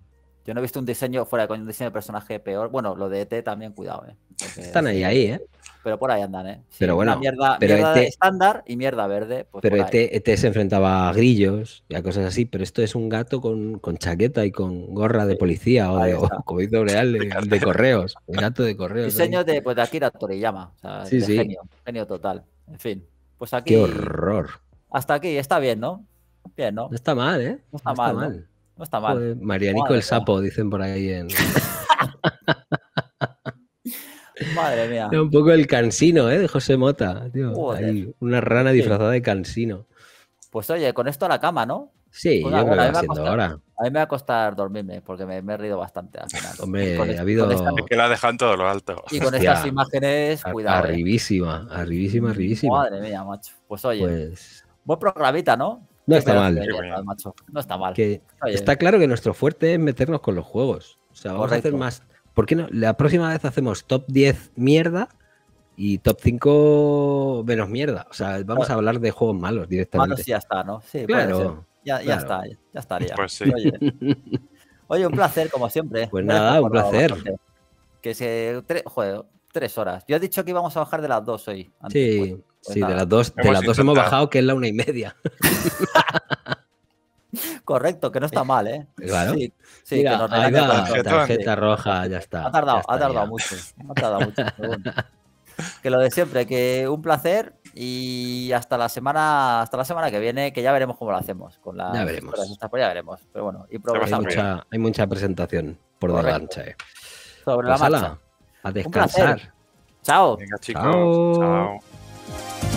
Yo no he visto un diseño fuera con un diseño de personaje peor. Bueno, lo de ET también, cuidado, ¿eh? Están ahí, ahí, ¿eh? Pero por ahí andan, ¿eh? pero bueno, mierda, pero e estándar y mierda verde. Pues pero ET, e se enfrentaba a grillos y a cosas así, pero esto es un gato con, chaqueta y con gorra de policía o de covid de, correos. Un gato de correos. Diseño de, pues, de Akira Toriyama. sí, sí. Genio, genio total. En fin. Pues aquí. Qué horror. Hasta aquí, está bien, ¿no? Bien, ¿no? está mal, ¿eh? está, mal. Está mal. No está mal. Marianico el sapo, dicen por ahí en. Madre mía. un poco el cansino, ¿eh? De José Mota, tío. una rana disfrazada de cansino. Pues oye, con esto a la cama, ¿no? Sí, pues yo creo que va siendo ahora. A mí me va a costar dormirme porque me, he rido bastante al final. Hombre, ha habido. es que la dejan todo lo alto. Y con estas imágenes, cuidado. ¿eh? Arribísima, arribísima, arribísima. Madre mía, macho. Pues oye, pues- buen programita, ¿no? No está mal. No está mal. Que está claro que nuestro fuerte es meternos con los juegos. O sea, vamos a hacer más. ¿Por qué no? La próxima vez hacemos top 10 mierda y top 5 menos mierda. O sea, vamos a hablar de juegos malos directamente. Malos sí ya está, ¿no? Sí, claro. Ya, está, ya estaría. Pues sí. Oye. un placer, como siempre. Pues nada, un placer. Que se. Joder, tres horas. Yo he dicho que íbamos a bajar de las dos hoy. sí. Pues sí, de las dos, hemos de las hemos bajado, que es la una y media. Correcto, que no está eh, mal, ¿eh? Pues claro. Sí, que nos va, tarjeta, roja, ya está. Ha tardado, ha tardado mucho. Ha tardado mucho. que lo de siempre, que un placer y hasta la semana, hasta la semana que viene, que ya veremos cómo lo hacemos. ya veremos. pues ya veremos. Pero bueno, y hay mucha, hay mucha presentación por la rancha, eh. Sobre la pues marcha. a descansar. Chao. Venga, chicos. Chao. Chao. Bye.